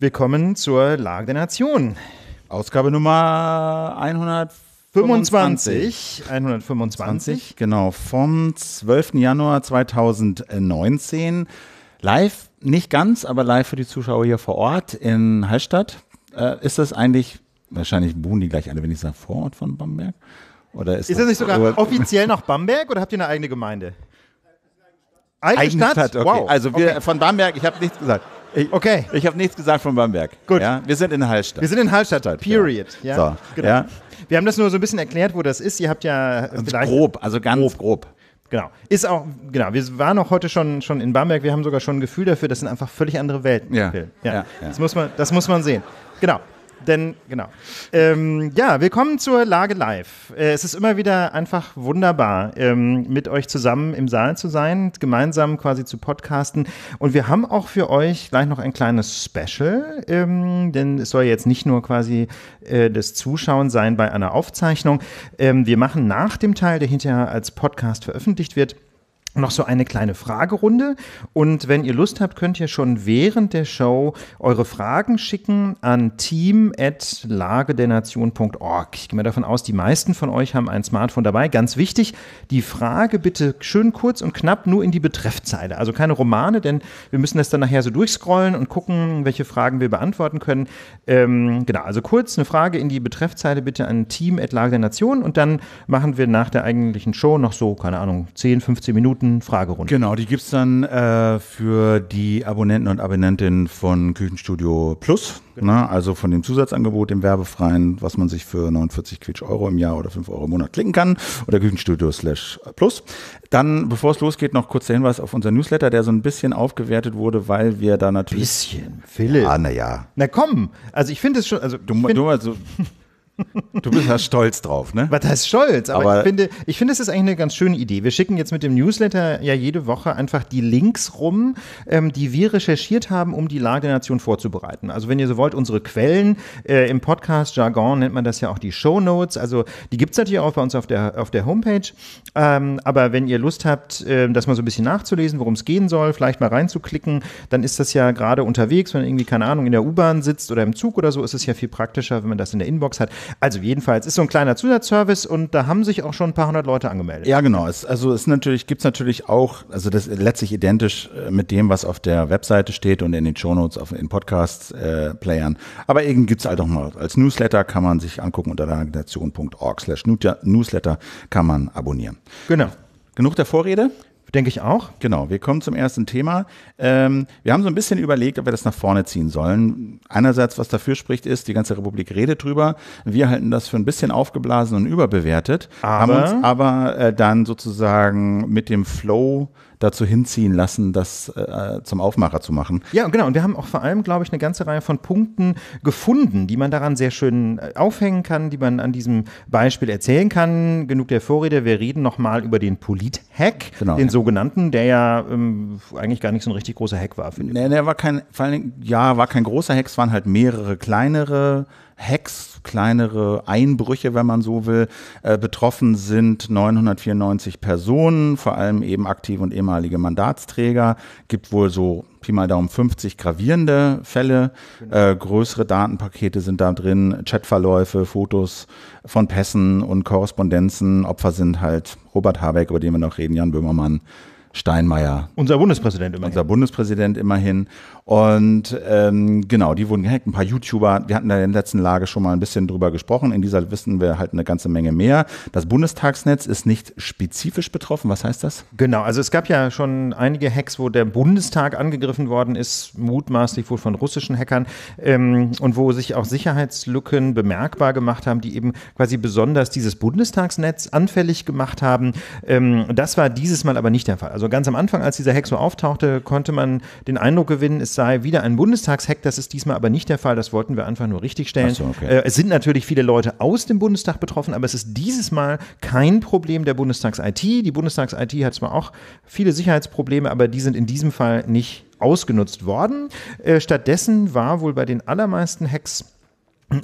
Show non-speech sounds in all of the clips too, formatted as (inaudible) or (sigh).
Willkommen zur Lage der Nation. Ausgabe Nummer 125. 125. genau, vom 12. Januar 2019. Live, nicht ganz, aber live für die Zuschauer hier vor Ort in Hallstatt. Äh, ist das eigentlich, wahrscheinlich buhen die gleich alle, wenn ich sage Vorort von Bamberg? Oder ist, ist das, das nicht sogar offiziell noch Bamberg oder habt ihr eine eigene Gemeinde? Eigene, Stadt? Eigene Stadt okay. Wow. Also wir, okay. von Bamberg, ich habe nichts gesagt. Ich, okay. Ich habe nichts gesagt von Bamberg. Gut. Ja? Wir sind in Hallstatt. Wir sind in Hallstatt. Halt, Period. Ja. So, genau. Ja? Wir haben das nur so ein bisschen erklärt, wo das ist. Ihr habt ja also grob, also ganz grob. grob. Genau. Ist auch, genau, wir waren auch heute schon, schon in Bamberg, wir haben sogar schon ein Gefühl dafür, das sind einfach völlig andere Welten. Ja. ja. ja. Das, muss man, das muss man sehen. Genau. Denn, genau. Ähm, ja, willkommen zur Lage Live. Äh, es ist immer wieder einfach wunderbar, ähm, mit euch zusammen im Saal zu sein, gemeinsam quasi zu podcasten. Und wir haben auch für euch gleich noch ein kleines Special, ähm, denn es soll jetzt nicht nur quasi äh, das Zuschauen sein bei einer Aufzeichnung. Ähm, wir machen nach dem Teil, der hinterher als Podcast veröffentlicht wird, noch so eine kleine Fragerunde. Und wenn ihr Lust habt, könnt ihr schon während der Show eure Fragen schicken an team.lagedernation.org. Ich gehe mal davon aus, die meisten von euch haben ein Smartphone dabei. Ganz wichtig, die Frage bitte schön kurz und knapp nur in die Betreffzeile. Also keine Romane, denn wir müssen das dann nachher so durchscrollen und gucken, welche Fragen wir beantworten können. Ähm, genau, also kurz eine Frage in die Betreffzeile bitte an Team.lagedernation und dann machen wir nach der eigentlichen Show noch so, keine Ahnung, 10, 15 Minuten nächsten Fragerunde. Genau, die gibt es dann äh, für die Abonnenten und Abonnentinnen von Küchenstudio Plus, genau. ne? also von dem Zusatzangebot, dem werbefreien, was man sich für 49 Quitsch Euro im Jahr oder 5 Euro im Monat klicken kann, oder Küchenstudio slash Plus. Dann, bevor es losgeht, noch kurz der Hinweis auf unseren Newsletter, der so ein bisschen aufgewertet wurde, weil wir da natürlich. Bisschen, Philipp. Ah, naja. Na komm, also ich finde es schon. Also du, find, du, also, (laughs) Du bist ja stolz drauf, ne? Was heißt stolz? Aber, aber ich finde, ich finde, es ist eigentlich eine ganz schöne Idee. Wir schicken jetzt mit dem Newsletter ja jede Woche einfach die Links rum, ähm, die wir recherchiert haben, um die Lage der Nation vorzubereiten. Also wenn ihr so wollt, unsere Quellen äh, im Podcast Jargon nennt man das ja auch die Show Notes. Also die gibt es natürlich auch bei uns auf der auf der Homepage. Ähm, aber wenn ihr Lust habt, äh, das mal so ein bisschen nachzulesen, worum es gehen soll, vielleicht mal reinzuklicken, dann ist das ja gerade unterwegs, wenn irgendwie keine Ahnung in der U-Bahn sitzt oder im Zug oder so, ist es ja viel praktischer, wenn man das in der Inbox hat. Also jedenfalls ist so ein kleiner Zusatzservice und da haben sich auch schon ein paar hundert Leute angemeldet. Ja, genau. Es, also es natürlich, gibt es natürlich auch, also das ist letztlich identisch äh, mit dem, was auf der Webseite steht und in den Shownotes, auf, in Podcast-Playern. Äh, Aber eben gibt es halt auch mal als Newsletter, kann man sich angucken unter organisation.org slash Newsletter kann man abonnieren. Genau. Genug der Vorrede? Denke ich auch. Genau, wir kommen zum ersten Thema. Ähm, wir haben so ein bisschen überlegt, ob wir das nach vorne ziehen sollen. Einerseits, was dafür spricht, ist, die ganze Republik redet drüber. Wir halten das für ein bisschen aufgeblasen und überbewertet, aber? haben uns aber äh, dann sozusagen mit dem Flow dazu hinziehen lassen, das äh, zum Aufmacher zu machen. Ja, genau. Und wir haben auch vor allem, glaube ich, eine ganze Reihe von Punkten gefunden, die man daran sehr schön äh, aufhängen kann, die man an diesem Beispiel erzählen kann. Genug der Vorrede. Wir reden nochmal über den Polit-Hack, genau. den sogenannten, der ja ähm, eigentlich gar nicht so ein richtig großer Hack war. Nee, der war kein, vor allen Dingen, ja, war kein großer Hack, es waren halt mehrere kleinere Hacks, kleinere Einbrüche, wenn man so will. Äh, betroffen sind 994 Personen, vor allem eben aktive und ehemalige Mandatsträger. Gibt wohl so Pi mal Daumen 50 gravierende Fälle. Genau. Äh, größere Datenpakete sind da drin, Chatverläufe, Fotos von Pässen und Korrespondenzen. Opfer sind halt Robert Habeck, über den wir noch reden, Jan Böhmermann, Steinmeier. Unser Bundespräsident immerhin. Unser Bundespräsident immerhin. Und ähm, genau, die wurden gehackt. Ein paar YouTuber, wir hatten da in der letzten Lage schon mal ein bisschen drüber gesprochen. In dieser wissen wir halt eine ganze Menge mehr. Das Bundestagsnetz ist nicht spezifisch betroffen. Was heißt das? Genau, also es gab ja schon einige Hacks, wo der Bundestag angegriffen worden ist, mutmaßlich wohl von russischen Hackern. Ähm, und wo sich auch Sicherheitslücken bemerkbar gemacht haben, die eben quasi besonders dieses Bundestagsnetz anfällig gemacht haben. Ähm, das war dieses Mal aber nicht der Fall. Also ganz am Anfang, als dieser Hack so auftauchte, konnte man den Eindruck gewinnen, es sei wieder ein Bundestagshack. Das ist diesmal aber nicht der Fall. Das wollten wir einfach nur richtigstellen. So, okay. Äh, es sind natürlich viele Leute aus dem Bundestag betroffen, aber es ist dieses Mal kein Problem der Bundestags-IT. Die Bundestags-IT hat zwar auch viele Sicherheitsprobleme, aber die sind in diesem Fall nicht ausgenutzt worden. Äh, stattdessen war wohl bei den allermeisten Hacks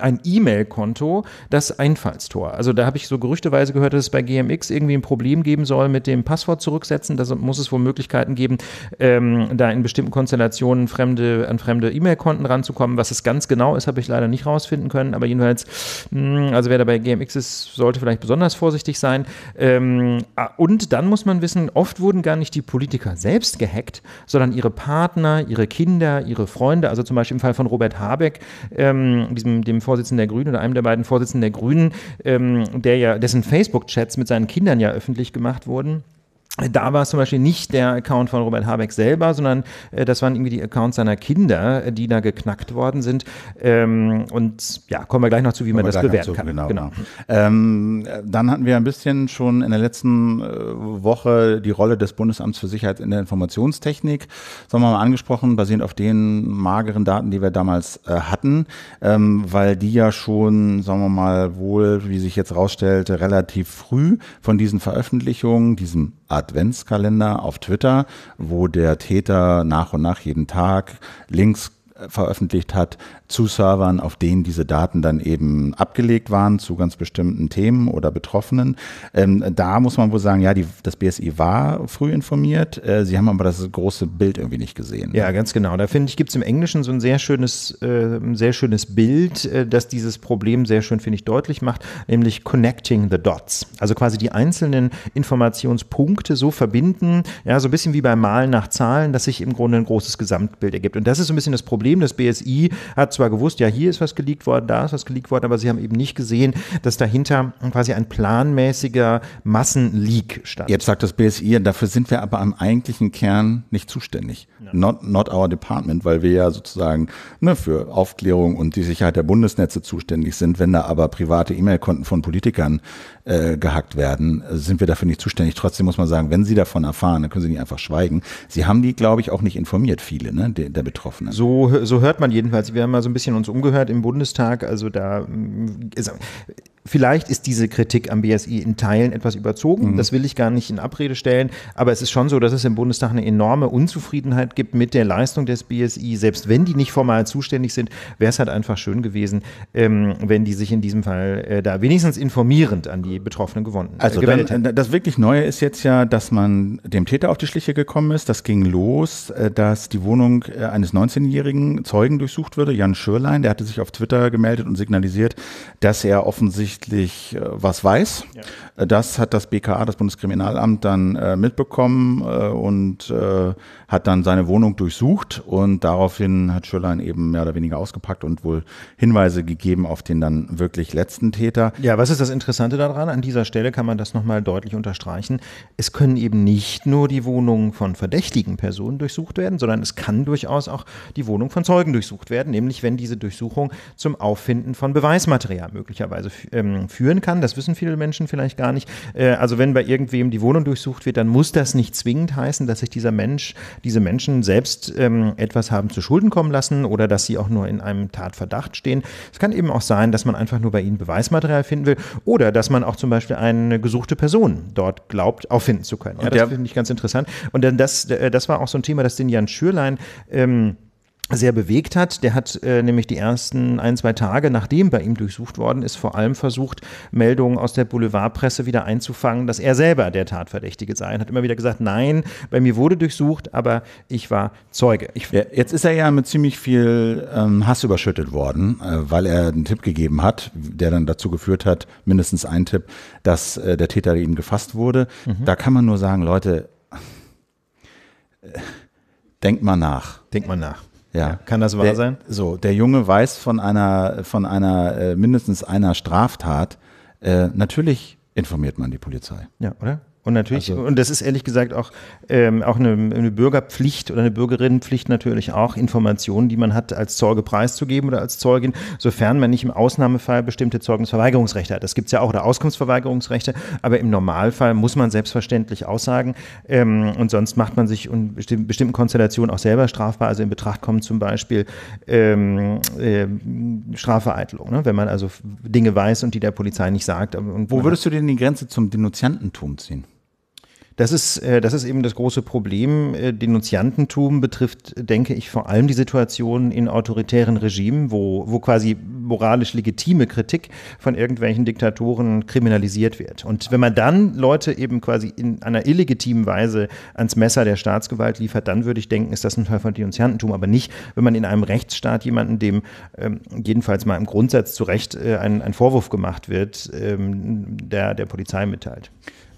ein E-Mail-Konto, das Einfallstor. Also da habe ich so gerüchteweise gehört, dass es bei GMX irgendwie ein Problem geben soll mit dem Passwort zurücksetzen. Da muss es wohl Möglichkeiten geben, ähm, da in bestimmten Konstellationen fremde, an fremde E-Mail-Konten ranzukommen. Was es ganz genau ist, habe ich leider nicht rausfinden können. Aber jedenfalls, mh, hm, also wer da bei GMX ist, sollte vielleicht besonders vorsichtig sein. Ähm, ah, und dann muss man wissen, oft wurden gar nicht die Politiker selbst gehackt, sondern ihre Partner, ihre Kinder, ihre Freunde. Also zum Beispiel im Fall von Robert Habeck, ähm, diesem dem dem Vorsitzenden der Grünen oder einem der beiden Vorsitzenden der Grünen, ähm, der ja, dessen Facebook-Chats mit seinen Kindern ja öffentlich gemacht wurden da war es zum Beispiel nicht der Account von Robert Habeck selber, sondern äh, das waren irgendwie die Accounts seiner Kinder, die da geknackt worden sind. Ähm, und ja, kommen wir gleich noch zu, wie kommen man das bewerten zu, kann. Genau, genau. genau. Ähm, dann hatten wir ein bisschen schon in der letzten äh, Woche die Rolle des Bundesamts für Sicherheit in der Informationstechnik, sagen wir mal, angesprochen, basierend auf den mageren Daten, die wir damals äh, hatten, ähm, weil die ja schon, sagen wir mal, wohl, wie sich jetzt rausstellte, relativ früh von diesen Veröffentlichungen, diesem Adventskalender auf Twitter, wo der Täter nach und nach jeden Tag Links veröffentlicht hat, zu Servern, auf denen diese Daten dann eben abgelegt waren zu ganz bestimmten Themen oder Betroffenen. Ähm, da muss man wohl sagen, ja, die, das BSI war früh informiert. Äh, sie haben aber das große Bild irgendwie nicht gesehen. Ja, ganz genau. Da finde ich, gibt es im Englischen so ein sehr schönes, äh, sehr schönes Bild, äh, das dieses Problem sehr schön, finde ich, deutlich macht, nämlich Connecting the Dots. Also quasi die einzelnen Informationspunkte so verbinden, ja, so ein bisschen wie beim Malen nach Zahlen, dass sich im Grunde ein großes Gesamtbild ergibt. Und das ist so ein bisschen das Problem. Das BSI hat zwar zwar gewusst, ja, hier ist was geleakt worden, da ist was geleakt worden, aber sie haben eben nicht gesehen, dass dahinter quasi ein planmäßiger Massenleak stand. Jetzt sagt das BSI, dafür sind wir aber am eigentlichen Kern nicht zuständig. Ja. Not, not our department, weil wir ja sozusagen ne, für Aufklärung und die Sicherheit der Bundesnetze zuständig sind. Wenn da aber private E-Mail-Konten von Politikern äh, gehackt werden, sind wir dafür nicht zuständig. Trotzdem muss man sagen, wenn sie davon erfahren, dann können sie nicht einfach schweigen. Sie haben die, glaube ich, auch nicht informiert, viele ne, der, der Betroffenen. So, so hört man jedenfalls. Wir haben mal so ein bisschen uns umgehört im Bundestag. Also da mm, ist, Vielleicht ist diese Kritik am BSI in Teilen etwas überzogen. Mhm. Das will ich gar nicht in Abrede stellen. Aber es ist schon so, dass es im Bundestag eine enorme Unzufriedenheit gibt mit der Leistung des BSI. Selbst wenn die nicht formal zuständig sind, wäre es halt einfach schön gewesen, ähm, wenn die sich in diesem Fall äh, da wenigstens informierend an die Betroffenen gewonnen äh, also dann, hätten. Äh, das wirklich Neue ist jetzt ja, dass man dem Täter auf die Schliche gekommen ist. Das ging los, äh, dass die Wohnung äh, eines 19-jährigen Zeugen durchsucht wurde, Jan Schürlein. Der hatte sich auf Twitter gemeldet und signalisiert, dass er offensichtlich offensichtlich äh, was weiß. Ja. Äh, das hat das BKA, das Bundeskriminalamt, dann äh, mitbekommen und hat dann seine Wohnung durchsucht und daraufhin hat Schürlein eben mehr oder weniger ausgepackt und wohl Hinweise gegeben auf den dann wirklich letzten Täter. Ja, was ist das Interessante daran? An dieser Stelle kann man das nochmal deutlich unterstreichen. Es können eben nicht nur die Wohnungen von verdächtigen Personen durchsucht werden, sondern es kann durchaus auch die Wohnung von Zeugen durchsucht werden, nämlich wenn diese Durchsuchung zum Auffinden von Beweismaterial möglicherweise ähm, führen kann. Das wissen viele Menschen vielleicht gar nicht. Äh, also wenn bei irgendwem die Wohnung durchsucht wird, dann muss das nicht zwingend heißen, dass sich dieser Mensch diese Menschen selbst ähm, etwas haben zu Schulden kommen lassen oder dass sie auch nur in einem Tatverdacht stehen. Es kann eben auch sein, dass man einfach nur bei ihnen Beweismaterial finden will oder dass man auch zum Beispiel eine gesuchte Person dort glaubt, auffinden zu können. Ja, das finde ich ganz interessant. Und dann das, äh, das war auch so ein Thema, das den Jan Schürlein ähm, sehr bewegt hat. Der hat äh, nämlich die ersten ein, zwei Tage, nachdem bei ihm durchsucht worden ist, vor allem versucht, Meldungen aus der Boulevardpresse wieder einzufangen, dass er selber der Tatverdächtige sei. Und hat immer wieder gesagt, nein, bei mir wurde durchsucht, aber ich war Zeuge. Ich ja, jetzt ist er ja mit ziemlich viel ähm, Hass überschüttet worden, äh, weil er einen Tipp gegeben hat, der dann dazu geführt hat, mindestens einen Tipp, dass äh, der Täter eben gefasst wurde. Mhm. Da kann man nur sagen, Leute, äh, denkt mal nach. Denkt mal nach. Ja. Kann das wahr der, sein? So, der Junge weiß von einer, von einer äh, mindestens einer Straftat. Äh, natürlich informiert man die Polizei. Ja, oder? Und natürlich, also, und das ist ehrlich gesagt auch, ähm, auch eine, eine, Bürgerpflicht oder eine Bürgerinnenpflicht natürlich auch, Informationen, die man hat, als Zeuge preiszugeben oder als Zeugin, sofern man nicht im Ausnahmefall bestimmte Zeugnisverweigerungsrechte hat. Das gibt es ja auch, oder Auskunftsverweigerungsrechte, aber im Normalfall muss man selbstverständlich aussagen. Ähm, und sonst macht man sich in bestimmten Konstellationen auch selber strafbar. Also in Betracht kommen zum Beispiel ähm, äh, Strafvereitelung, ne? wenn man also Dinge weiß und die der Polizei nicht sagt. wo würdest du denn die Grenze zum Denunziantentum ziehen? Das ist, äh, das ist eben das große Problem. Äh, Denunziantentum betrifft, denke ich, vor allem die Situation in autoritären Regimen, wo, wo quasi moralisch legitime Kritik von irgendwelchen Diktatoren kriminalisiert wird. Und wenn man dann Leute eben quasi in einer illegitimen Weise ans Messer der Staatsgewalt liefert, dann würde ich denken, ist das ein Fall von Denunziantentum. Aber nicht, wenn man in einem Rechtsstaat jemanden, dem ähm, jedenfalls mal im Grundsatz zu Recht äh, ein, ein Vorwurf gemacht wird, ähm, der, der Polizei mitteilt.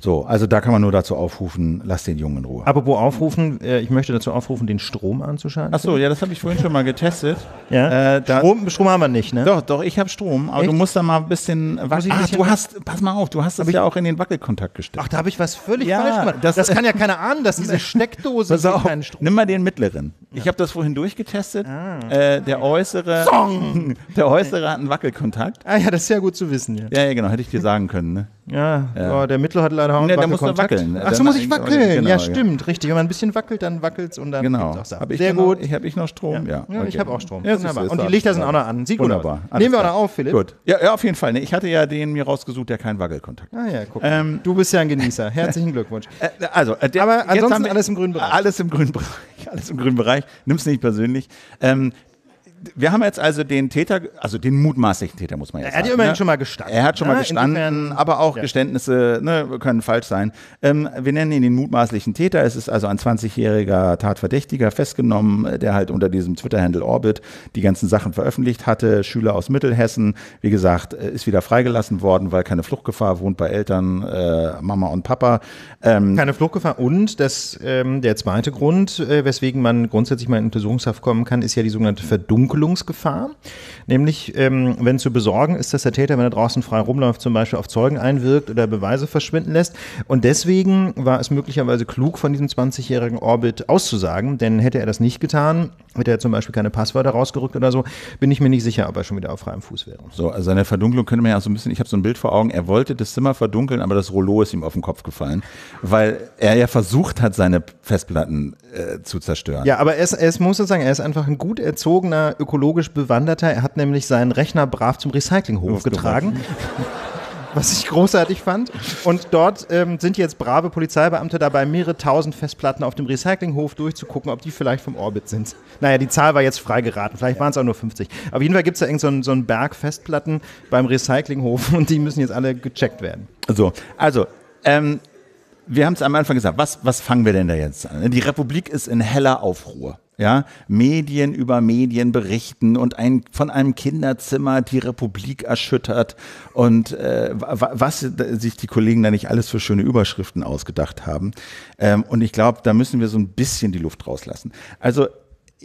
So, also da kann man nur dazu aufrufen, lass den Jungen in Ruhe. Apropos aufrufen, äh, ich möchte dazu aufrufen, den Strom anzuschalten. Ach so, ja, das habe ich vorhin schon mal getestet. Ja? Äh, Strom, Strom haben wir nicht, ne? Doch, doch, ich habe Strom, aber Echt? du musst da mal ein bisschen wackeln. Ah, du hast, pass mal auf, du hast das ja auch in den Wackelkontakt gestellt. Ach, da habe ich was völlig ja, falsch gemacht. Das, das kann ja keiner ahnen, dass diese (laughs) Steckdose auf, keinen Strom Nimm mal den mittleren. Ja. Ich habe das vorhin durchgetestet. Ah. Äh, der äußere (laughs) der äußere hat einen Wackelkontakt. Ah ja, das ist ja gut zu wissen, ja. Ja, ja genau, hätte ich dir sagen können, ne? Ja, ja. Oh, der Mittel hat leider auch einen ja, da muss er wackeln. Achso, muss ich wackeln. Genau, ja, stimmt, richtig. Wenn man ein bisschen wackelt, dann wackelt es und dann genau. auch hab ich Sehr genau, gut. Noch, hab ich noch Strom? Ja, ja okay. ich habe auch Strom. Ja, wunderbar. Und die Lichter sind auch noch an. Sieht wunderbar. gut aus. Nehmen wir auch noch auf, Philipp. Gut. Ja, ja, auf jeden Fall. Ich hatte ja den mir rausgesucht, der keinen Wackelkontakt hat. Ah ja, guck ähm, Du bist ja ein Genießer. Herzlichen Glückwunsch. (laughs) Äh, äh, also, äh, der, Aber ansonsten alles im grünen Bereich. Alles im grünen Bereich. (laughs) Alles im grünen Bereich. Nimm's nicht persönlich. Ähm, wir haben jetzt also den Täter, also den mutmaßlichen Täter, muss man jetzt sagen. Er hat ja immerhin ne? schon mal gestanden. Er hat schon ja, mal ne? gestanden, insofern, aber auch ja. Geständnisse ne, können falsch sein. Ähm, wir nennen ihn den mutmaßlichen Täter. Es ist also ein 20-jähriger Tatverdächtiger festgenommen, äh, der halt unter diesem Twitter-Handle Orbit die ganzen Sachen veröffentlicht hatte. Schüler aus Mittelhessen, wie gesagt, äh, ist wieder freigelassen worden, weil keine Fluchtgefahr, wohnt bei Eltern, äh, Mama und Papa. Ähm, keine Fluchtgefahr und das, ähm, der zweite Grund, äh, weswegen man grundsätzlich mal in Untersuchungshaft kommen kann, ist ja die sogenannte Verdunkelung. Verdunkelungsgefahr nämlich ähm, wenn zu besorgen ist, dass der Täter, wenn er draußen frei rumläuft, zum Beispiel auf Zeugen einwirkt oder Beweise verschwinden lässt. Und deswegen war es möglicherweise klug, von diesem 20-jährigen Orbit auszusagen, denn hätte er das nicht getan, hätte er zum Beispiel keine Passwörter rausgerückt oder so, bin ich mir nicht sicher, ob er schon wieder auf freiem Fuß wäre. So, also an Verdunklung könnte man ja so ein bisschen, ich habe so ein Bild vor Augen, er wollte das Zimmer verdunkeln, aber das Rollo ist ihm auf den Kopf gefallen, weil er ja versucht hat, seine Festplatten äh, zu zerstören. Ja, aber es, es muss sozusagen, er ist einfach ein gut erzogener, ökologisch bewanderter, er hat nämlich seinen Rechner brav zum Recyclinghof getragen. was ich großartig fand. Und dort ähm, sind jetzt brave Polizeibeamte dabei, mehrere tausend Festplatten auf dem Recyclinghof durchzugucken, ob die vielleicht vom Orbit sind. Naja, die Zahl war jetzt freigeraten. geraten. Vielleicht waren es auch nur 50. Auf jeden Fall gibt es da irgend so einen, so Berg Festplatten beim Recyclinghof (laughs) und die müssen jetzt alle gecheckt werden. So, also, ähm, wir haben es am Anfang gesagt. Was, was fangen wir denn da jetzt an? Die Republik ist in heller Aufruhr ja, Medien über Medien berichten und ein, von einem Kinderzimmer die Republik erschüttert und äh, was sich die Kollegen da nicht alles für schöne Überschriften ausgedacht haben. Ähm, und ich glaube, da müssen wir so ein bisschen die Luft rauslassen. Also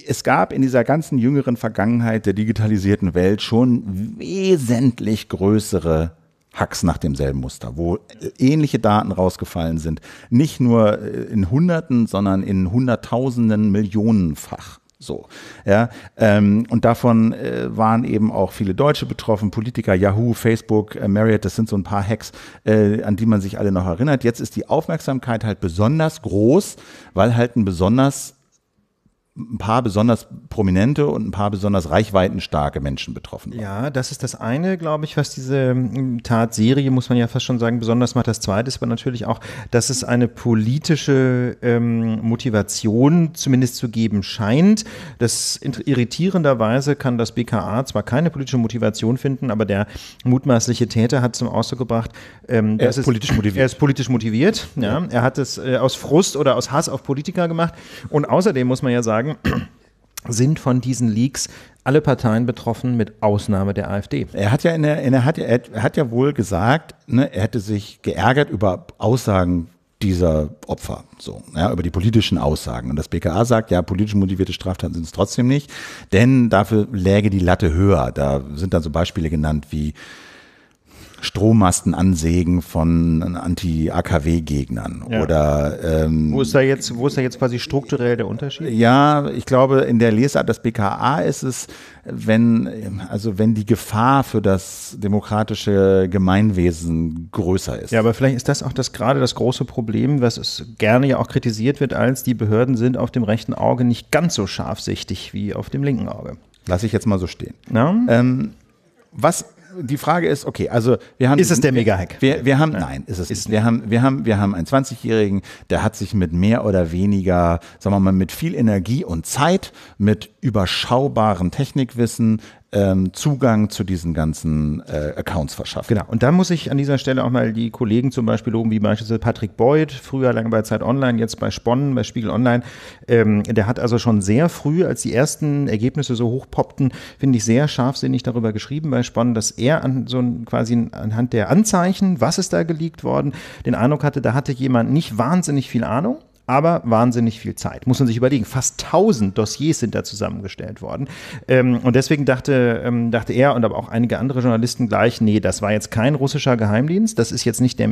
es gab in dieser ganzen jüngeren Vergangenheit der digitalisierten Welt schon wesentlich größere Hacks nach demselben Muster, wo äh, ähnliche Daten rausgefallen sind. Nicht nur äh, in Hunderten, sondern in Hunderttausenden, Millionenfach. So, ja, ähm, und davon äh, waren eben auch viele Deutsche betroffen, Politiker, Yahoo, Facebook, äh, Marriott, das sind so ein paar Hacks, äh, an die man sich alle noch erinnert. Jetzt ist die Aufmerksamkeit halt besonders groß, weil halt ein besonders ein paar besonders prominente und ein paar besonders reichweitenstarke Menschen betroffen waren. Ja, das ist das eine, glaube ich, was diese ähm, Tatserie, muss man ja fast schon sagen, besonders macht. Das zweite ist aber natürlich auch, dass es eine politische ähm, Motivation zumindest zu geben scheint. Das irritierenderweise kann das BKA zwar keine politische Motivation finden, aber der mutmaßliche Täter hat zum Ausdruck gebracht, ähm, er ist, ist politisch motiviert. Er ist politisch motiviert, ja. ja. Er hat es äh, aus Frust oder aus Hass auf Politiker gemacht. Und außerdem muss man ja sagen, sagen, (clears throat) sind von diesen Leaks alle Parteien betroffen, mit Ausnahme der AfD. Er hat ja, in der, in der, hat, er hat ja wohl gesagt, ne, er hätte sich geärgert über Aussagen dieser Opfer, so, ja, über die politischen Aussagen. Und das BKA sagt, ja, politisch motivierte Straftaten sind es trotzdem nicht, denn dafür läge die Latte höher. Da sind dann so Beispiele genannt wie Strommasten ansägen von Anti-AKW-Gegnern ja. oder ähm, wo ist da jetzt wo ist da jetzt quasi strukturell der Unterschied? Ja, ich glaube in der Lesart des BKA ist es, wenn also wenn die Gefahr für das demokratische Gemeinwesen größer ist. Ja, aber vielleicht ist das auch das gerade das große Problem, was es gerne ja auch kritisiert wird, als die Behörden sind auf dem rechten Auge nicht ganz so scharfsichtig wie auf dem linken Auge. Lass ich jetzt mal so stehen. Ja. Ähm, was die Frage ist, okay, also wir haben. Ist es der Mega-Hack? Wir, wir haben, nein, ist es ist nicht. Wir haben, wir haben, wir haben einen 20-Jährigen, der hat sich mit mehr oder weniger, sagen wir mal, mit viel Energie und Zeit, mit überschaubarem Technikwissen ähm, Zugang zu diesen ganzen äh, Accounts verschafft. Genau, und da muss ich an dieser Stelle auch mal die Kollegen zum Beispiel loben, wie beispielsweise Patrick Beuth, früher lange bei Zeit Online, jetzt bei Sponnen, bei Spiegel Online. Ähm, der hat also schon sehr früh, als die ersten Ergebnisse so hochpoppten, finde ich sehr scharfsinnig darüber geschrieben bei Sponnen, dass er an so ein, quasi anhand der Anzeichen, was ist da geleakt worden, den Eindruck hatte, da hatte jemand nicht wahnsinnig viel Ahnung aber wahnsinnig viel Zeit. Muss man sich überlegen. Fast 1000 Dossiers sind da zusammengestellt worden. Ähm, und deswegen dachte, ähm, dachte er und aber auch einige andere Journalisten gleich, nee, das war jetzt kein russischer Geheimdienst. Das ist jetzt nicht der,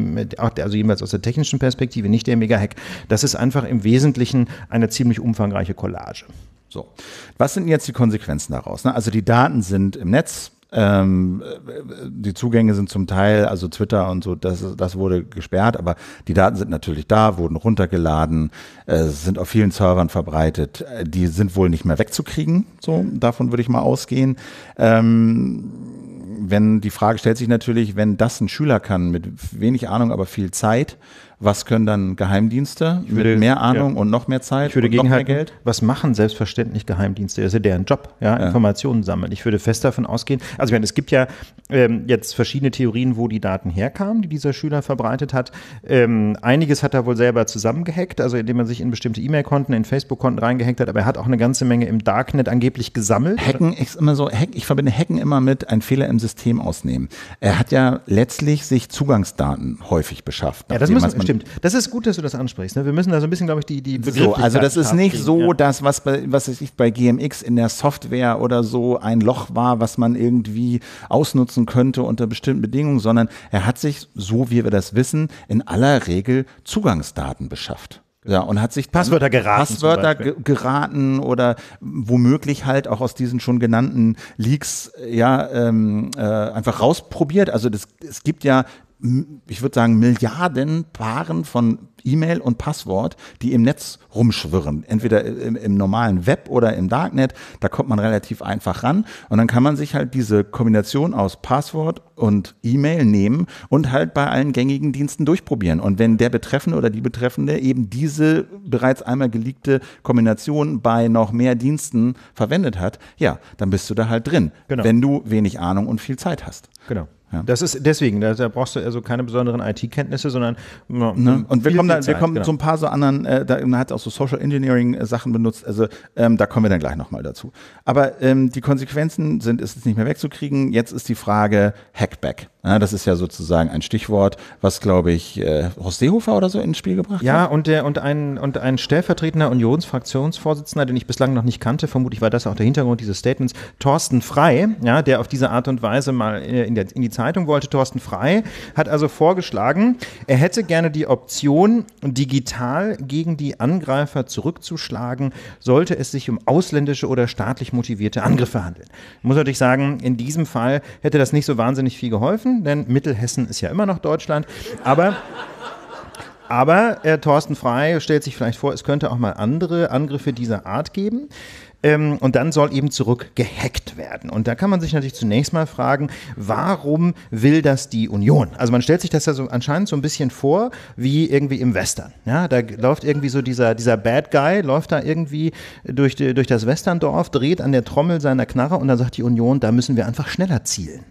also jedenfalls aus der technischen Perspektive, nicht der Mega-Hack. Das ist einfach im Wesentlichen eine ziemlich umfangreiche Collage. So. Was sind jetzt die Konsequenzen daraus? Ne? Also die Daten sind im Netz, ähm, die Zugänge sind zum Teil, also Twitter und so, das, das wurde gesperrt, aber die Daten sind natürlich da, wurden runtergeladen, äh, sind auf vielen Servern verbreitet. Äh, die sind wohl nicht mehr wegzukriegen, so davon würde ich mal ausgehen. Ähm, wenn die Frage stellt sich natürlich, wenn das ein Schüler kann, mit wenig Ahnung, aber viel Zeit, was können dann Geheimdienste würde, mit mehr Ahnung ja. und noch mehr Zeit ich würde und noch mehr Geld? Was machen selbstverständlich Geheimdienste? Das ist ja deren Job, ja, ja. Informationen sammeln. Ich würde fest davon ausgehen, also ich meine, es gibt ja ähm, jetzt verschiedene Theorien, wo die Daten herkamen, die dieser Schüler verbreitet hat. Ähm, einiges hat er wohl selber zusammengehackt, also indem er sich in bestimmte E-Mail-Konten, in Facebook-Konten reingehackt hat, aber er hat auch eine ganze Menge im Darknet angeblich gesammelt. Hacken ist immer so, hack, ich verbinde Hacken immer mit ein Fehler im System ausnehmen. Er hat ja letztlich sich Zugangsdaten häufig beschafft, ja, das müssen, man stimmt. Das ist gut, dass du das ansprichst. Ne? Wir müssen da so ein bisschen, glaube ich, die, die so, Also das ist nicht kriegen, so, ja. dass was bei, was ich bei GMX in der Software oder so ein Loch war, was man irgendwie ausnutzen könnte unter bestimmten Bedingungen, sondern er hat sich, so wie wir das wissen, in aller Regel Zugangsdaten beschafft. Ja, und hat sich Passwörter geraten. Passwörter geraten oder womöglich halt auch aus diesen schon genannten Leaks ja ähm, äh, einfach rausprobiert. Also das, es gibt ja ich würde sagen, Milliarden Paaren von E-Mail und Passwort, die im Netz rumschwirren. Entweder im, im, normalen Web oder im Darknet. Da kommt man relativ einfach ran. Und dann kann man sich halt diese Kombination aus Passwort und E-Mail nehmen und halt bei allen gängigen Diensten durchprobieren. Und wenn der Betreffende oder die Betreffende eben diese bereits einmal geleakte Kombination bei noch mehr Diensten verwendet hat, ja, dann bist du da halt drin. Genau. Wenn du wenig Ahnung und viel Zeit hast. Genau. Ja. Das ist deswegen, da, brauchst du also keine besonderen IT-Kenntnisse, sondern ne? und wir kommen, da, wir kommen genau. zu ein paar so anderen, äh, da man hat auch so Social Engineering äh, Sachen benutzt, also ähm, da kommen wir dann gleich nochmal dazu. Aber ähm, die Konsequenzen sind, ist es nicht mehr wegzukriegen. Jetzt ist die Frage Hackback. Ja, das ist ja sozusagen ein Stichwort, was, glaube ich, äh, Horst Seehofer oder so ins Spiel gebracht ja, hat. Ja, und, und, ein, und ein stellvertretender Unionsfraktionsvorsitzender, den ich bislang noch nicht kannte, vermutlich war das auch der Hintergrund dieses Statements, Thorsten Frei, ja, der auf diese Art und Weise mal äh, in, der, in die Zeitung wollte. Thorsten Frei hat also vorgeschlagen, er hätte gerne die Option, digital gegen die Angreifer zurückzuschlagen, sollte es sich um ausländische oder staatlich motivierte Angriffe handeln. Ich muss natürlich sagen, in diesem Fall hätte das nicht so wahnsinnig viel geholfen. Mittelhessen, denn Mittelhessen ist ja immer noch Deutschland. Aber. Aber äh, Thorsten Frei stellt sich vielleicht vor, es könnte auch mal andere Angriffe dieser Art geben. Ähm, und dann soll eben zurück gehackt werden. Und da kann man sich natürlich zunächst mal fragen, warum will das die Union? Also man stellt sich das ja so anscheinend so ein bisschen vor wie irgendwie im Western. Ja, da läuft irgendwie so dieser, dieser Bad Guy, läuft da irgendwie durch, durch das Westerndorf, dreht an der Trommel seiner Knarre und dann sagt die Union, da müssen wir einfach schneller zielen.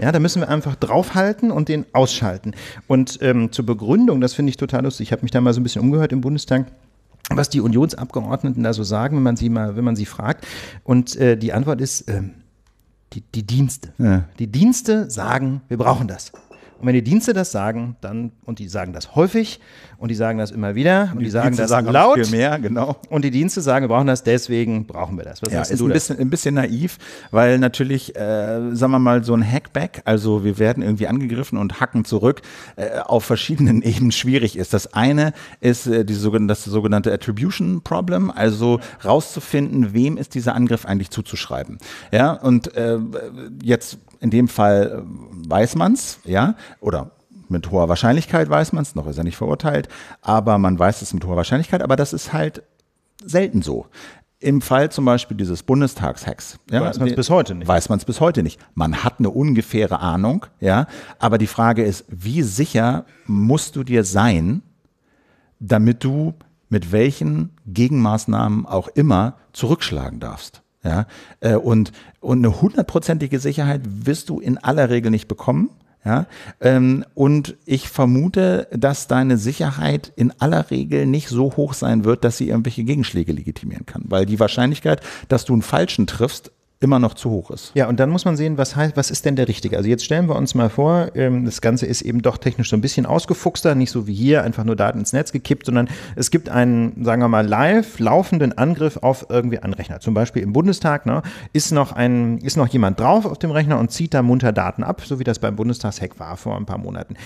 Ja, da müssen wir einfach draufhalten und den ausschalten. Und ähm, zur Begründung, das finde ich total lustig, ich habe mich da mal so ein bisschen umgehört im Bundestag was die Unionsabgeordneten da so sagen, wenn man sie mal, wenn man sie fragt. Und äh, die Antwort ist, äh, die, die Dienste. Ja. Die Dienste sagen, wir brauchen das. Und wenn die Dienste das sagen, dann, und die sagen das häufig und die sagen das immer wieder und die, die sagen Dienste das sagen laut. Viel mehr, genau. Und die Dienste sagen, wir brauchen das, deswegen brauchen wir das. Was ja, ist ein bisschen, ein bisschen, naiv, weil natürlich, äh, sagen wir mal, so ein Hackback, also wir werden irgendwie angegriffen und hacken zurück, äh, auf verschiedenen (laughs) Ebenen schwierig ist. Das eine ist äh, die sogenannte, das sogenannte Attribution Problem, also rauszufinden, wem ist dieser Angriff eigentlich zuzuschreiben. Ja, und äh, jetzt in dem Fall äh, weiß man's, ja, oder mit hoher Wahrscheinlichkeit weiß man's, noch ist er nicht verurteilt, aber man weiß es mit hoher Wahrscheinlichkeit, aber das ist halt selten so. Im Fall zum Beispiel dieses Bundestagshacks. Ja, weiß man es bis heute nicht. Weiß man es bis heute nicht. Man hat eine ungefähre Ahnung, ja. Aber die Frage ist, wie sicher musst du dir sein, damit du mit welchen Gegenmaßnahmen auch immer zurückschlagen darfst? Ja? Äh, und, und eine hundertprozentige Sicherheit wirst du in aller Regel nicht bekommen. Ja, ähm, und ich vermute, dass deine Sicherheit in aller Regel nicht so hoch sein wird, dass sie irgendwelche Gegenschläge legitimieren kann, weil die Wahrscheinlichkeit, dass du einen falschen triffst, immer noch zu hoch ist. Ja, und dann muss man sehen, was heißt, was ist denn der richtige? Also jetzt stellen wir uns mal vor, ähm, das Ganze ist eben doch technisch so ein bisschen ausgefuchster, nicht so wie hier einfach nur Daten ins Netz gekippt, sondern es gibt einen, sagen wir mal, live laufenden Angriff auf irgendwie einen Rechner. Zum Beispiel im Bundestag ne, ist, noch ein, ist noch jemand drauf auf dem Rechner und zieht da munter Daten ab, so wie das beim Bundestagshack war vor ein paar Monaten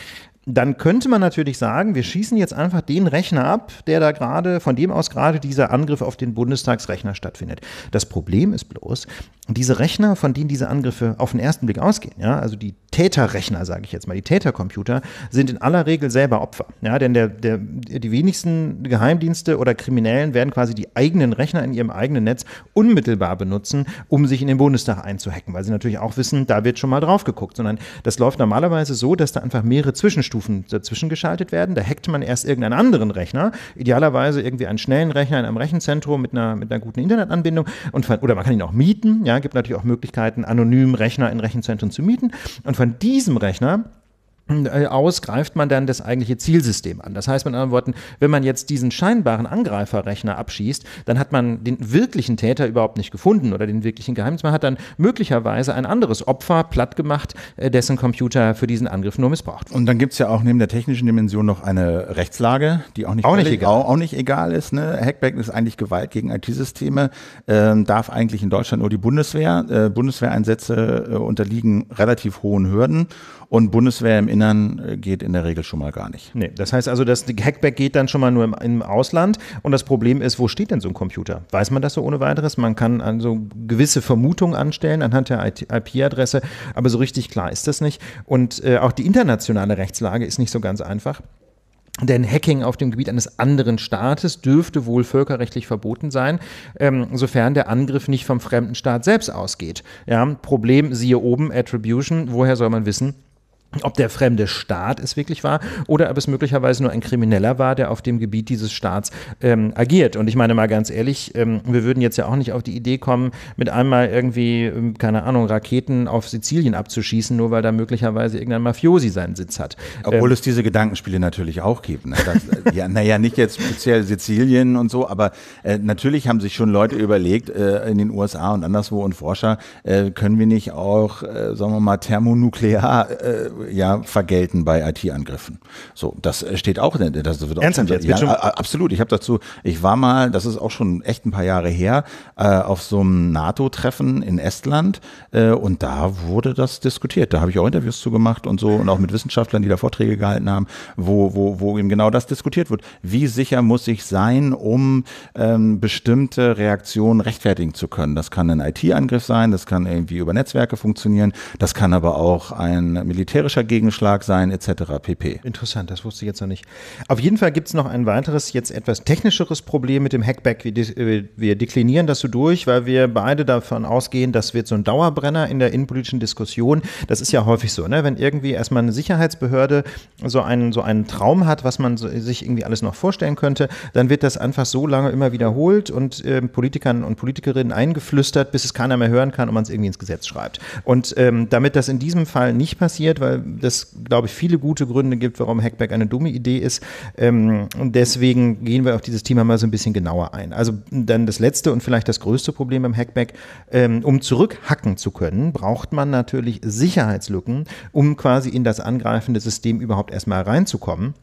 dann könnte man natürlich sagen, wir schießen jetzt einfach den Rechner ab, der da gerade, von dem aus gerade dieser Angriff auf den Bundestagsrechner stattfindet. Das Problem ist bloß, diese Rechner, von denen diese Angriffe auf den ersten Blick ausgehen, ja, also die Täterrechner, sage ich jetzt mal, die Tätercomputer, sind in aller Regel selber Opfer. Ja, denn der, der, die wenigsten Geheimdienste oder Kriminellen werden quasi die eigenen Rechner in ihrem eigenen Netz unmittelbar benutzen, um sich in den Bundestag einzuhacken, weil sie natürlich auch wissen, da wird schon mal drauf geguckt, sondern das läuft normalerweise so, dass da einfach mehrere Zwischenstufen Stufen dazwischen geschaltet werden. Da hackt man erst irgendeinen anderen Rechner, idealerweise irgendwie einen schnellen Rechner in einem Rechenzentrum mit einer, mit einer guten Internetanbindung. Und von, oder man kann ihn auch mieten. Ja, gibt natürlich auch Möglichkeiten, anonym Rechner in Rechenzentren zu mieten. Und von diesem Rechner äh, aus, greift man dann das eigentliche Zielsystem an. Das heißt mit anderen Worten, wenn man jetzt diesen scheinbaren Angreiferrechner abschießt, dann hat man den wirklichen Täter überhaupt nicht gefunden oder den wirklichen Geheimnis. Man hat dann möglicherweise ein anderes Opfer platt gemacht, äh, dessen Computer für diesen Angriff nur missbraucht Und dann gibt es ja auch neben der technischen Dimension noch eine Rechtslage, die auch nicht, auch nicht, egal. Auch, auch nicht egal. ist. Ne? Hackback ist eigentlich Gewalt gegen IT-Systeme, ähm, darf eigentlich in Deutschland nur die Bundeswehr. Äh, Bundeswehreinsätze äh, unterliegen relativ hohen Hürden. Und Bundeswehr im Innern äh, geht in der Regel schon mal gar nicht. Nee, das heißt also, das Hackback geht dann schon mal nur im, im Ausland. Und das Problem ist, wo steht denn so ein Computer? Weiß man das so ohne weiteres? Man kann also gewisse Vermutungen anstellen anhand der IP-Adresse, aber so richtig klar ist das nicht. Und äh, auch die internationale Rechtslage ist nicht so ganz einfach. Denn Hacking auf dem Gebiet eines anderen Staates dürfte wohl völkerrechtlich verboten sein, ähm, sofern der Angriff nicht vom fremden Staat selbst ausgeht. Ja, Problem, siehe oben, Attribution, woher soll man wissen, ob der fremde Staat es wirklich war oder ob es möglicherweise nur ein Krimineller war, der auf dem Gebiet dieses Staats ähm, agiert. Und ich meine mal ganz ehrlich, ähm, wir würden jetzt ja auch nicht auf die Idee kommen, mit einmal irgendwie, ähm, keine Ahnung, Raketen auf Sizilien abzuschießen, nur weil da möglicherweise irgendein Mafiosi seinen Sitz hat. Obwohl ähm, es diese Gedankenspiele natürlich auch gibt. Ne? Das, äh, ja, naja, nicht jetzt speziell Sizilien und so, aber äh, natürlich haben sich schon Leute überlegt, äh, in den USA und anderswo und Forscher, äh, können wir nicht auch, äh, sagen wir mal, thermonuklear äh, ja vergelten bei IT-Angriffen. So, das äh, steht auch, das wird auch Ernsthaft jetzt? Ja, ja, absolut. Ich habe dazu, ich war mal, das ist auch schon echt ein paar Jahre her, äh, auf so einem NATO-Treffen in Estland äh, und da wurde das diskutiert. Da habe ich auch Interviews zu gemacht und so und auch mit Wissenschaftlern, die da Vorträge gehalten haben, wo, wo, wo eben genau das diskutiert wird. Wie sicher muss ich sein, um ähm, bestimmte Reaktionen rechtfertigen zu können? Das kann ein IT-Angriff sein, das kann irgendwie über Netzwerke funktionieren, das kann aber auch ein militärisches militärischer Gegenschlag sein, etc. pp. Interessant, das wusste ich jetzt noch nicht. Auf jeden Fall gibt es noch ein weiteres, jetzt etwas technischeres Problem mit dem Hackback. Wir, äh, wir deklinieren das so durch, weil wir beide davon ausgehen, das wird so ein Dauerbrenner in der innenpolitischen Diskussion. Das ist ja häufig so, ne? wenn irgendwie erstmal eine Sicherheitsbehörde so einen, so einen Traum hat, was man sich irgendwie alles noch vorstellen könnte, dann wird das einfach so lange immer wiederholt und äh, Politikern und Politikerinnen eingeflüstert, bis es keiner mehr hören kann und man es irgendwie ins Gesetz schreibt. Und ähm, damit das in diesem Fall nicht passiert, weil das, glaube ich, viele gute Gründe gibt, warum Hackback eine dumme Idee ist. Ähm, und deswegen gehen wir auf dieses Thema mal so ein bisschen genauer ein. Also dann das letzte und vielleicht das größte Problem beim Hackback, ähm, um zurückhacken zu können, braucht man natürlich Sicherheitslücken, um quasi in das angreifende System überhaupt erstmal reinzukommen.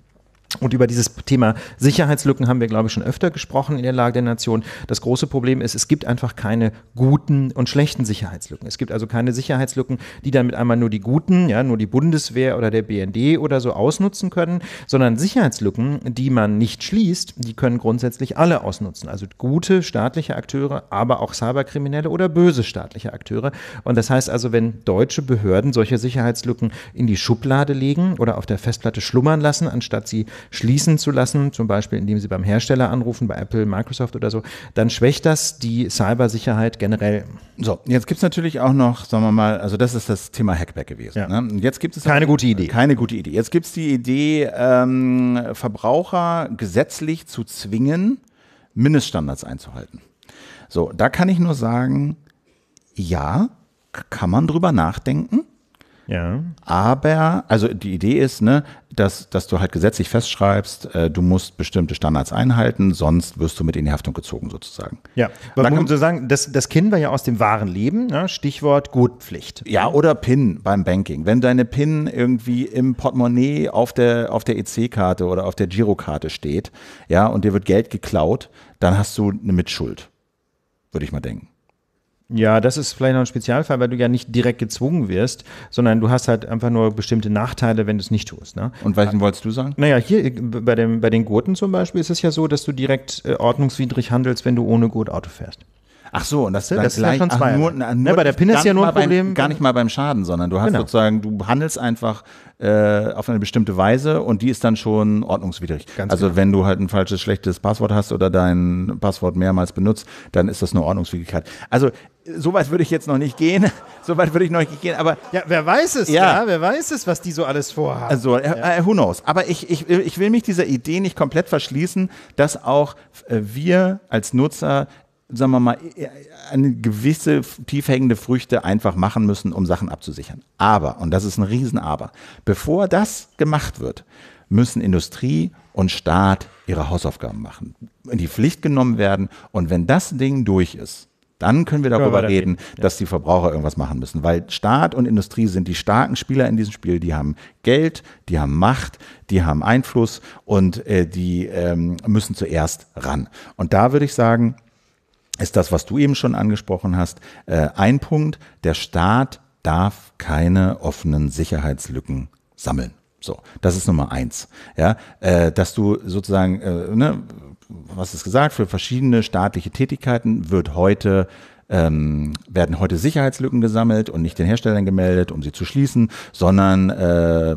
Und über dieses Thema Sicherheitslücken haben wir, glaube ich, schon öfter gesprochen in der Lage der Nation. Das große Problem ist, es gibt einfach keine guten und schlechten Sicherheitslücken. Es gibt also keine Sicherheitslücken, die dann mit einmal nur die guten, ja, nur die Bundeswehr oder der BND oder so ausnutzen können, sondern Sicherheitslücken, die man nicht schließt, die können grundsätzlich alle ausnutzen. Also gute staatliche Akteure, aber auch Cyberkriminelle oder böse staatliche Akteure. Und das heißt also, wenn deutsche Behörden solche Sicherheitslücken in die Schublade legen oder auf der Festplatte schlummern lassen, anstatt sie schließen zu lassen, zum Beispiel indem sie beim Hersteller anrufen, bei Apple, Microsoft oder so, dann schwächt das die Cybersicherheit generell. So, jetzt gibt es natürlich auch noch, sagen wir mal, also das ist das Thema Hackback gewesen. Ja. Ne? Jetzt gibt es keine auch, gute Idee. Keine gute Idee. Jetzt gibt es die Idee, ähm, Verbraucher gesetzlich zu zwingen, Mindeststandards einzuhalten. So, da kann ich nur sagen, ja, kann man drüber nachdenken. Ja. Aber, also die Idee ist, ne, dass, dass du halt gesetzlich festschreibst, äh, du musst bestimmte Standards einhalten, sonst wirst du mit in die Haftung gezogen sozusagen. Ja, aber man so sagen, das, das kennen wir ja aus dem wahren Leben, ne? Stichwort Gutpflicht. Ja, oder PIN beim Banking. Wenn deine PIN irgendwie im Portemonnaie auf der, auf der EC-Karte oder auf der Girokarte steht, ja, und dir wird Geld geklaut, dann hast du eine Mitschuld, würde ich mal denken. Ja, das ist vielleicht noch ein Spezialfall, weil du ja nicht direkt gezwungen wirst, sondern du hast halt einfach nur bestimmte Nachteile, wenn du es nicht tust. Ne? Und welchen wolltest du sagen? Naja, hier bei, dem, bei den Gurten zum Beispiel ist es ja so, dass du direkt äh, ordnungswidrig handelst, wenn du ohne Gurt Auto fährst. Ach so, und das, das, das ist ja schon zwei. Ach, nur, nur, ne, bei der PIN ist ja nur ein Problem. Beim, gar nicht mal beim Schaden, sondern du hast genau. sozusagen, du handelst einfach äh, auf eine bestimmte Weise und die ist dann schon ordnungswidrig. Ganz also genau. wenn du halt ein falsches, schlechtes Passwort hast oder dein Passwort mehrmals benutzt, dann ist das eine Ordnungswidrigkeit. Also so weit würde ich jetzt noch nicht gehen. (laughs) so weit würde ich noch nicht gehen, aber. Ja, wer weiß es, ja. ja wer weiß es, was die so alles vorhaben. Also, äh, ja. äh, who knows. Aber ich, ich, ich will mich dieser Idee nicht komplett verschließen, dass auch äh, wir als Nutzer sagen wir mal, eine gewisse tief hängende Früchte einfach machen müssen, um Sachen abzusichern. Aber, und das ist ein Riesenaber, bevor das gemacht wird, müssen Industrie und Staat ihre Hausaufgaben machen, in die Pflicht genommen werden. Und wenn das Ding durch ist, dann können wir darüber ja, reden, ja. dass die Verbraucher irgendwas machen müssen. Weil Staat und Industrie sind die starken Spieler in diesem Spiel. Die haben Geld, die haben Macht, die haben Einfluss und äh, die ähm, müssen zuerst ran. Und da würde ich sagen, ist das, was du eben schon angesprochen hast, äh, ein Punkt. Der Staat darf keine offenen Sicherheitslücken sammeln. So, das ist Nummer eins. Ja, äh, dass du sozusagen, äh, ne, was ist gesagt, für verschiedene staatliche Tätigkeiten wird heute ähm, werden heute Sicherheitslücken gesammelt und nicht den Herstellern gemeldet, um sie zu schließen, sondern äh, äh,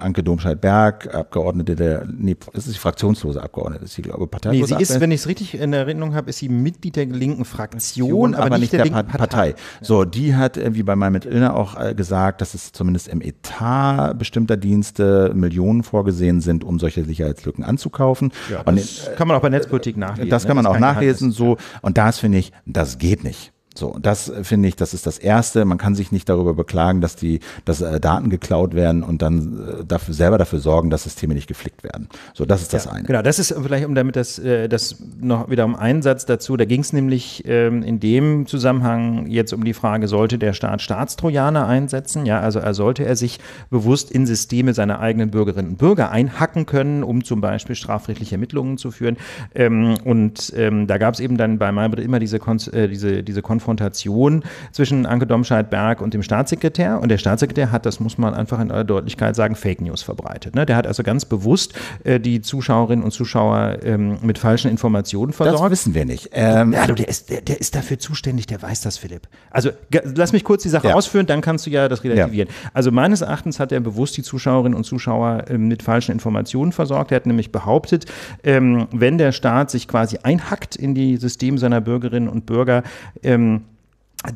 Anke Domscheit-Berg, Abgeordnete der, nee, ist die fraktionslose Abgeordnete, ist sie, glaube parteilose Nee, sie ist, wenn ich es richtig in Erinnerung habe, ist sie Mitglied der linken Fraktion, aber, aber nicht, der, der pa Partei. Partei. So, die hat irgendwie bei meinem Illner auch äh, gesagt, dass es zumindest im Etat bestimmter Dienste Millionen vorgesehen sind, um solche Sicherheitslücken anzukaufen. Ja, das und, äh, kann man auch bei Netzpolitik nachlesen. Das ne? kann man das auch nachlesen, so. Und das finde ich das geht nicht. So, das äh, finde ich, das ist das Erste. Man kann sich nicht darüber beklagen, dass die, dass äh, Daten geklaut werden und dann äh, dafür, selber dafür sorgen, dass Systeme nicht geflickt werden. So, das ist das ja, eine. Genau, das ist äh, vielleicht, um damit das, äh, das noch wieder um einen Satz dazu. Da ging es nämlich ähm, in dem Zusammenhang jetzt um die Frage, sollte der Staat Staatstrojaner einsetzen? Ja, also er sollte er sich bewusst in Systeme seiner eigenen Bürgerinnen und Bürger einhacken können, um zum Beispiel strafrechtliche Ermittlungen zu führen. Ähm, und ähm, da gab es eben dann bei Maybrit immer diese, Kon äh, diese, diese Konferenz Konfrontation zwischen Anke Domscheit-Berg und dem Staatssekretär. Und der Staatssekretär hat, das muss man einfach in aller Deutlichkeit sagen, Fake News verbreitet. Ne? Der hat also ganz bewusst äh, die Zuschauerinnen und Zuschauer ähm, mit falschen Informationen versorgt. Das wissen wir nicht. Ähm, ja, der, ist, der, der, ist dafür zuständig, der weiß das, Philipp. Also lass mich kurz die Sache ja. ausführen, dann kannst du ja das relativieren. Ja. Also meines Erachtens hat er bewusst die Zuschauerinnen und Zuschauer äh, mit falschen Informationen versorgt. Er hat nämlich behauptet, ähm, wenn der Staat sich quasi einhackt in die Systeme seiner Bürgerinnen und Bürger, ähm,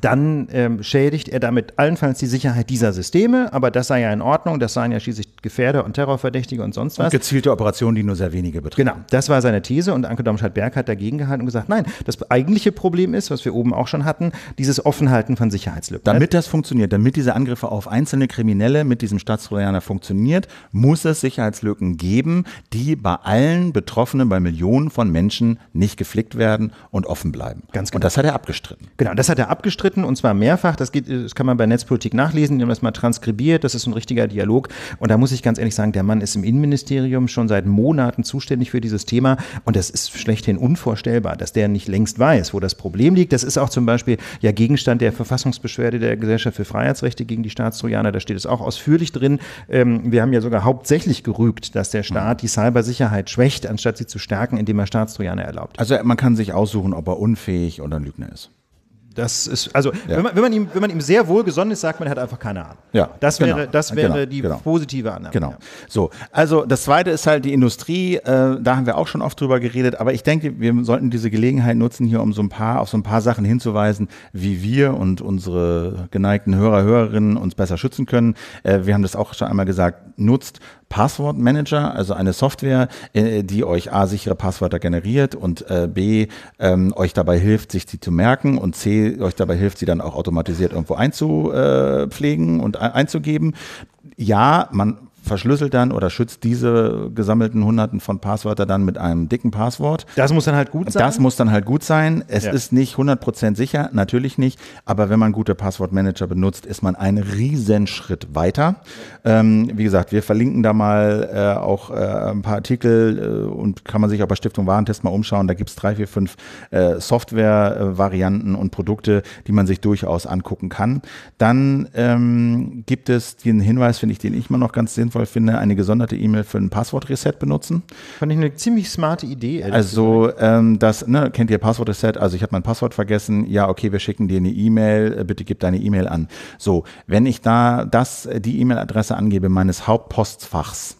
dann ähm, schädigt er damit allenfalls die Sicherheit dieser Systeme, aber das sei ja in Ordnung, das seien ja schließlich Gefährder und Terrorverdächtige und sonst was. Und gezielte Operationen, die nur sehr wenige betreffen. Genau, das war seine These und Anke Domscheit-Berg hat dagegen gehalten und gesagt, nein, das eigentliche Problem ist, was wir oben auch schon hatten, dieses Offenhalten von Sicherheitslücken. Damit das funktioniert, damit diese Angriffe auf einzelne Kriminelle mit diesem Staatstrojaner funktioniert, muss es Sicherheitslücken geben, die bei allen Betroffenen, bei Millionen von Menschen nicht geflickt werden und offen bleiben. Ganz genau. Und das hat er abgestritten. Genau, das hat er abgestritten abgestritten und zwar mehrfach. Das, geht, das kann man bei Netzpolitik nachlesen, die haben das mal transkribiert. Das ist ein richtiger Dialog. Und da muss ich ganz ehrlich sagen, der Mann ist im Innenministerium schon seit Monaten zuständig für dieses Thema. Und das ist schlechthin unvorstellbar, dass der nicht längst weiß, wo das Problem liegt. Das ist auch zum Beispiel ja Gegenstand der Verfassungsbeschwerde der Gesellschaft für Freiheitsrechte gegen die Staatstrojaner. Da steht es auch ausführlich drin. Ähm, wir haben ja sogar hauptsächlich gerügt, dass der Staat die Cybersicherheit schwächt, anstatt sie zu stärken, indem er Staatstrojaner erlaubt. Also man kann sich aussuchen, ob er unfähig oder ein Lügner ist. Das ist, also, ja. wenn, man, wenn, man ihm, wenn man ihm sehr wohl gesonnen ist, sagt man, er hat einfach keine Ahnung. Ja, das genau. wäre, genau, das wäre genau, die genau. positive Annahme. Genau. So, also das zweite ist halt die Industrie, äh, da haben wir auch schon oft drüber geredet, aber ich denke, wir sollten diese Gelegenheit nutzen, hier um so ein paar, auf so ein paar Sachen hinzuweisen, wie wir und unsere geneigten Hörer, Hörerinnen uns besser schützen können. Äh, wir haben das auch schon einmal gesagt, nutzt Passwortmanager, also eine Software, äh, die euch A, sichere Passwörter generiert und äh, B, ähm, euch dabei hilft, sich die zu merken und C, euch dabei hilft, sie dann auch automatisiert irgendwo einzupflegen äh, und einzugeben. Ja, man verschlüsselt dann oder schützt diese gesammelten Hunderten von Passwörtern dann mit einem dicken Passwort. Das muss dann halt gut sein. Das muss dann halt gut sein. Es ja. ist nicht 100% sicher, natürlich nicht. Aber wenn man gute Passwortmanager benutzt, ist man einen Riesenschritt weiter. Ähm, wie gesagt, wir verlinken da mal äh, auch äh, ein paar Artikel äh, und kann man sich auch bei Stiftung Warentest mal umschauen. Da gibt es drei, vier, fünf äh, Software-Varianten und Produkte, die man sich durchaus angucken kann. Dann ähm, gibt es den Hinweis, finde ich, den ich immer noch ganz sinnvoll sinnvoll finde, eine gesonderte E-Mail für ein Passwortreset benutzen. Fand ich eine ziemlich smarte Idee. Also ähm, das, ne, kennt ihr Passwortreset? Also ich habe mein Passwort vergessen. Ja, okay, wir schicken dir eine E-Mail. Äh, bitte gib deine E-Mail an. So, wenn ich da das, äh, die E-Mail-Adresse angebe meines Hauptpostfachs,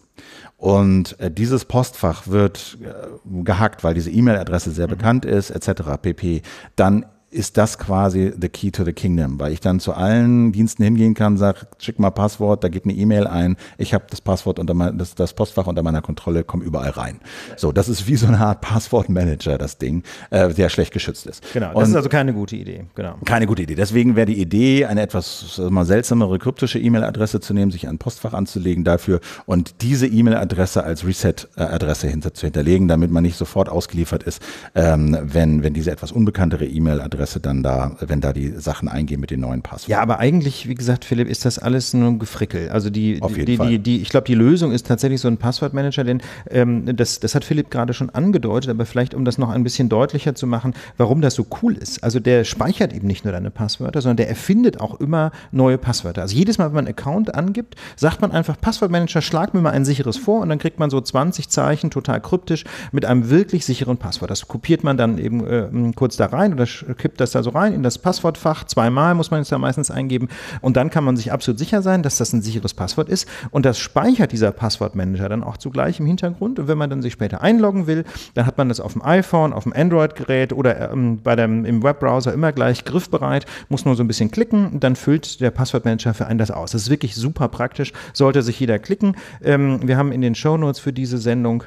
und äh, dieses Postfach wird gehackt, weil diese E-Mail-Adresse sehr mhm. bekannt ist, etc. pp. Dann ist das quasi the key to the kingdom, weil ich dann zu allen Diensten hingehen kann, sag, schick mal Passwort, da geht eine E-Mail ein, ich habe das Passwort unter mein, das, das Postfach unter meiner Kontrolle, komm überall rein. So, das ist wie so eine Art Passwortmanager, das Ding, äh, der schlecht geschützt ist. Genau, das Und ist also keine gute Idee. Genau. Keine gute Idee. Deswegen wäre die Idee, eine etwas mal seltsamere kryptische E-Mail-Adresse zu nehmen, sich ein Postfach anzulegen dafür und diese E-Mail-Adresse als Reset-Adresse hinter, zu hinterlegen, damit man nicht sofort ausgeliefert ist, ähm, wenn, wenn diese etwas unbekanntere E-Mail-Adresse E-Mail-Adresse dann da, wenn da die Sachen eingehen mit den neuen Passwörtern. Ja, aber eigentlich, wie gesagt, Philipp, ist das alles nur ein Gefrickel. Also die, die, die, die, ich glaube, die Lösung ist tatsächlich so ein Passwortmanager, denn ähm, das, das hat Philipp gerade schon angedeutet, aber vielleicht, um das noch ein bisschen deutlicher zu machen, warum das so cool ist. Also der speichert eben nicht nur deine Passwörter, sondern der erfindet auch immer neue Passwörter. Also jedes Mal, wenn man einen Account angibt, sagt man einfach Passwortmanager, schlag mir mal ein sicheres vor und dann kriegt man so 20 Zeichen, total kryptisch, mit einem wirklich sicheren Passwort. Das kopiert man dann eben äh, kurz da rein oder kippt gibt das da so rein in das Passwortfach. Zweimal muss man es da meistens eingeben. Und dann kann man sich absolut sicher sein, dass das ein sicheres Passwort ist. Und das speichert dieser Passwortmanager dann auch zugleich im Hintergrund. Und wenn man dann sich später einloggen will, dann hat man das auf dem iPhone, auf dem Android-Gerät oder ähm, bei dem, im Webbrowser immer gleich griffbereit, muss nur so ein bisschen klicken, dann füllt der Passwortmanager für einen das aus. Das ist wirklich super praktisch, sollte sich jeder klicken. Ähm, wir haben in den Show Notes für diese Sendung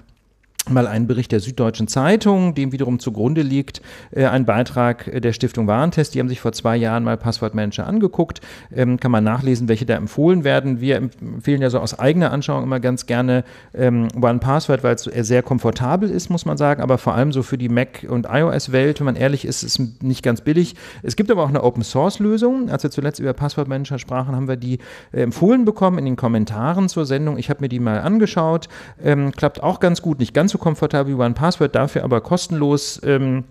mal einen Bericht der Süddeutschen Zeitung, dem wiederum zugrunde liegt äh, ein Beitrag äh, der Stiftung Warentest. Die haben sich vor zwei Jahren mal Passwortmanager angeguckt. Ähm, kann man nachlesen, welche da empfohlen werden. Wir empfehlen ja so aus eigener Anschauung immer ganz gerne ähm, OnePassword, weil es äh, sehr komfortabel ist, muss man sagen. Aber vor allem so für die Mac- und iOS-Welt, wenn man ehrlich ist, ist es nicht ganz billig. Es gibt aber auch eine Open-Source-Lösung. Als wir zuletzt über Passwortmanager sprachen, haben wir die äh, empfohlen bekommen in den Kommentaren zur Sendung. Ich habe mir die mal angeschaut. Ähm, klappt auch ganz gut, nicht ganz so komfortabel wie OnePassword, dafür aber kostenlos ähm,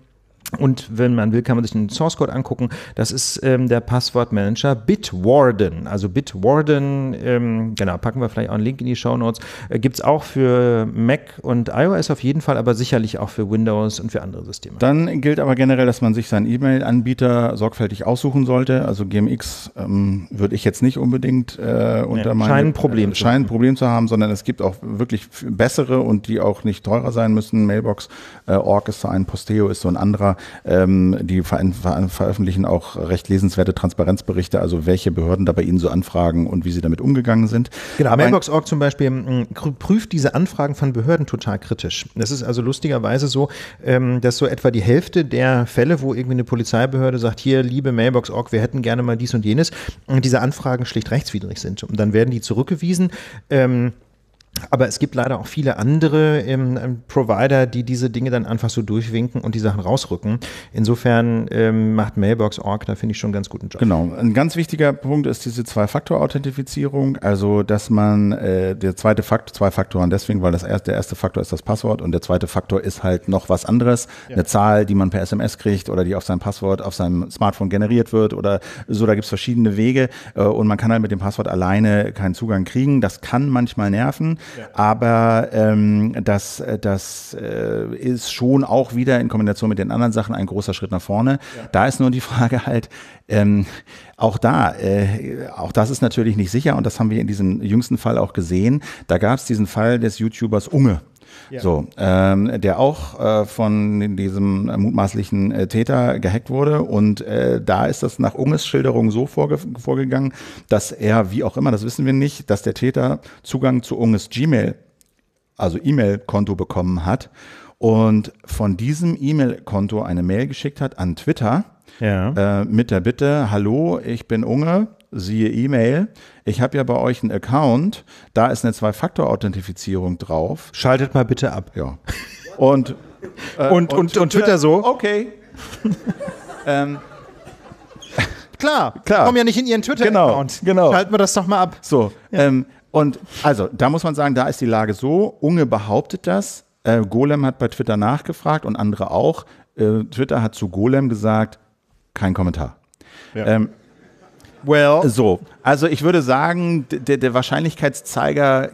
und wenn man will, kann man sich den Source Code angucken. Das ist ähm, der Passwortmanager Bitwarden. Also Bitwarden, ähm, genau, packen wir vielleicht auch einen Link in die Show Notes. Äh, Gibt es auch für Mac und iOS auf jeden Fall, aber sicherlich auch für Windows und für andere Systeme. Dann gilt aber generell, dass man sich seinen E-Mail-Anbieter sorgfältig aussuchen sollte. Also GMX ähm, würde ich jetzt nicht unbedingt äh, unter nee, meinen. Scheinen Problem, äh, scheinen Problem zu haben, sondern es gibt auch wirklich bessere und die auch nicht teurer sein müssen. Mailbox.org äh, ist so ein, Posteo ist so ein anderer. Ähm, die ver ver veröffentlichen auch recht lesenswerte Transparenzberichte, also welche Behörden da bei Ihnen so anfragen und wie sie damit umgegangen sind. Genau, Mailbox.org zum Beispiel mm, prüft diese Anfragen von Behörden total kritisch. Das ist also lustigerweise so, ähm, dass so etwa die Hälfte der Fälle, wo irgendwie eine Polizeibehörde sagt, hier, liebe Mailbox.org, wir hätten gerne mal dies und jenes, äh, diese Anfragen schlicht rechtswidrig sind. Und dann werden die zurückgewiesen. Ähm aber es gibt leider auch viele andere ähm, ähm, Provider, die diese Dinge dann einfach so durchwinken und die Sachen rausrücken. Insofern ähm, macht Mailbox.org da finde ich schon einen ganz guten Job. Genau. Ein ganz wichtiger Punkt ist diese Zwei-Faktor-Authentifizierung. Also, dass man äh, der zweite Faktor, zwei Faktoren deswegen, weil das erste, der erste Faktor ist das Passwort und der zweite Faktor ist halt noch was anderes. Ja. Eine Zahl, die man per SMS kriegt oder die auf sein Passwort auf seinem Smartphone generiert wird oder so. Da gibt es verschiedene Wege äh, und man kann halt mit dem Passwort alleine keinen Zugang kriegen. Das kann manchmal nerven. Aber ähm, das, äh, das äh, ist schon auch wieder in Kombination mit den anderen Sachen ein großer Schritt nach vorne. Ja. Da ist nur die Frage halt, ähm, auch da, äh, auch das ist natürlich nicht sicher und das haben wir in diesem jüngsten Fall auch gesehen. Da gab es diesen Fall des YouTubers Unge. Ja. So, ähm, der auch äh, von diesem mutmaßlichen äh, Täter gehackt wurde. Und äh, da ist das nach Unges Schilderung so vorge vorgegangen, dass er, wie auch immer, das wissen wir nicht, dass der Täter Zugang zu Unges Gmail, also E-Mail-Konto bekommen hat und von diesem E-Mail-Konto eine Mail geschickt hat an Twitter. Ja. Äh, mit der Bitte, hallo, ich bin Unge, siehe E-Mail. Ich habe ja bei euch einen Account, da ist eine Zwei-Faktor-Authentifizierung drauf. Schaltet mal bitte ab. Ja. Und, äh, und, und, und, Twitter, so. Okay. (laughs) ähm, klar, klar. Die kommen ja nicht in ihren Twitter-Account. Genau, genau. Schalten wir das doch mal ab. So, ja. ähm, und also, da muss man sagen, da ist die Lage so. Unge behauptet das. Äh, Golem hat bei Twitter nachgefragt und andere auch. Äh, Twitter hat zu Golem gesagt, kein Kommentar. Ja. Ähm, Well. So, also ich würde sagen, der, der Wahrscheinlichkeitszeiger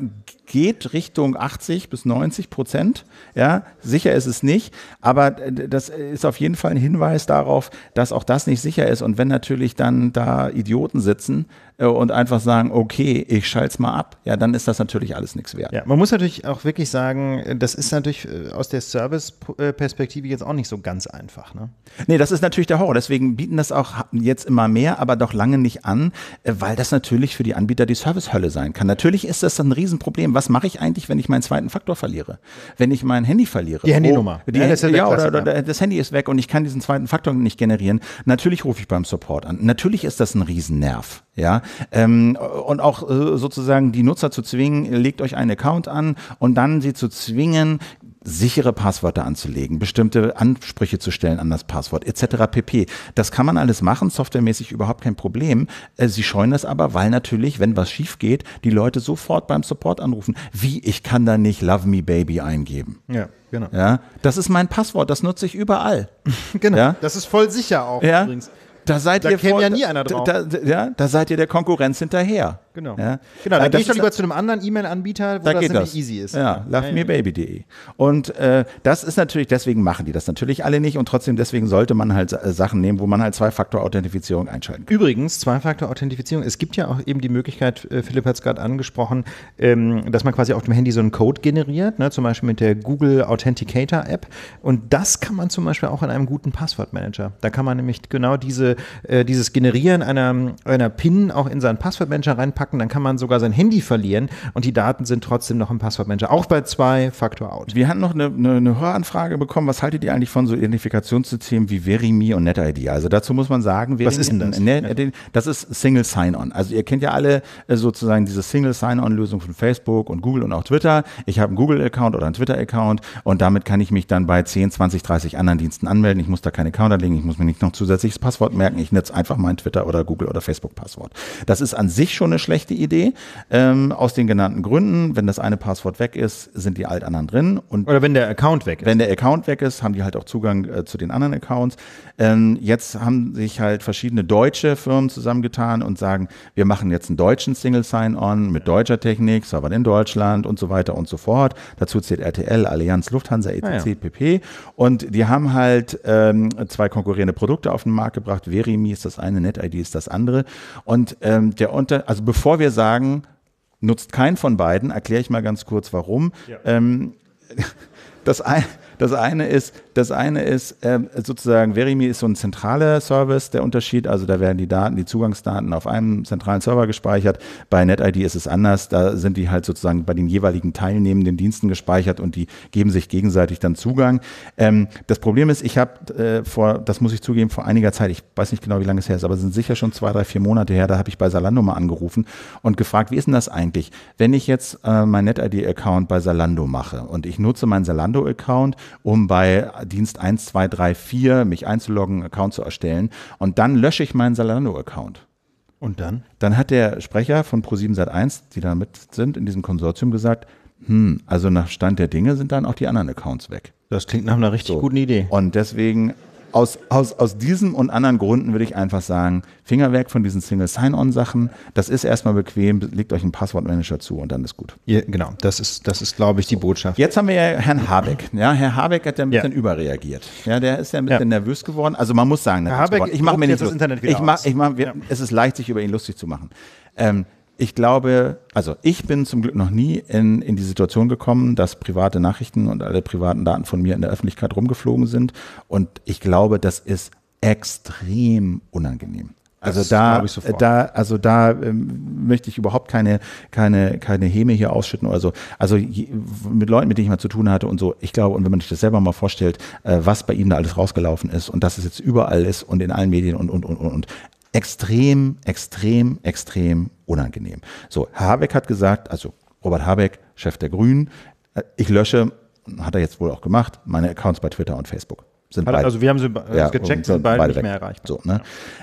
geht Richtung 80 bis 90 Prozent. Ja, sicher ist es nicht, aber das ist auf jeden Fall ein Hinweis darauf, dass auch das nicht sicher ist. Und wenn natürlich dann da Idioten sitzen, äh, und einfach sagen, okay, ich schalte es mal ab, ja, dann ist das natürlich alles nichts wert. Ja, man muss natürlich auch wirklich sagen, das ist natürlich äh, aus der Service-Perspektive jetzt auch nicht so ganz einfach. Ne? Nee, das ist natürlich der Horror. Deswegen bieten das auch jetzt immer mehr, aber doch lange nicht an, äh, weil das natürlich für die Anbieter die Service-Hölle sein kann. Natürlich ist das ein Riesenproblem. Was mache ich eigentlich, wenn ich meinen zweiten Faktor verliere? Wenn ich mein Handy verliere? Die Handynummer. Oh, die ja, das, Hand ja, oder, oder das Handy ist weg und ich kann diesen zweiten Faktor nicht generieren. Natürlich rufe ich beim Support an. Natürlich ist das ein Riesennerv. Ja, ähm, und auch äh, sozusagen die Nutzer zu zwingen, legt euch einen Account an und dann sie zu zwingen, sichere Passwörter anzulegen, bestimmte Ansprüche zu stellen an das Passwort etc. pp. Das kann man alles machen, softwaremäßig überhaupt kein Problem. Äh, sie scheuen das aber, weil natürlich, wenn was schief geht, die Leute sofort beim Support anrufen. Wie, ich kann da nicht Love Me Baby eingeben. Ja. Genau. Ja, das ist mein Passwort, das nutze ich überall. (laughs) genau. Ja? Das ist voll sicher auch ja? übrigens da seid da ihr vor, ja nie einer drauf. Da, da, ja, da seid ihr der Konkurrenz hinterher. Genau. Ja? Genau, da, da äh, gehe ich doch lieber zu einem anderen E-Mail-Anbieter, wo da das geht das. easy ist. Ja, ja. lovemebaby.de. Und äh, das ist natürlich, deswegen machen die das natürlich alle nicht und trotzdem deswegen sollte man halt äh, Sachen nehmen, wo man halt Zwei-Faktor-Authentifizierung einschalten kann. Übrigens, Zwei-Faktor-Authentifizierung, es gibt ja auch eben die Möglichkeit, äh, Philipp hat es gerade angesprochen, ähm, dass man quasi auf dem Handy so einen Code generiert, ne, zum Beispiel mit der Google Authenticator App und das kann man zum Beispiel auch in einem guten Passwortmanager. Da kann man nämlich genau diese äh, dieses Generieren einer, einer PIN auch in seinen Passwortmanager reinpacken, dann kann man sogar sein Handy verlieren und die Daten sind trotzdem noch im Passwortmanager, auch bei zwei Faktor Out. Wir hatten noch eine, eine, eine Höranfrage bekommen, was haltet ihr eigentlich von so Identifikationssystemen wie Verimi und NetID? Also dazu muss man sagen, Verimi, was ist denn das? Net, das ist Single Sign-On. Also ihr kennt ja alle äh, sozusagen diese Single Sign-On-Lösung von Facebook und Google und auch Twitter. Ich habe einen Google-Account oder einen Twitter-Account und damit kann ich mich dann bei 10, 20, 30 anderen Diensten anmelden. Ich muss da keine Counter legen, ich muss mir nicht noch zusätzliches Passwort merken, ich nutze einfach mein Twitter oder Google oder Facebook-Passwort. Das ist an sich schon eine schlechte Idee, ähm, aus den genannten Gründen. Wenn das eine Passwort weg ist, sind die alt anderen drin. Und oder wenn der Account weg ist. Wenn der Account weg ist, haben die halt auch Zugang äh, zu den anderen Accounts. Ähm, jetzt haben sich halt verschiedene deutsche Firmen zusammengetan und sagen, wir machen jetzt einen deutschen Single Sign-On mit deutscher Technik, Server in Deutschland und so weiter und so fort. Dazu zählt RTL, Allianz, Lufthansa, etc., ah, ja. pp. E und die haben halt ähm, zwei konkurrierende Produkte auf den Markt gebracht. Verimi ist das eine, NetID ist das andere. Und ähm, der Unter, also bevor wir sagen, nutzt kein von beiden, erkläre ich mal ganz kurz warum. Ja. Ähm, (laughs) das, ein, das eine ist, das eine ist äh, sozusagen, Verimi ist so ein zentraler Service, der Unterschied. Also da werden die Daten, die Zugangsdaten auf einem zentralen Server gespeichert. Bei NetID ist es anders. Da sind die halt sozusagen bei den jeweiligen teilnehmenden Diensten gespeichert und die geben sich gegenseitig dann Zugang. Ähm, das Problem ist, ich habe äh, vor, das muss ich zugeben, vor einiger Zeit, ich weiß nicht genau, wie lange es her ist, aber es sind sicher schon zwei, drei, vier Monate her, da habe ich bei Salando mal angerufen und gefragt, wie ist denn das eigentlich, wenn ich jetzt äh, meinen NetID-Account bei Salando mache und ich nutze meinen Salando-Account, um bei Dienst 1, 2, 3, 4, mich einzuloggen, Account zu erstellen. Und dann lösche ich meinen Salando-Account. Und dann? Dann hat der Sprecher von Pro7 Sat1, die da mit sind, in diesem Konsortium gesagt, hm, also nach Stand der Dinge sind dann auch die anderen Accounts weg. Das klingt nach einer richtig so. guten Idee. Und deswegen aus, aus, aus diesem und anderen Gründen würde ich einfach sagen, Finger weg von diesen Single-Sign-On-Sachen. Das ist erstmal bequem, legt euch einen Passwortmanager zu und dann ist gut. Ja, genau, das ist, das ist, glaube ich, die Botschaft. Jetzt haben wir ja Herrn Habeck. Ja, Herr Habeck hat ja ein bisschen ja. überreagiert. Ja, der ist ja ein bisschen nervös geworden. Also man muss sagen, Herr Habeck, ich mache mir nicht das Internet wieder ich mach, ich mach, wir, Es ist leicht, sich über ihn lustig zu machen. Ähm, ich glaube, also ich bin zum Glück noch nie in, in die Situation gekommen, dass private Nachrichten und alle privaten Daten von mir in der Öffentlichkeit rumgeflogen sind. Und ich glaube, das ist extrem unangenehm. Also das da, da, also da ähm, möchte ich überhaupt keine, keine, keine Häme hier ausschütten oder so. Also je, mit Leuten, mit denen ich mal zu tun hatte und so. Ich glaube, und wenn man sich das selber mal vorstellt, äh, was bei ihnen da alles rausgelaufen ist und dass es jetzt überall ist und in allen Medien und, und, und, und, und extrem, extrem, extrem unangenehm. So, Herr Habeck hat gesagt, also Robert Habeck, Chef der Grünen, äh, ich lösche, hat er jetzt wohl auch gemacht, meine Accounts bei Twitter und Facebook. Sind hat, beide, also wir haben sie ja, gecheckt, sind beide, beide nicht mehr erreicht. So, ne?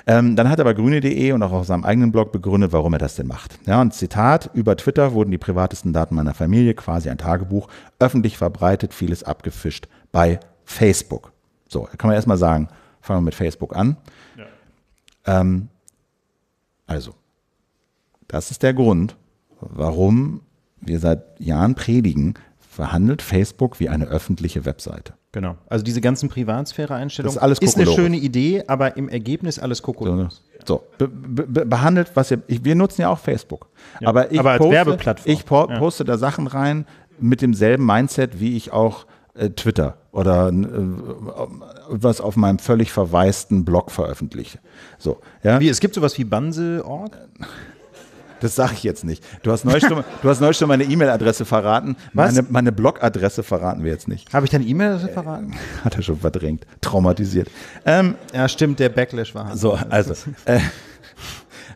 ja. ähm, dann hat er bei grüne.de und auch auf seinem eigenen Blog begründet, warum er das denn macht. Ja, und Zitat, über Twitter wurden die privatesten Daten meiner Familie, quasi ein Tagebuch, öffentlich verbreitet, vieles abgefischt bei Facebook. So, da kann man erstmal sagen, fangen wir mit Facebook an. Ja. Ähm, also, das ist der Grund, warum wir seit Jahren predigen, verhandelt Facebook wie eine öffentliche Webseite. Genau. Also diese ganzen Privatsphäre-Einstellungen ist, alles ist eine schöne Idee, aber im Ergebnis alles Kokolores. So, be be behandelt, was ihr. Ich, wir nutzen ja auch Facebook. Ja, aber ich aber poste, Ich po ja. poste da Sachen rein mit demselben Mindset, wie ich auch äh, Twitter oder äh, was auf meinem völlig verwaisten Blog veröffentliche. So, ja? Wie, es gibt sowas wie Bansel.org? Das sage ich jetzt nicht. Du hast neulich schon, du hast neulich schon meine E-Mail-Adresse verraten. Was? Meine, meine Blog-Adresse verraten wir jetzt nicht. Habe ich deine E-Mail-Adresse verraten? Äh, hat er schon verdrängt, traumatisiert. Ähm, ja, stimmt, der Backlash war. So, also. Äh,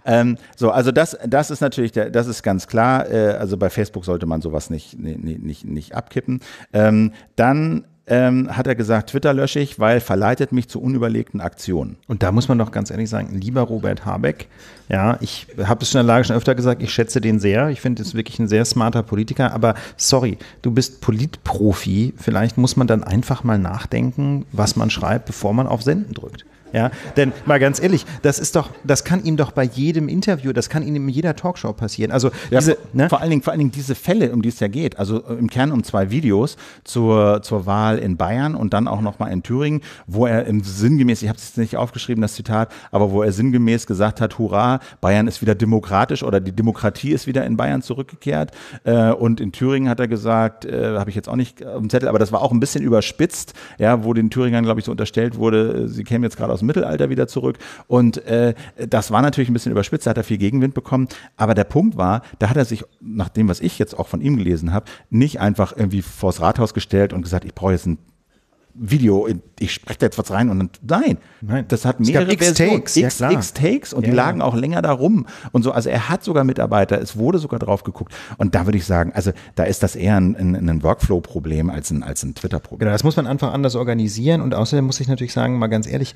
ähm, so, also das, das ist natürlich, der, das ist ganz klar. Äh, also bei Facebook sollte man sowas nicht, nicht, nicht, nicht abkippen. Ähm, dann ähm, hat er gesagt, Twitter lösche ich, weil verleitet mich zu unüberlegten Aktionen. Und da muss man doch ganz ehrlich sagen, lieber Robert Habeck, ja, ich habe es schon in der Lage schon öfter gesagt, ich schätze den sehr. Ich finde, ist wirklich ein sehr smarter Politiker, aber sorry, du bist Politprofi. Vielleicht muss man dann einfach mal nachdenken, was man schreibt, bevor man auf Senden drückt. Ja, denn mal ganz ehrlich, das ist doch, das kann ihm doch bei jedem Interview, das kann ihm in jeder Talkshow passieren. Also ja, ne? vor allen Dingen, vor allen Dingen diese Fälle, um die es ja geht. Also äh, im Kern um zwei Videos zur zur Wahl in Bayern und dann auch noch mal in Thüringen, wo er im sinngemäß, ich habe es nicht aufgeschrieben, das Zitat, aber wo er sinngemäß gesagt hat, hurra, Bayern ist wieder demokratisch oder die Demokratie ist wieder in Bayern zurückgekehrt. Äh, und in Thüringen hat er gesagt, äh, habe ich jetzt auch nicht im Zettel, aber das war auch ein bisschen überspitzt, ja, wo den Thüringern glaube ich so unterstellt wurde, sie kämen jetzt gerade aus dem Mittelalter wieder zurück. Und äh, das war natürlich ein bisschen überspitzt, da hat er viel Gegenwind bekommen. Aber der Punkt war, da hat er sich, nach dem, was ich jetzt auch von ihm gelesen habe, nicht einfach irgendwie vors Rathaus gestellt und gesagt, ich brauche jetzt einen Video, ich spreche da jetzt was rein und dann, nein, nein. das hat mehrere X Takes, X, ja, X Takes und ja, die lagen ja. auch länger da rum und so. Also er hat sogar Mitarbeiter, es wurde sogar drauf geguckt und da würde ich sagen, also da ist das eher ein, ein, ein Workflow-Problem als ein, als ein Twitter-Problem. Genau, das muss man einfach anders organisieren und außerdem muss ich natürlich sagen, mal ganz ehrlich,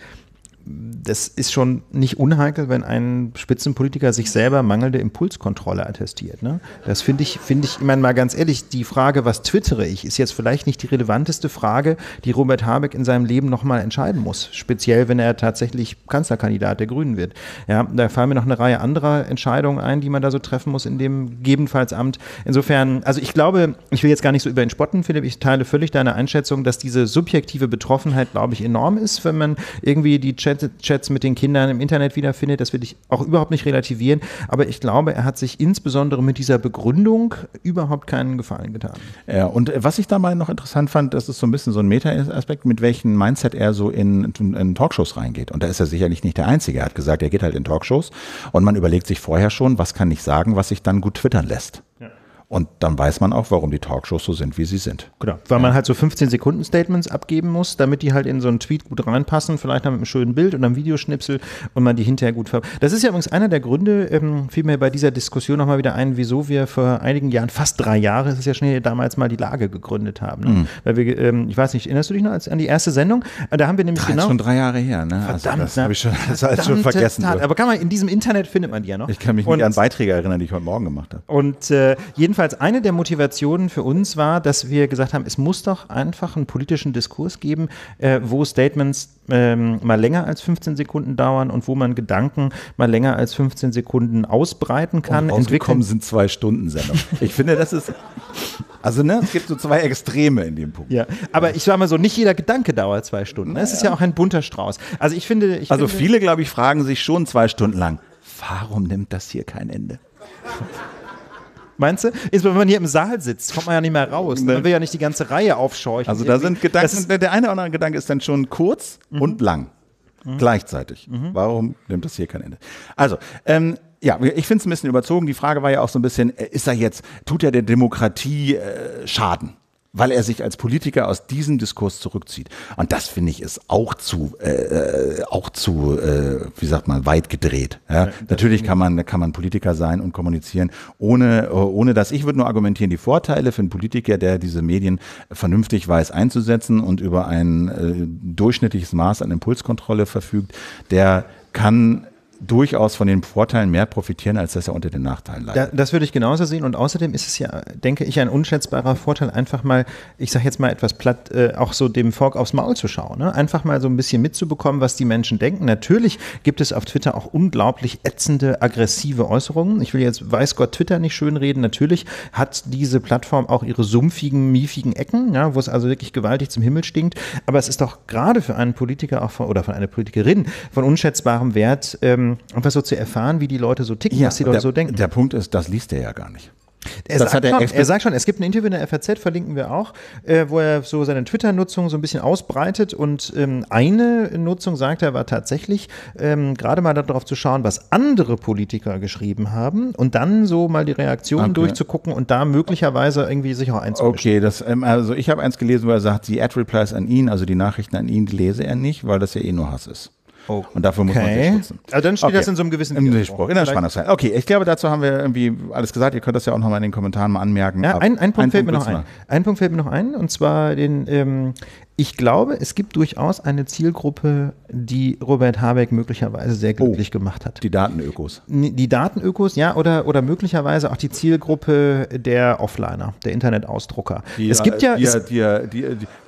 das ist schon nicht unheikel, wenn ein Spitzenpolitiker sich selber mangelnde Impulskontrolle attestiert. Ne? Das finde ich, finde ich, ich meine mal ganz ehrlich, die Frage, was twittere ich, ist jetzt vielleicht nicht die relevanteste Frage, die Robert Habeck in seinem Leben nochmal entscheiden muss. Speziell, wenn er tatsächlich Kanzlerkandidat der Grünen wird. Ja, da fallen mir noch eine Reihe anderer Entscheidungen ein, die man da so treffen muss in dem gegebenenfalls Amt. Insofern, also ich glaube, ich will jetzt gar nicht so über ihn spotten, Philipp, ich teile völlig deine Einschätzung, dass diese subjektive Betroffenheit, glaube ich, enorm ist, wenn man irgendwie die Chat Videochats mit den Kindern im Internet wiederfindet. Das will ich auch überhaupt nicht relativieren. Aber ich glaube, er hat sich insbesondere mit dieser Begründung überhaupt keinen Gefallen getan. Ja, und äh, was ich dabei noch interessant fand, das ist so ein bisschen so ein Meta-Aspekt, mit welchem Mindset er so in, in Talkshows reingeht. Und da ist er sicherlich nicht der Einzige. Er hat gesagt, er geht halt in Talkshows und man überlegt sich vorher schon, was kann ich sagen, was sich dann gut twittern lässt. Und dann weiß man auch, warum die Talkshows so sind, wie sie sind. Genau, weil ja. man halt so 15-Sekunden-Statements abgeben muss, damit die halt in so einen Tweet gut reinpassen, vielleicht dann mit einem schönen Bild und einem Videoschnipsel und man die hinterher gut ver... Das ist ja übrigens einer der Gründe, ähm, fiel mir bei dieser Diskussion nochmal wieder ein, wieso wir vor einigen Jahren, fast drei Jahre, es ist ja schnell damals mal die Lage gegründet haben. Ne? Mhm. Weil wir, ähm, ich weiß nicht, erinnerst du dich noch an die erste Sendung? Da haben wir nämlich drei, genau... schon drei Jahre her, ne? Also Verdammt, also das habe ich schon, das alles schon vergessen. Tat. Aber kann man, in diesem Internet findet man die ja noch. Ich kann mich nicht an Beiträge erinnern, die ich heute Morgen gemacht habe. Und äh, jedenfalls jedenfalls eine der Motivationen für uns war, dass wir gesagt haben, es muss doch einfach einen politischen Diskurs geben, äh, wo Statements ähm, mal länger als 15 Sekunden dauern und wo man Gedanken mal länger als 15 Sekunden ausbreiten oh, kann. Und entwickeln sind zwei Stunden Sendung. Ich finde, das ist also ne, es gibt so zwei Extreme in dem Punkt. Ja, aber ich sage mal so, nicht jeder Gedanke dauert zwei Stunden. Es ist ja auch ein bunter Strauß. Also ich finde, ich also finde, viele, glaube ich, fragen sich schon zwei Stunden lang, warum nimmt das hier kein Ende? Meinst du? Ist, wenn man hier im Saal sitzt, kommt man ja nicht mehr raus. Man will ja nicht die ganze Reihe aufscheuchen. Also da sind Gedanken, der eine oder andere Gedanke ist dann schon kurz mhm. und lang. Mhm. Gleichzeitig. Mhm. Warum nimmt das hier kein Ende? Also, ähm, ja, ich finde es ein bisschen überzogen. Die Frage war ja auch so ein bisschen, äh, ist er jetzt, tut er der Demokratie äh, Schaden? weil er sich als Politiker aus diesem Diskurs zurückzieht. Und das finde ich ist auch zu, äh, äh auch zu, äh, wie sagt man, weit gedreht. Ja? Natürlich kann man, kann man Politiker sein und kommunizieren, ohne, ohne dass ich würde nur argumentieren, die Vorteile für einen Politiker, der diese Medien vernünftig weiß einzusetzen und über ein äh, durchschnittliches Maß an Impulskontrolle verfügt, der kann durchaus von den Vorteilen mehr profitieren, als dass er unter den Nachteilen leidet. Da, das würde ich genauso sehen. Und außerdem ist es ja, denke ich, ein unschätzbarer Vorteil, einfach mal, ich sage jetzt mal etwas platt, äh, auch so dem Fork aufs Maul zu schauen. Ne? Einfach mal so ein bisschen mitzubekommen, was die Menschen denken. Natürlich gibt es auf Twitter auch unglaublich ätzende, aggressive Äußerungen. Ich will jetzt, weiß Gott, Twitter nicht schönreden. Natürlich hat diese Plattform auch ihre sumpfigen, miefigen Ecken, ja, wo es also wirklich gewaltig zum Himmel stinkt. Aber es ist doch gerade für einen Politiker auch von, oder von einer Politikerin von unschätzbarem Wert, ähm, ähm, einfach so zu erfahren, wie die Leute so ticken, ja, was die Leute der, so denken. Der Punkt ist, das liest er ja gar nicht. Er sagt, er, schon, er, sagt schon, es gibt ein Interview in der FAZ, verlinken wir auch, äh, wo er so seine Twitter-Nutzung so ein bisschen ausbreitet und ähm, eine Nutzung, sagt er, war tatsächlich ähm, gerade mal darauf zu schauen, was andere Politiker geschrieben haben und dann so mal die Reaktionen okay. durchzugucken und da möglicherweise irgendwie sich auch eins Okay, das, ähm, also ich habe eins gelesen, wo er sagt, die Ad-Replies an ihn, also die Nachrichten an ihn, die lese er nicht, weil das ja eh nur Hass ist. Okay. Und dafür muss man sich schützen. Also dann steht okay. das in so einem gewissen Im Durchbruch, in der Spannungszeit. Okay, ich glaube, dazu haben wir irgendwie alles gesagt. Ihr könnt das ja auch nochmal in den Kommentaren mal anmerken. Ja, ein, ein, Punkt ein fällt mir noch ein. Ein Punkt fällt mir noch ein, und zwar den, ähm, ich glaube, es gibt durchaus eine Zielgruppe, die Robert Habeck möglicherweise sehr glücklich oh, gemacht hat. Die Datenökos. Die Datenökos, ja, oder, oder möglicherweise auch die Zielgruppe der Offliner, der Internetausdrucker. Die, es gibt ja. Die, es, die,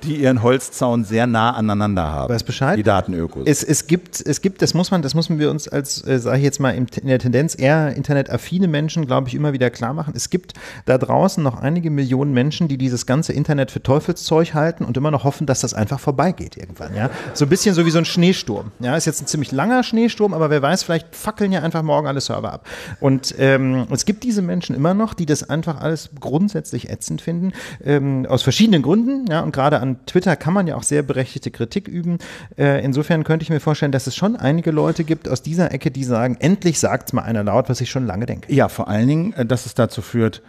die, ihren Holzzaun sehr nah aneinander haben. Weißt Bescheid? Die Datenökos. Es, es gibt, es gibt, das muss man, das müssen wir uns als, äh, sage ich jetzt mal, in der Tendenz eher internetaffine Menschen, glaube ich, immer wieder klar machen. Es gibt da draußen noch einige Millionen Menschen, die dieses ganze Internet für Teufelszeug halten und immer noch hoffen, dass dass das einfach vorbeigeht irgendwann. Ja? So ein bisschen so wie so ein Schneesturm. Ja, ist jetzt ein ziemlich langer Schneesturm, aber wer weiß, vielleicht fackeln ja einfach morgen alle Server ab. Und ähm, es gibt diese Menschen immer noch, die das einfach alles grundsätzlich ätzend finden, ähm, aus verschiedenen Gründen. Ja, und gerade an Twitter kann man ja auch sehr berechtigte Kritik üben. Äh, insofern könnte ich mir vorstellen, dass es schon einige Leute gibt aus dieser Ecke, die sagen, endlich sagt es mal einer laut, was ich schon lange denke. Ja, vor allen Dingen, äh, dass es dazu führt,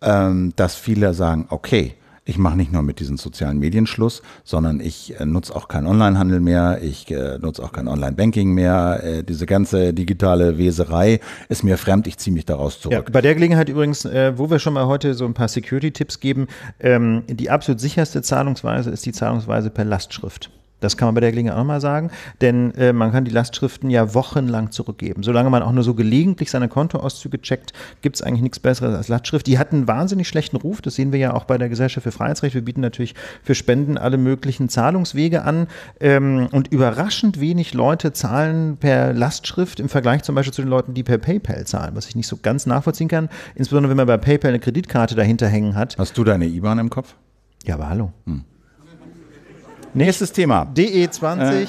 ähm, dass viele sagen, okay, ich mache nicht nur mit diesen sozialen Medien Schluss, sondern ich äh, nutze auch keinen Onlinehandel mehr, ich äh, nutze auch kein Online-Banking mehr. Äh, diese ganze digitale Weserei ist mir fremd, ich ziehe mich daraus zurück. Ja, bei der Gelegenheit übrigens, äh, wo wir schon mal heute so ein paar Security-Tipps geben, ähm, die absolut sicherste Zahlungsweise ist die Zahlungsweise per Lastschrift. Das kann man bei der Gelegenheit auch nochmal sagen, denn äh, man kann die Lastschriften ja wochenlang zurückgeben. Solange man auch nur so gelegentlich seine Kontoauszüge checkt, gibt es eigentlich nichts Besseres als Lastschrift. Die hat einen wahnsinnig schlechten Ruf, das sehen wir ja auch bei der Gesellschaft für Freiheitsrecht. Wir bieten natürlich für Spenden alle möglichen Zahlungswege an ähm, und überraschend wenig Leute zahlen per Lastschrift im Vergleich zum Beispiel zu den Leuten, die per PayPal zahlen, was ich nicht so ganz nachvollziehen kann, insbesondere wenn man bei PayPal eine Kreditkarte dahinter hängen hat. Hast du deine IBAN im Kopf? Ja, aber hallo. Hm. Nächstes Thema. DE20, äh.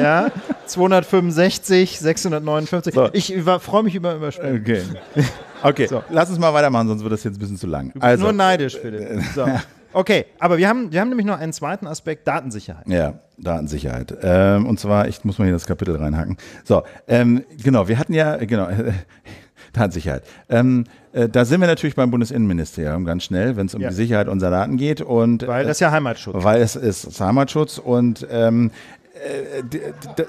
ja, 265, (laughs) 659. So. Ich freue mich über Überspringen. Okay, (laughs) okay. So. lass uns mal weitermachen, sonst wird das jetzt ein bisschen zu lang. Also. Nur neidisch, Philipp. So. (laughs) Okay, aber wir haben, wir haben nämlich noch einen zweiten Aspekt, Datensicherheit. Ja, Datensicherheit. Ähm, und zwar, ich muss mal hier das Kapitel reinhacken. So, ähm, genau, wir hatten ja, äh, genau, äh, Datensicherheit. Ähm, äh, da sind wir natürlich beim Bundesinnenministerium ganz schnell, wenn es um ja. die Sicherheit unserer Daten geht. Und, äh, weil das ja Heimatschutz. Weil es ist Heimatschutz und ähm, äh,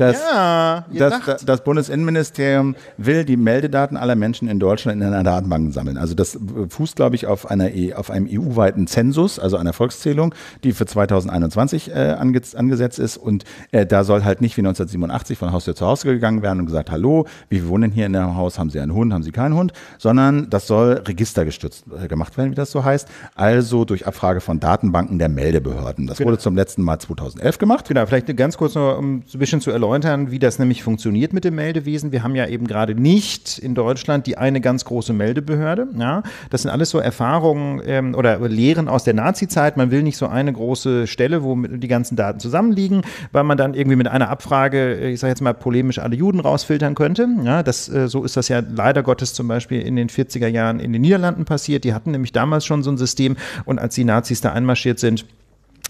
das, ja, das, das, Bundesinnenministerium will die Meldedaten aller Menschen in Deutschland in einer Datenbank sammeln. Also das äh, fußt, glaube ich, auf, einer, e, auf einem EU-weiten Zensus, also einer Volkszählung, die für 2021 äh, ange, angesetzt ist. Und äh, da soll halt nicht wie 1987 von Haustür zu Haus gegangen werden und gesagt, hallo, wie viele wohnen hier in dem Haus? Haben Sie einen Hund? Haben Sie keinen Hund? Sondern das soll registergestützt äh, gemacht werden, wie das so heißt. Also durch Abfrage von Datenbanken der Meldebehörden. Das genau. wurde zum letzten Mal 2011 gemacht. Genau, vielleicht ganz kurz noch, um ein bisschen zu erläutern erläutern, wie das nämlich funktioniert mit dem Meldewesen. Wir haben ja eben gerade nicht in Deutschland die eine ganz große Meldebehörde. Ja? Das sind alles so Erfahrungen ähm, oder Lehren aus der Nazi-Zeit. Man will nicht so eine große Stelle, wo die ganzen Daten zusammenliegen, weil man dann irgendwie mit einer Abfrage, äh, ich sage jetzt mal polemisch, alle Juden rausfiltern könnte. Ja, das, äh, so ist das ja leider Gottes zum Beispiel in den 40er Jahren in den Niederlanden passiert. Die hatten nämlich damals schon so ein System und als die Nazis da einmarschiert sind,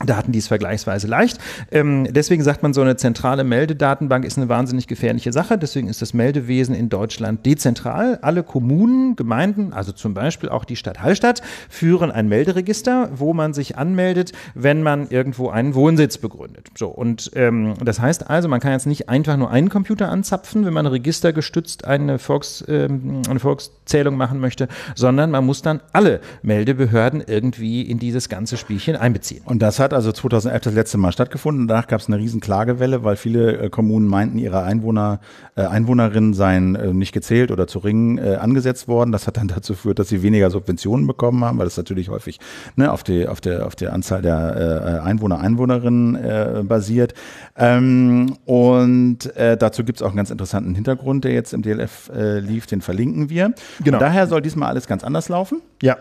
da hatten die es vergleichsweise leicht. Ähm, deswegen sagt man, so eine zentrale Meldedatenbank ist eine wahnsinnig gefährliche Sache. Deswegen ist das Meldewesen in Deutschland dezentral. Alle Kommunen, Gemeinden, also zum Beispiel auch die Stadt Hallstatt, führen ein Melderegister, wo man sich anmeldet, wenn man irgendwo einen Wohnsitz begründet. So, und ähm, das heißt also, man kann jetzt nicht einfach nur einen Computer anzapfen, wenn man registergestützt eine, Volks, ähm, eine Volkszählung machen möchte, sondern man muss dann alle Meldebehörden irgendwie in dieses ganze Spielchen einbeziehen. Und das hat hat also 2011 das letzte Mal stattgefunden. Danach gab es eine riesen Klagewelle, weil viele äh, Kommunen meinten, ihre Einwohner, äh, Einwohnerinnen seien äh, nicht gezählt oder zu Ringen äh, angesetzt worden. Das hat dann (laughs) dazu geführt, dass sie weniger Subventionen bekommen haben, weil das natürlich häufig ne, auf, die, auf, der, auf der Anzahl der äh, Einwohner, Einwohnerinnen äh, basiert. Ähm, und dazu gibt es auch einen ganz interessanten Hintergrund, der jetzt im DLF lief, den verlinken wir. Genau. daher soll diesmal alles ganz anders laufen. Ja.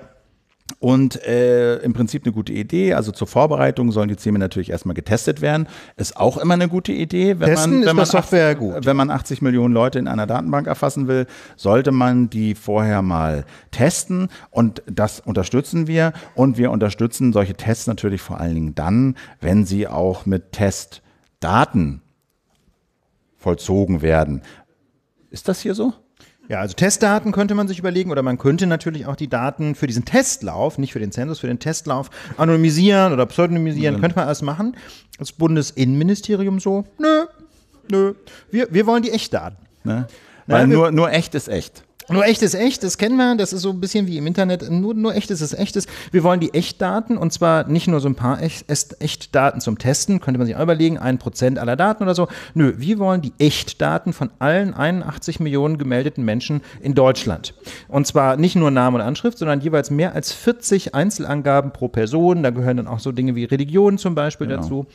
Und äh, im Prinzip eine gute Idee. Also zur Vorbereitung sollen die Zähne natürlich erstmal getestet werden. Ist auch immer eine gute Idee, wenn Testen man, wenn man, 80, wenn man 80 Millionen Leute in einer Datenbank erfassen will, sollte man die vorher mal testen. Und das unterstützen wir. Und wir unterstützen solche Tests natürlich vor allen Dingen dann, wenn sie auch mit Testdaten vollzogen werden. Ist das hier so? Ja, also Testdaten könnte man sich überlegen oder man könnte natürlich auch die Daten für diesen Testlauf, nicht für den Zensus, für den Testlauf anonymisieren oder pseudonymisieren, mhm. könnte man alles machen. Das Bundesinnenministerium so, nö, nö, wir, wir wollen die Echtdaten. Ne? Weil ja, nur, nur echt ist echt. Nur echtes echt, das kennen wir, das ist so ein bisschen wie im Internet, nur, nur echtes ist echtes. Wir wollen die Echtdaten und zwar nicht nur so ein paar Echtdaten zum Testen, könnte man sich auch überlegen, ein Prozent aller Daten oder so. Nö, wir wollen die Echtdaten von allen 81 Millionen gemeldeten Menschen in Deutschland. Und zwar nicht nur Name und Anschrift, sondern jeweils mehr als 40 Einzelangaben pro Person. Da gehören dann auch so Dinge wie Religion zum Beispiel genau. dazu.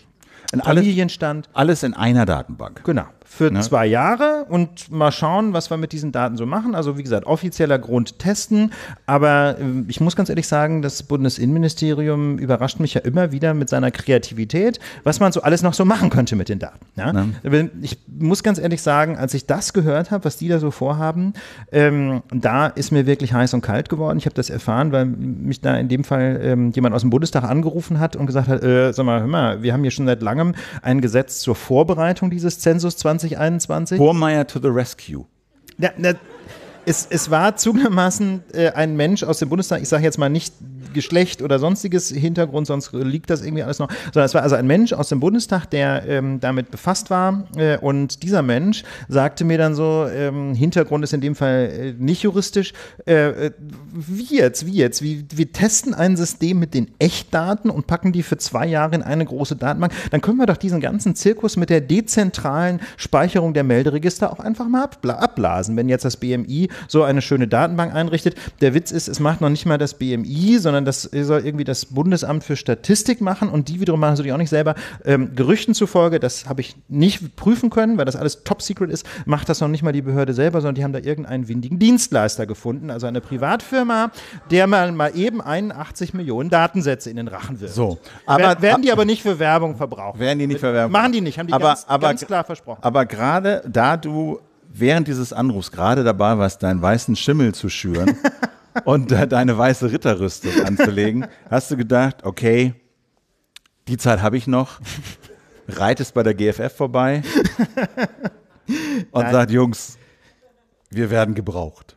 Familienstand. Alles in einer Datenbank. Genau für ne? zwei Jahre und mal schauen, was wir mit diesen Daten so machen. Also wie gesagt, offizieller Grund testen. Aber ähm, ich muss ganz ehrlich sagen, das Bundesinnenministerium überrascht mich ja immer wieder mit seiner Kreativität, was man so alles noch so machen könnte mit den Daten. Ja? Ne? Ich muss ganz ehrlich sagen, als ich das gehört habe, was die da so vorhaben, ähm, da ist mir wirklich heiß und kalt geworden. Ich habe das erfahren, weil mich da in dem Fall ähm, jemand aus dem Bundestag angerufen hat und gesagt hat, äh, sag mal, hör mal, wir haben hier schon seit langem ein Gesetz zur Vorbereitung dieses Zensus 20 2021. Bormeyer to the rescue. Ja, na, es, es war zugegebenermaßen äh, ein Mensch aus dem Bundestag, ich sage jetzt mal nicht Geschlecht oder sonstiges Hintergrund, sonst liegt das irgendwie alles noch. Sondern es war also ein Mensch aus dem Bundestag, der ähm, damit befasst war. Äh, und dieser Mensch sagte mir dann so: ähm, Hintergrund ist in dem Fall äh, nicht juristisch. Äh, äh, wie jetzt, wie jetzt? Wie, wir testen ein System mit den Echtdaten und packen die für zwei Jahre in eine große Datenbank. Dann können wir doch diesen ganzen Zirkus mit der dezentralen Speicherung der Melderegister auch einfach mal abbla abblasen, wenn jetzt das BMI so eine schöne Datenbank einrichtet. Der Witz ist, es macht noch nicht mal das BMI, sondern sondern das soll irgendwie das Bundesamt für Statistik machen und die wiederum machen sie natürlich auch nicht selber. Ähm, Gerüchten zufolge, das habe ich nicht prüfen können, weil das alles top secret ist, macht das noch nicht mal die Behörde selber, sondern die haben da irgendeinen windigen Dienstleister gefunden, also eine Privatfirma, der man mal eben 81 Millionen Datensätze in den Rachen wirft. So, aber werden die aber nicht für Werbung verbraucht. Werden die nicht für Werbung. Machen die nicht, haben die aber, ganz, aber, ganz klar versprochen. Aber gerade da du während dieses Anrufs gerade dabei warst, deinen weißen Schimmel zu schüren, (laughs) und äh, deine weiße Ritterrüstung anzulegen, hast du gedacht, okay, die Zeit habe ich noch. Reitest bei der GFF vorbei und Nein. sagt, Jungs, wir werden gebraucht.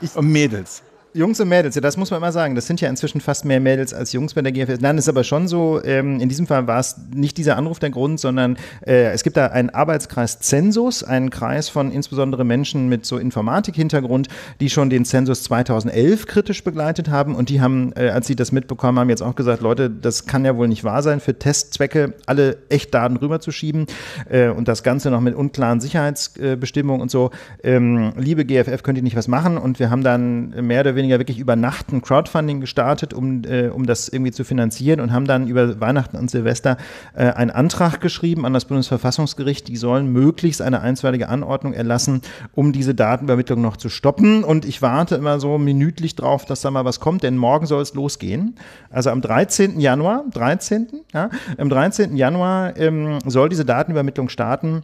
Ich, und Mädels, Jungs und Mädels, ja, das muss man immer sagen. Das sind ja inzwischen fast mehr Mädels als Jungs bei der GFS. Nein, ist aber schon so. Ähm, in diesem Fall war es nicht dieser Anruf der Grund, sondern äh, es gibt da einen Arbeitskreis Zensus, einen Kreis von insbesondere Menschen mit so Informatik-Hintergrund, die schon den Zensus 2011 kritisch begleitet haben und die haben, äh, als sie das mitbekommen haben, jetzt auch gesagt, Leute, das kann ja wohl nicht wahr sein, für Testzwecke alle Echtdaten rüberzuschieben äh, und das Ganze noch mit unklaren Sicherheitsbestimmungen und so. Ähm, liebe GFF, könnt ihr nicht was machen und wir haben dann mehr oder weniger weniger wirklich über Nacht ein Crowdfunding gestartet, um, äh, um das irgendwie zu finanzieren und haben dann über Weihnachten und Silvester äh, einen Antrag geschrieben an das Bundesverfassungsgericht. Die sollen möglichst eine einstweilige Anordnung erlassen, um diese Datenübermittlung noch zu stoppen. Und ich warte immer so minütlich drauf, dass da mal was kommt, denn morgen soll es losgehen. Also am 13. Januar, 13. Ja, am 13. Januar ähm, soll diese Datenübermittlung starten.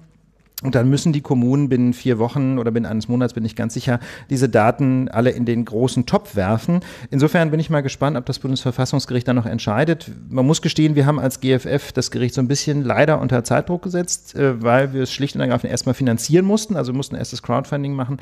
Und dann müssen die Kommunen binnen vier Wochen oder binnen eines Monats, bin ich ganz sicher, diese Daten alle in den großen Topf werfen. Insofern bin ich mal gespannt, ob das Bundesverfassungsgericht dann noch entscheidet. Man muss gestehen, wir haben als GFF das Gericht so ein bisschen leider unter Zeitdruck gesetzt, äh, weil wir es schlicht und ergreifend erstmal finanzieren mussten. Also mussten erst das Crowdfunding machen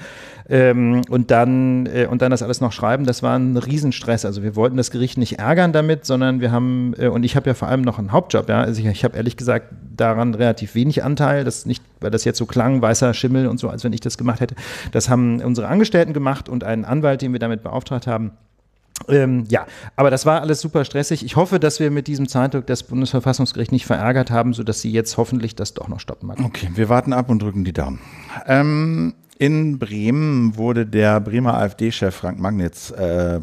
ähm, und, dann, äh, und dann das alles noch schreiben. Das war ein Riesenstress. Also wir wollten das Gericht nicht ärgern damit, sondern wir haben, äh, und ich habe ja vor allem noch einen Hauptjob. Ja? Also ich, ich habe ehrlich gesagt daran relativ wenig Anteil, das nicht, weil das ja jetzt so klang, weißer Schimmel und so, als wenn ich das gemacht hätte. Das haben unsere Angestellten gemacht und einen Anwalt, den wir damit beauftragt haben. Ähm, ja, aber das war alles super stressig. Ich hoffe, dass wir mit diesem Zeitdruck das Bundesverfassungsgericht nicht verärgert haben, sodass sie jetzt hoffentlich das doch noch stoppen mag. Okay, wir warten ab und drücken die Daumen. Ähm, in Bremen wurde der Bremer AfD-Chef Frank Magnitz äh,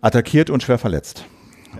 attackiert und schwer verletzt.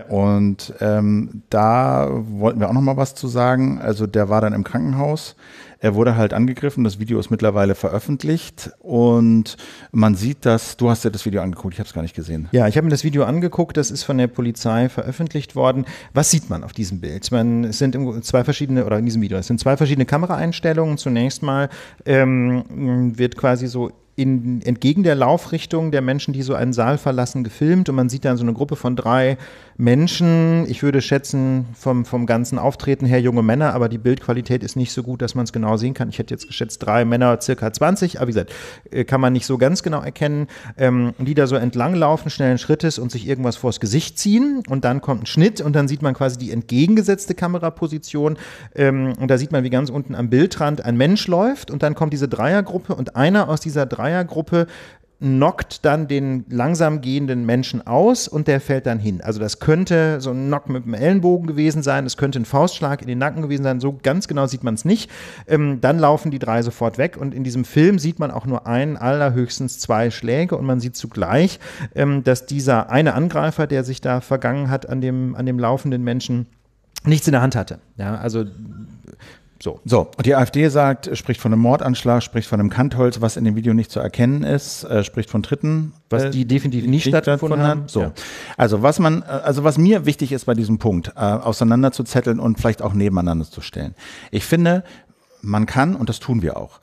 Und ähm, da wollten wir auch noch mal was zu sagen. Also der war dann im Krankenhaus. Er wurde halt angegriffen, das Video ist mittlerweile veröffentlicht und man sieht dass du hast ja das Video angeguckt, ich habe es gar nicht gesehen. Ja, ich habe mir das Video angeguckt, das ist von der Polizei veröffentlicht worden. Was sieht man auf diesem Bild? Man, es sind zwei verschiedene, oder in diesem Video, es sind zwei verschiedene Kameraeinstellungen. Zunächst mal ähm, wird quasi so in, entgegen der Laufrichtung der Menschen, die so einen Saal verlassen, gefilmt und man sieht dann so eine Gruppe von drei Menschen. Ich würde schätzen, vom, vom ganzen Auftreten her junge Männer, aber die Bildqualität ist nicht so gut, dass man es genau sehen kann. Ich hätte jetzt geschätzt drei Männer, circa 20, aber wie gesagt, äh, kann man nicht so ganz genau erkennen, ähm, die da so entlang laufen, schnellen Schrittes und sich irgendwas vors Gesicht ziehen und dann kommt ein Schnitt und dann sieht man quasi die entgegengesetzte Kameraposition ähm, und da sieht man, wie ganz unten am Bildrand ein Mensch läuft und dann kommt diese Dreiergruppe und einer aus dieser Dreiergruppe Dreiergruppe knockt dann den langsam gehenden Menschen aus und der fällt dann hin. Also das könnte so ein Knock mit dem Ellenbogen gewesen sein, es könnte ein Faustschlag in den Nacken gewesen sein, so ganz genau sieht man es nicht. Ähm, dann laufen die drei sofort weg und in diesem Film sieht man auch nur einen, allerhöchstens zwei Schläge und man sieht zugleich, ähm, dass dieser eine Angreifer, der sich da vergangen hat an dem, an dem laufenden Menschen, nichts in der Hand hatte. Ja, also so. so, und die AfD sagt, äh, spricht von einem Mordanschlag, spricht von einem Kantholz, was in dem Video nicht zu erkennen ist, äh, spricht von Dritten. Was äh, die definitiv nicht stattgefunden haben. So. Ja. Also was man, äh, also was mir wichtig ist bei diesem Punkt, äh, auseinander und vielleicht auch nebeneinander zu stellen. Ich finde, man kann, und das tun wir auch,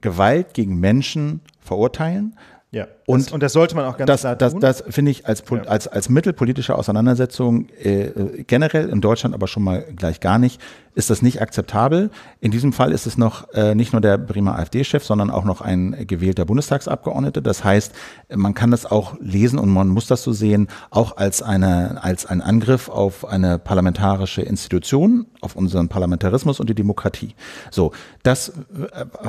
Gewalt gegen Menschen verurteilen, ja. Und das, und das sollte man auch ganz das, klar tun. Das, das finde ich als, als, als Mittel Auseinandersetzung äh, äh, generell in Deutschland, aber schon mal gleich gar nicht, ist das nicht akzeptabel. In diesem Fall ist es noch äh, nicht nur der Bremer AfD-Chef, sondern auch noch ein gewählter Bundestagsabgeordneter. Das heißt, man kann das auch lesen und man muss das so sehen, auch als, eine, als ein Angriff auf eine parlamentarische Institution, auf unseren Parlamentarismus und die Demokratie. So, das äh,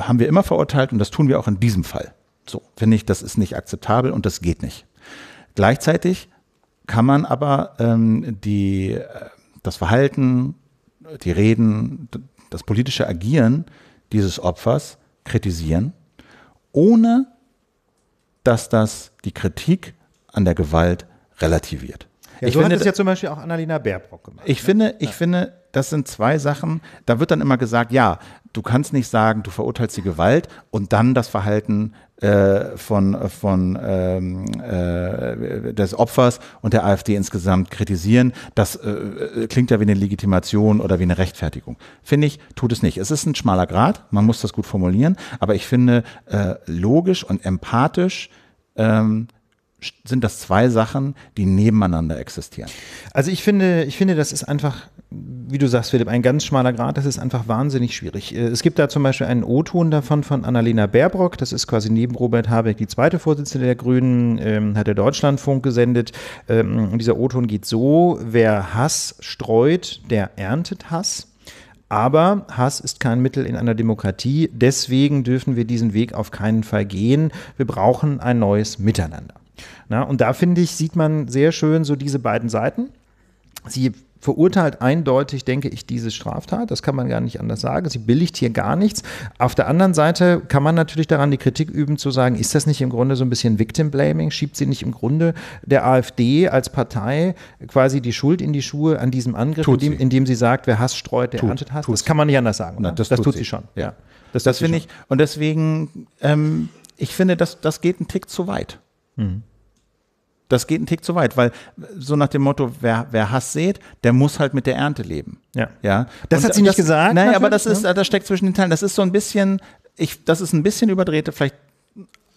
haben wir immer verurteilt und das tun wir auch in diesem Fall. So finde ich, das ist nicht akzeptabel und das geht nicht. Gleichzeitig kann man aber ähm, die, äh, das Verhalten, die Reden, das politische Agieren dieses Opfers kritisieren, ohne dass das die Kritik an der Gewalt relativiert. Ja, ich so finde, hat es ja zum Beispiel auch Annalena Baerbrock gemacht. Ich ne? finde, ich ja. finde, das sind zwei Sachen. Da wird dann immer gesagt, ja, du kannst nicht sagen, du verurteilst die Gewalt und dann das Verhalten äh, von, von ähm, äh, des Opfers und der AfD insgesamt kritisieren. Das äh, klingt ja wie eine Legitimation oder wie eine Rechtfertigung. Finde ich, tut es nicht. Es ist ein schmaler Grad, man muss das gut formulieren, aber ich finde äh, logisch und empathisch ähm, sind das zwei Sachen, die nebeneinander existieren. Also ich finde, ich finde, das ist einfach, wie du sagst, Philipp, ein ganz schmaler Grad. Das ist einfach wahnsinnig schwierig. Äh, es gibt da zum Beispiel einen O-Ton davon von Annalena Baerbrock. Das ist quasi neben Robert Habeck die zweite Vorsitzende der Grünen, ähm, hat der Deutschlandfunk gesendet. Ähm, und dieser O-Ton geht so, wer Hass streut, der erntet Hass. Aber Hass ist kein Mittel in einer Demokratie. Deswegen dürfen wir diesen Weg auf keinen Fall gehen. Wir brauchen ein neues Miteinander. Na, und da finde ich, sieht man sehr schön so diese beiden Seiten. Sie verurteilt eindeutig, denke ich, diese Straftat. Das kann man gar nicht anders sagen. Sie billigt hier gar nichts. Auf der anderen Seite kann man natürlich daran die Kritik üben, zu sagen, ist das nicht im Grunde so ein bisschen Victim Blaming? Schiebt sie nicht im Grunde der AfD als Partei quasi die Schuld in die Schuhe an diesem Angriff, indem, indem, sie sagt, wer Hass streut, der tut, erntet Hass? Das kann man nicht anders sagen. Nein, das, das, tut, tut sie. sie schon. Ja. Das, das finde ich. Und deswegen, ähm, ich finde, das, das geht einen Tick zu weit. Mhm das geht einen Tick zu weit, weil so nach dem Motto, wer, wer Hass sät, der muss halt mit der Ernte leben. Ja. ja? Das und, hat sie nicht gesagt. Nein, aber das ist, ne? das steckt zwischen den Teilen. Das ist so ein bisschen, ich, das ist ein bisschen überdrehte, vielleicht,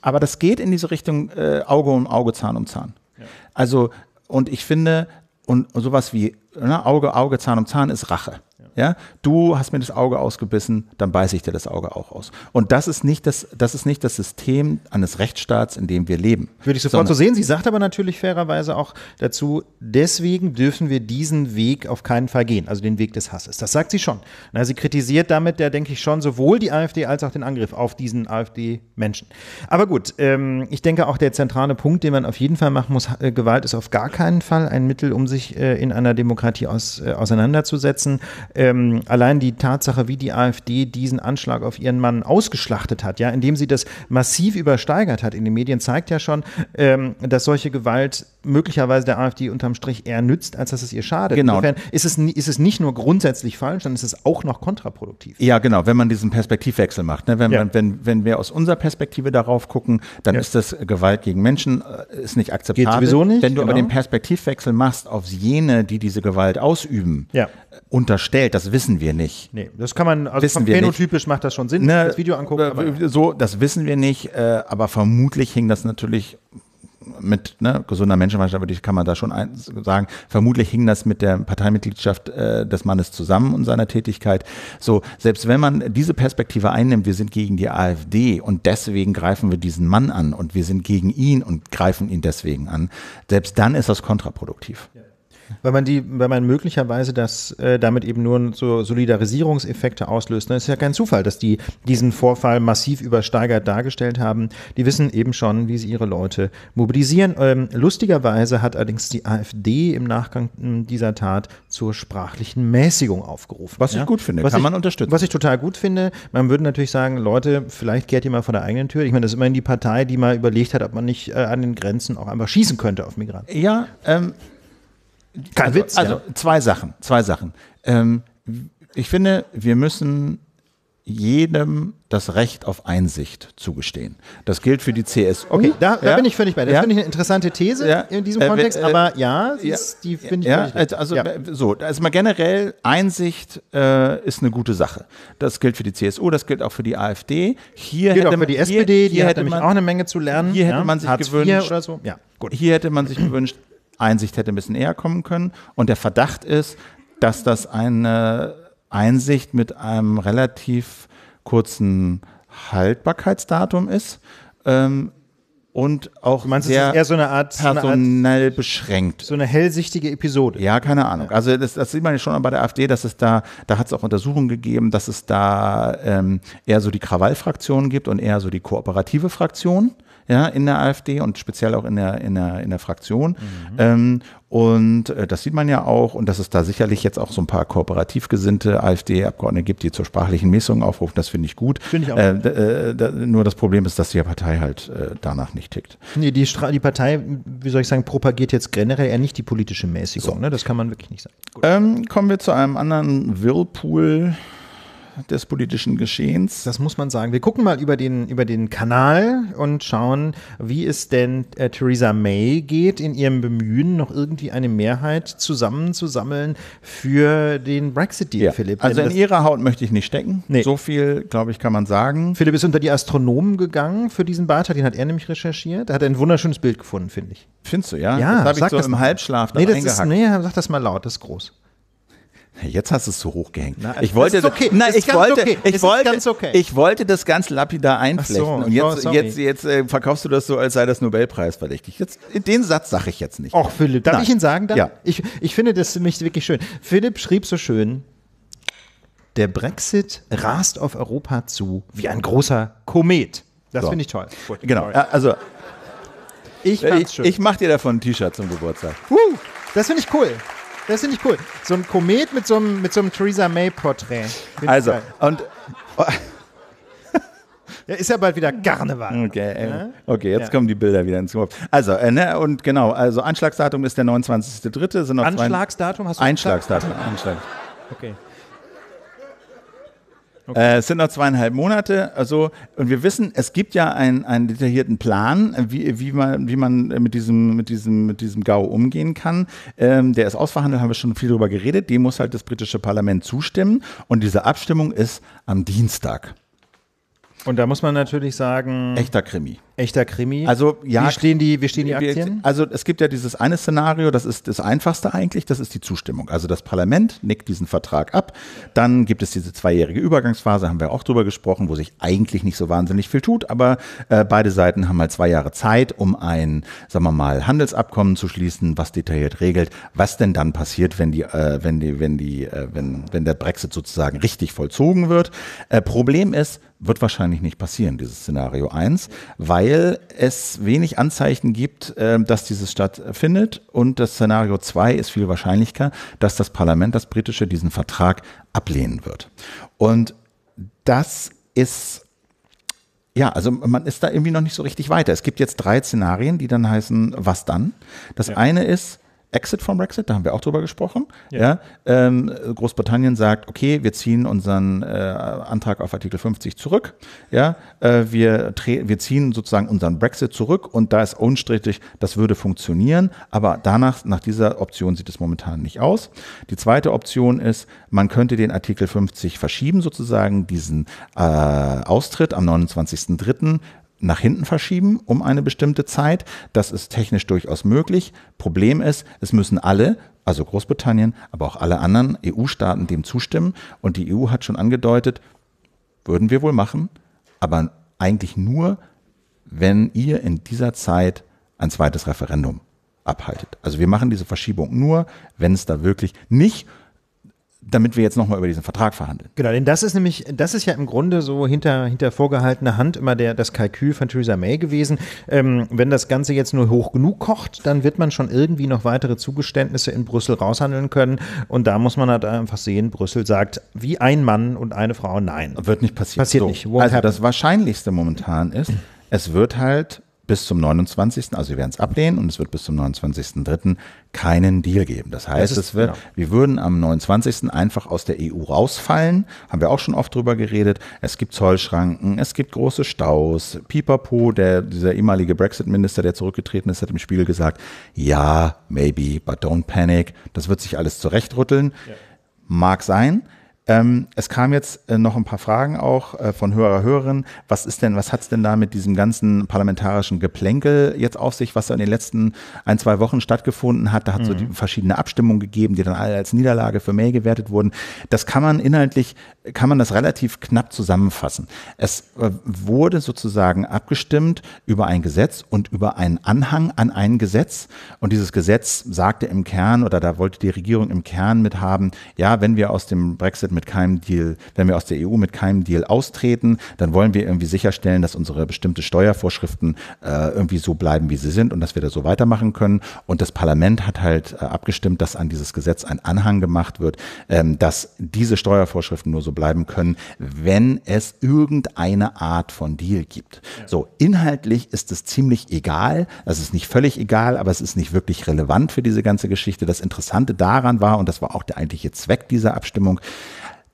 aber das geht in diese Richtung äh, Auge um Auge, Zahn um Zahn. Ja. Also, und ich finde, und sowas wie ne, Auge, Auge, Zahn um Zahn ist Rache. Ja, du hast mir das Auge ausgebissen, dann beiße ich dir das Auge auch aus. Und das ist nicht das, das ist nicht das System eines Rechtsstaats, in dem wir leben. Würde ich sofort so sehen. Sie sagt aber natürlich fairerweise auch dazu, deswegen dürfen wir diesen Weg auf keinen Fall gehen, also den Weg des Hasses. Das sagt sie schon. Na, sie kritisiert damit, der denke ich schon, sowohl die AfD als auch den Angriff auf diesen AfD-Menschen. Aber gut, ähm, ich denke auch der zentrale Punkt, den man auf jeden Fall machen muss, äh, Gewalt ist auf gar keinen Fall ein Mittel, um sich äh, in einer Demokratie aus, äh, auseinanderzusetzen. Äh, ähm, allein die Tatsache, wie die AfD diesen Anschlag auf ihren Mann ausgeschlachtet hat, ja, indem sie das massiv übersteigert hat in den Medien, zeigt ja schon, ähm, dass solche Gewalt möglicherweise der AfD unterm Strich eher nützt, als dass es ihr schadet. Genau. Insofern ist es, ist es nicht nur grundsätzlich falsch, sondern ist es auch noch kontraproduktiv. Ja, genau, wenn man diesen Perspektivwechsel macht. Ne? Wenn, ja. man, wenn, wenn wir aus unserer Perspektive darauf gucken, dann ja. ist das Gewalt gegen Menschen äh, ist nicht akzeptabel. Geht sowieso nicht. Wenn du genau. aber den Perspektivwechsel machst auf jene, die diese Gewalt ausüben, ja. unterstellt, das wissen wir nicht. Nee, das kann man, also wissen phänotypisch macht das schon Sinn, ne, das Video angucken. Äh, so, das wissen wir nicht, äh, aber vermutlich hing das natürlich mit ne, gesunder Menschenfleisch, aber ich kann man da schon sagen, vermutlich hing das mit der Parteimitgliedschaft äh, des Mannes zusammen und seiner Tätigkeit. So, selbst wenn man diese Perspektive einnimmt, wir sind gegen die AfD und deswegen greifen wir diesen Mann an und wir sind gegen ihn und greifen ihn deswegen an, selbst dann ist das kontraproduktiv. Ja. Weil man die, weil man möglicherweise das äh, damit eben nur so Solidarisierungseffekte auslöst. Es ne? ist ja kein Zufall, dass die diesen Vorfall massiv übersteigert dargestellt haben. Die wissen eben schon, wie sie ihre Leute mobilisieren. Ähm, lustigerweise hat allerdings die AfD im Nachgang hm, dieser Tat zur sprachlichen Mäßigung aufgerufen. Was ja? ich gut finde, was kann ich, man unterstützen. Was ich total gut finde, man würde natürlich sagen, Leute, vielleicht kehrt ihr mal vor der eigenen Tür. Ich meine, das ist immerhin die Partei, die mal überlegt hat, ob man nicht äh, an den Grenzen auch einfach schießen könnte auf Migranten. Ja, ähm, kein also, Witz. Also ja. zwei Sachen, zwei Sachen. Ähm, ich finde, wir müssen jedem das Recht auf Einsicht zugestehen. Das gilt für die CSU. Okay, da, da ja? bin ich völlig bei. Das ja? finde ich eine interessante These ja? in diesem äh, Kontext, äh, äh aber ja, ja ist, die finde ich völlig Also, äh, so, also mal generell, Einsicht äh, ist eine gute Sache. Das gilt für die CSU, das gilt auch für die AfD. Hier gilt hätte auch für die SPD, hier, hier die hätte nämlich man, auch eine Menge zu lernen. Hier hätte man sich Hartz gewünscht. So. Gut, hier hätte man sich gewünscht, Einsicht hätte ein bisschen eher kommen können. Und der Verdacht ist, dass das eine Einsicht mit einem relativ kurzen Haltbarkeitsdatum ist. Ähm, und auch du meinst, sehr eher so eine Art personell so Art, beschränkt. So eine hellsichtige Episode. Ja, keine Ahnung. Also das, das sieht man ja schon bei der AfD, dass es da, da hat es auch Untersuchungen gegeben, dass es da ähm, eher so die Krawallfraktion gibt und eher so die kooperative Fraktion ja, in der AfD und speziell auch in der, in der, in der Fraktion. Mhm. Ähm, und äh, das sieht man ja auch, und dass es da sicherlich jetzt auch so ein paar kooperativ gesinnte AfD-Abgeordnete gibt, die zur sprachlichen Messung aufrufen, das finde ich gut. Finde ich auch. Äh, äh, nur das Problem ist, dass die Partei halt äh, danach nicht tickt. Nee, die, Stra die Partei, wie soll ich sagen, propagiert jetzt generell eher nicht die politische Mäßigung. So. Ne? Das kann man wirklich nicht sagen. Ähm, kommen wir zu einem anderen Whirlpool des politischen Geschehens. Das muss man sagen. Wir gucken mal über den, über den Kanal und schauen, wie es denn äh, Theresa May geht in ihrem Bemühen, noch irgendwie eine Mehrheit zusammenzusammeln für den Brexit-Deal, ja. Philipp. Also in ihrer Haut möchte ich nicht stecken. Nee. So viel, glaube ich, kann man sagen. Philipp ist unter die Astronomen gegangen für diesen Beitrag, den hat er nämlich recherchiert. Da hat er ein wunderschönes Bild gefunden, finde ich. Findest du, ja? Ja, das habe ich so im Halbschlaf nee, das Ist, nee, sag das mal laut, das ist groß. Jetzt hast du es zu hoch gehängt. Na, ich wollte, okay. nein, ich wollte, okay. ich wollte, okay. ich wollte das ganz lapidar einflechten. So, und jetzt, oh, jetzt, jetzt äh, verkaufst du das so, als sei das Nobelpreis verdächtig. Jetzt, den Satz sage ich jetzt nicht. Ach, Philipp, darf nein. ich ihn sagen? Dann? Ja. Ich, ich finde das nämlich wirklich schön. Philipp schrieb so schön, der Brexit rast auf Europa zu wie ein großer Komet. Das so. finde ich toll. genau. Äh, also, ich, äh, ich, ich mache dir davon ein T-Shirt zum Geburtstag. Uh, das finde ich cool. Das finde ich cool. So ein Komet mit so einem, mit so einem Theresa May-Porträt. Also, und. Oh, (laughs) ja, ist ja bald wieder Karneval. Okay, äh, ne? okay jetzt ja. kommen die Bilder wieder ins Kopf. Also, äh, ne, und genau, also Anschlagsdatum ist der 29.3. Anschlagsdatum hast du Einschlagsdatum, Einschlag. Okay. Okay. Äh, es sind noch zweieinhalb Monate. Also, und wir wissen, es gibt ja einen, einen detaillierten Plan, wie, wie, man, wie man mit diesem, mit, diesem, mit diesem GAU umgehen kann. Ähm, der ist ausverhandelt, haben wir schon viel drüber geredet. Dem muss halt das britische Parlament zustimmen. Und diese Abstimmung ist am Dienstag. Und da muss man natürlich sagen. Echter Krimi. Echter Krimi. Also ja. Wie stehen die, wie stehen die Aktien? Also es gibt ja dieses eine Szenario, das ist das einfachste eigentlich, das ist die Zustimmung. Also das Parlament nickt diesen Vertrag ab. Dann gibt es diese zweijährige Übergangsphase, haben wir auch drüber gesprochen, wo sich eigentlich nicht so wahnsinnig viel tut, aber äh, beide Seiten haben halt zwei Jahre Zeit, um ein, sagen wir mal, Handelsabkommen zu schließen, was detailliert regelt, was denn dann passiert, wenn die, äh, wenn die, wenn die, äh, wenn, wenn der Brexit sozusagen richtig vollzogen wird. Äh, Problem ist, wird wahrscheinlich nicht passieren, dieses Szenario 1, weil es wenig Anzeichen gibt, ähm, dass dieses stattfindet. Und das Szenario 2 ist viel wahrscheinlicher, dass das Parlament, das britische, diesen Vertrag ablehnen wird. Und das ist ja, also man ist da irgendwie noch nicht so richtig weiter. Es gibt jetzt drei Szenarien, die dann heißen, was dann? Das ja. eine ist, Exit vom Brexit, da haben wir auch drüber gesprochen. Ja. ja ähm, Großbritannien sagt, okay, wir ziehen unseren äh, Antrag auf Artikel 50 zurück. Ja, äh, wir, wir ziehen sozusagen unseren Brexit zurück und da ist unstrittig, das würde funktionieren. Aber danach, nach dieser Option sieht es momentan nicht aus. Die zweite Option ist, man könnte den Artikel 50 verschieben, sozusagen diesen äh, Austritt am 29.03 nach hinten verschieben um eine bestimmte Zeit. Das ist technisch durchaus möglich. Problem ist, es müssen alle, also Großbritannien, aber auch alle anderen EU-Staaten dem zustimmen. Und die EU hat schon angedeutet, würden wir wohl machen, aber eigentlich nur, wenn ihr in dieser Zeit ein zweites Referendum abhaltet. Also wir machen diese Verschiebung nur, wenn es da wirklich nicht damit wir jetzt nochmal über diesen Vertrag verhandeln. Genau, denn das ist nämlich, das ist ja im Grunde so hinter, hinter vorgehaltener Hand immer der, das Kalkül von Theresa May gewesen. Ähm, wenn das Ganze jetzt nur hoch genug kocht, dann wird man schon irgendwie noch weitere Zugeständnisse in Brüssel raushandeln können. Und da muss man halt einfach sehen, Brüssel sagt, wie ein Mann und eine Frau, nein. Wird nicht passieren. Passiert so, nicht. Won't also happen. das Wahrscheinlichste momentan ist, es wird halt bis zum 29., also wir werden es ablehnen und es wird bis zum 29.3. keinen Deal geben. Das heißt, das ist, es wird, genau. wir würden am 29. einfach aus der EU rausfallen, haben wir auch schon oft drüber geredet. Es gibt Zollschranken, es gibt große Staus. Pipapo, der, dieser ehemalige Brexit-Minister, der zurückgetreten ist, hat im Spiegel gesagt, ja, maybe, but don't panic, das wird sich alles zurechtrütteln. Ja. Mag sein. Ähm, es kam jetzt äh, noch ein paar Fragen auch äh, von Hörer, Hörerinnen. Was ist denn, was hat's denn da mit diesem ganzen parlamentarischen Geplänkel jetzt auf sich, was da in den letzten ein, zwei Wochen stattgefunden hat? Da hat mhm. so die, verschiedene Abstimmungen gegeben, die dann alle als Niederlage für May gewertet wurden. Das kann man inhaltlich, kann man das relativ knapp zusammenfassen. Es äh, wurde sozusagen abgestimmt über ein Gesetz und über einen Anhang an ein Gesetz. Und dieses Gesetz sagte im Kern oder da wollte die Regierung im Kern mit haben, ja, wenn wir aus dem Brexit mit keinem Deal, wenn wir aus der EU mit keinem Deal austreten, dann wollen wir irgendwie sicherstellen, dass unsere bestimmte Steuervorschriften äh, irgendwie so bleiben, wie sie sind und dass wir da so weitermachen können. Und das Parlament hat halt äh, abgestimmt, dass an dieses Gesetz ein Anhang gemacht wird, ähm, dass diese Steuervorschriften nur so bleiben können, wenn es irgendeine Art von Deal gibt. Ja. So, inhaltlich ist es ziemlich egal. Das ist nicht völlig egal, aber es ist nicht wirklich relevant für diese ganze Geschichte. Das Interessante daran war, und das war auch der eigentliche Zweck dieser Abstimmung,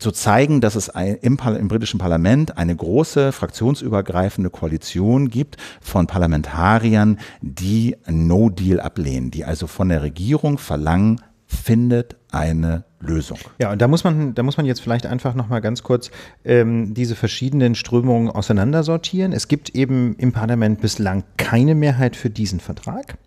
zu zeigen, dass es ein, im, im, britischen Parlament eine große fraktionsübergreifende Koalition gibt von Parlamentariern, die No Deal ablehnen, die also von der Regierung verlangen, findet eine Lösung. Ja, und da muss man, da muss man jetzt vielleicht einfach nochmal ganz kurz ähm, diese verschiedenen Strömungen auseinandersortieren. Es gibt eben im Parlament bislang keine Mehrheit für diesen Vertrag.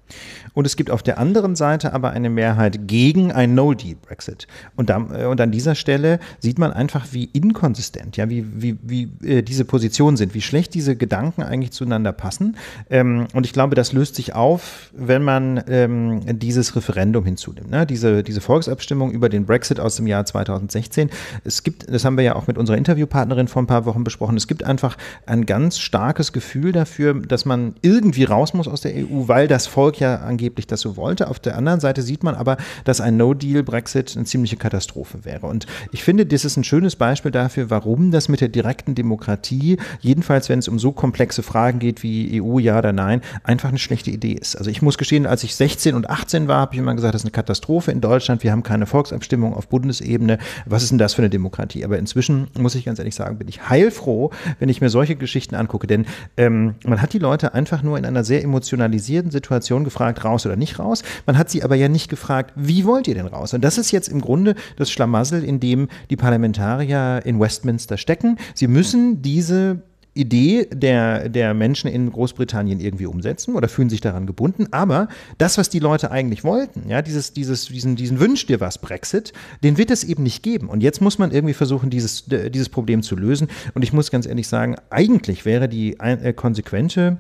Und es gibt auf der anderen Seite aber eine Mehrheit gegen ein No-Deal-Brexit. Und, äh, und, an dieser Stelle sieht man einfach, wie inkonsistent, ja, wie, wie, wie äh, diese Positionen sind, wie schlecht diese Gedanken eigentlich zueinander passen. Ähm, und ich glaube, das löst sich auf, wenn man ähm, dieses Referendum hinzunimmt. Ne? Diese, diese Volksabstimmung über den Brexit aus dem Jahr 2016. Es gibt, das haben wir ja auch mit unserer Interviewpartnerin vor ein paar Wochen besprochen, es gibt einfach ein ganz starkes Gefühl dafür, dass man irgendwie raus muss aus der EU, weil das Volk Erfolg ja angeblich das so wollte. Auf der anderen Seite sieht man aber, dass ein No-Deal-Brexit eine ziemliche Katastrophe wäre. Und ich finde, das ist ein schönes Beispiel dafür, warum das mit der direkten Demokratie, jedenfalls wenn es um so komplexe Fragen geht wie EU, ja oder nein, einfach eine schlechte Idee ist. Also ich muss gestehen, als ich 16 und 18 war, habe ich immer gesagt, das ist eine Katastrophe in Deutschland, wir haben keine Volksabstimmung auf Bundesebene. Was ist denn das für eine Demokratie? Aber inzwischen muss ich ganz ehrlich sagen, bin ich heilfroh, wenn ich mir solche Geschichten angucke. Denn ähm, man hat die Leute einfach nur in einer sehr emotionalisierten Situation gefragt, raus oder nicht raus. Man hat sie aber ja nicht gefragt, wie wollt ihr denn raus? Und das ist jetzt im Grunde das Schlamassel, in dem die Parlamentarier in Westminster stecken. Sie müssen diese Idee der, der Menschen in Großbritannien irgendwie umsetzen oder fühlen sich daran gebunden. Aber das, was die Leute eigentlich wollten, ja, dieses, dieses, diesen, diesen Wünsch dir was Brexit, den wird es eben nicht geben. Und jetzt muss man irgendwie versuchen, dieses, äh, dieses Problem zu lösen. Und ich muss ganz ehrlich sagen, eigentlich wäre die äh, konsequente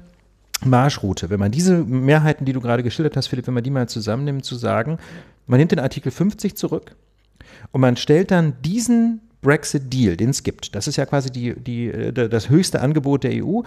Marschroute, wenn man diese Mehrheiten, die du gerade geschildert hast, Philipp, wenn man die mal zusammennimmt, zu sagen, man nimmt den Artikel 50 zurück und man stellt dann diesen Brexit-Deal, den es gibt, das ist ja quasi die, die, äh, das höchste Angebot der EU,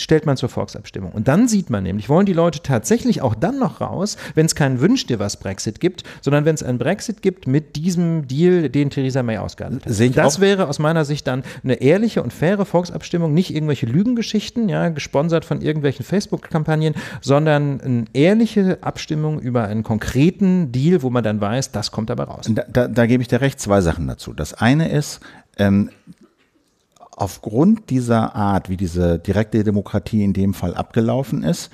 stellt man zur Volksabstimmung. Und dann sieht man nämlich, wollen die Leute tatsächlich auch dann noch raus, wenn es keinen Wünsch dir was Brexit gibt, sondern wenn es einen Brexit gibt mit diesem Deal, den Theresa May ausgehandelt hat. Das wäre aus meiner Sicht dann eine ehrliche und faire Volksabstimmung, nicht irgendwelche Lügengeschichten, ja, gesponsert von irgendwelchen Facebook-Kampagnen, sondern eine ehrliche Abstimmung über einen konkreten Deal, wo man dann weiß, das kommt aber raus. Da, da, da gebe ich dir recht, zwei Sachen dazu. Das eine ist, ähm, aufgrund dieser Art, wie diese direkte Demokratie in dem Fall abgelaufen ist,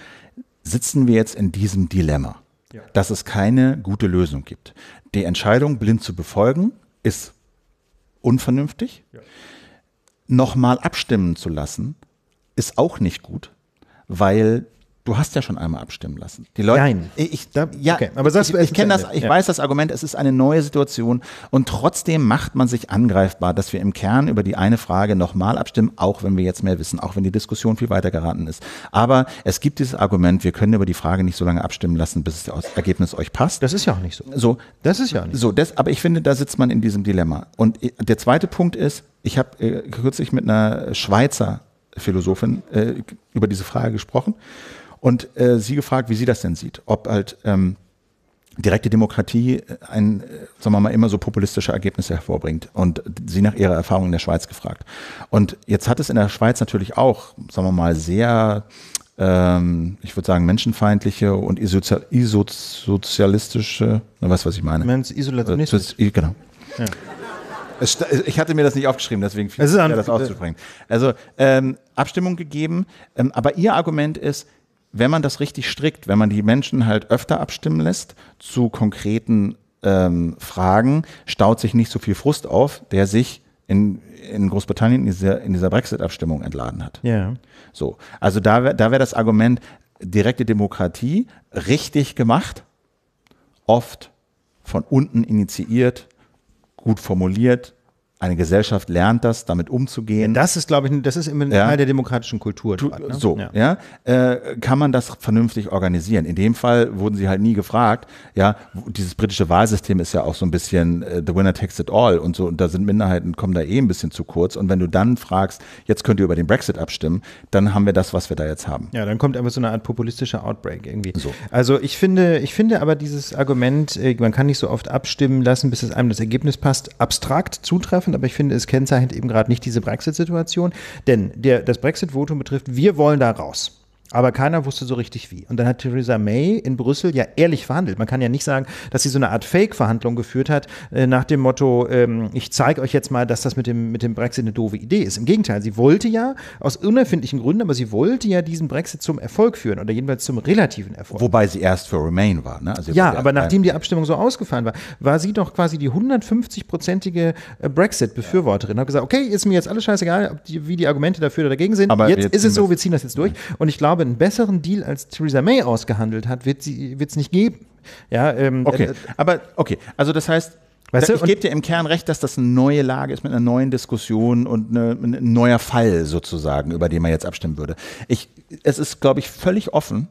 sitzen wir jetzt in diesem Dilemma, ja. dass es keine gute Lösung gibt. Die Entscheidung, blind zu befolgen, ist unvernünftig. Ja. Nochmal abstimmen zu lassen, ist auch nicht gut, weil Du hast ja schon einmal abstimmen lassen. Die Leute, Nein. Ich, da, ja, okay. aber sagst ich, ich kenne das, ich ja. weiß das Argument, es ist eine neue Situation und trotzdem macht man sich angreifbar, dass wir im Kern über die eine Frage nochmal abstimmen, auch wenn wir jetzt mehr wissen, auch wenn die Diskussion viel weiter geraten ist. Aber es gibt dieses Argument, wir können über die Frage nicht so lange abstimmen lassen, bis das Ergebnis euch passt. Das ist ja auch nicht so. So, das ist ja auch nicht so. Das, aber ich finde, da sitzt man in diesem Dilemma. Und äh, der zweite Punkt ist, ich habe äh, kürzlich mit einer Schweizer Philosophin äh, über diese Frage gesprochen und äh, sie gefragt, wie sie das denn sieht, ob halt ähm, direkte Demokratie äh, ein, äh, sagen wir mal, immer so populistische Ergebnisse hervorbringt und sie nach ihrer Erfahrung in der Schweiz gefragt. Und jetzt hat es in der Schweiz natürlich auch, sagen wir mal, sehr, ähm, ich würde sagen, menschenfeindliche und isozial isozialistische, was was ich meine? Mens isolationistisch. Äh, genau. Ja. Ich hatte mir das nicht aufgeschrieben, deswegen fiel es mir, das auszusprechen. Also ähm, Abstimmung gegeben, ähm, aber ihr Argument ist, wenn man das richtig strickt, wenn man die Menschen halt öfter abstimmen lässt zu konkreten ähm, Fragen, staut sich nicht so viel Frust auf, der sich in, in Großbritannien in dieser, in dieser Brexit-Abstimmung entladen hat. Ja. So, also da da wäre das Argument direkte Demokratie richtig gemacht, oft von unten initiiert, gut formuliert, eine Gesellschaft lernt das, damit umzugehen. das ist, glaube ich, das ist immer ja. Teil der demokratischen Kultur. Grad, ne? So, ja. ja äh, kann man das vernünftig organisieren? In dem Fall wurden sie halt nie gefragt. Ja, dieses britische Wahlsystem ist ja auch so ein bisschen äh, the winner takes it all und so. Und da sind Minderheiten kommen da eh ein bisschen zu kurz. Und wenn du dann fragst, jetzt könnt ihr über den Brexit abstimmen, dann haben wir das, was wir da jetzt haben. Ja, dann kommt einfach so eine Art populistischer Outbreak irgendwie. So. Also ich finde, ich finde aber dieses Argument, äh, man kann nicht so oft abstimmen lassen, bis es einem das Ergebnis passt, abstrakt zutreffend zutreffend, aber ich finde, es kennzeichnet eben gerade nicht diese Brexit-Situation. Denn der, das Brexit-Votum betrifft, wir wollen da raus. Aber keiner wusste so richtig wie. Und dann hat Theresa May in Brüssel ja ehrlich verhandelt. Man kann ja nicht sagen, dass sie so eine Art Fake-Verhandlung geführt hat, äh, nach dem Motto, ähm, ich zeige euch jetzt mal, dass das mit dem, mit dem Brexit eine doofe Idee ist. Im Gegenteil, sie wollte ja, aus unerfindlichen Gründen, aber sie wollte ja diesen Brexit zum Erfolg führen oder jedenfalls zum relativen Erfolg. Wobei sie erst für Remain war. Ne? Also ja, aber nachdem die Abstimmung so ausgefallen war, war sie doch quasi die 150-prozentige äh, Brexit-Befürworterin. Ja. Hat gesagt, okay, ist mir jetzt alles scheißegal, die, wie die Argumente dafür oder dagegen sind. Aber jetzt, jetzt ist es so, wir ziehen das jetzt durch. Und ich glaube, Mugabe einen besseren Deal als Theresa May ausgehandelt hat, wird es nicht geben. Ja, ähm, okay, äh, aber okay, also das heißt, Weißt du, ich gebe dir im Kern recht, dass das eine neue Lage ist mit einer neuen Diskussion und eine, ein neuer Fall sozusagen, über den man jetzt abstimmen würde. Ich, es ist, glaube ich, völlig offen,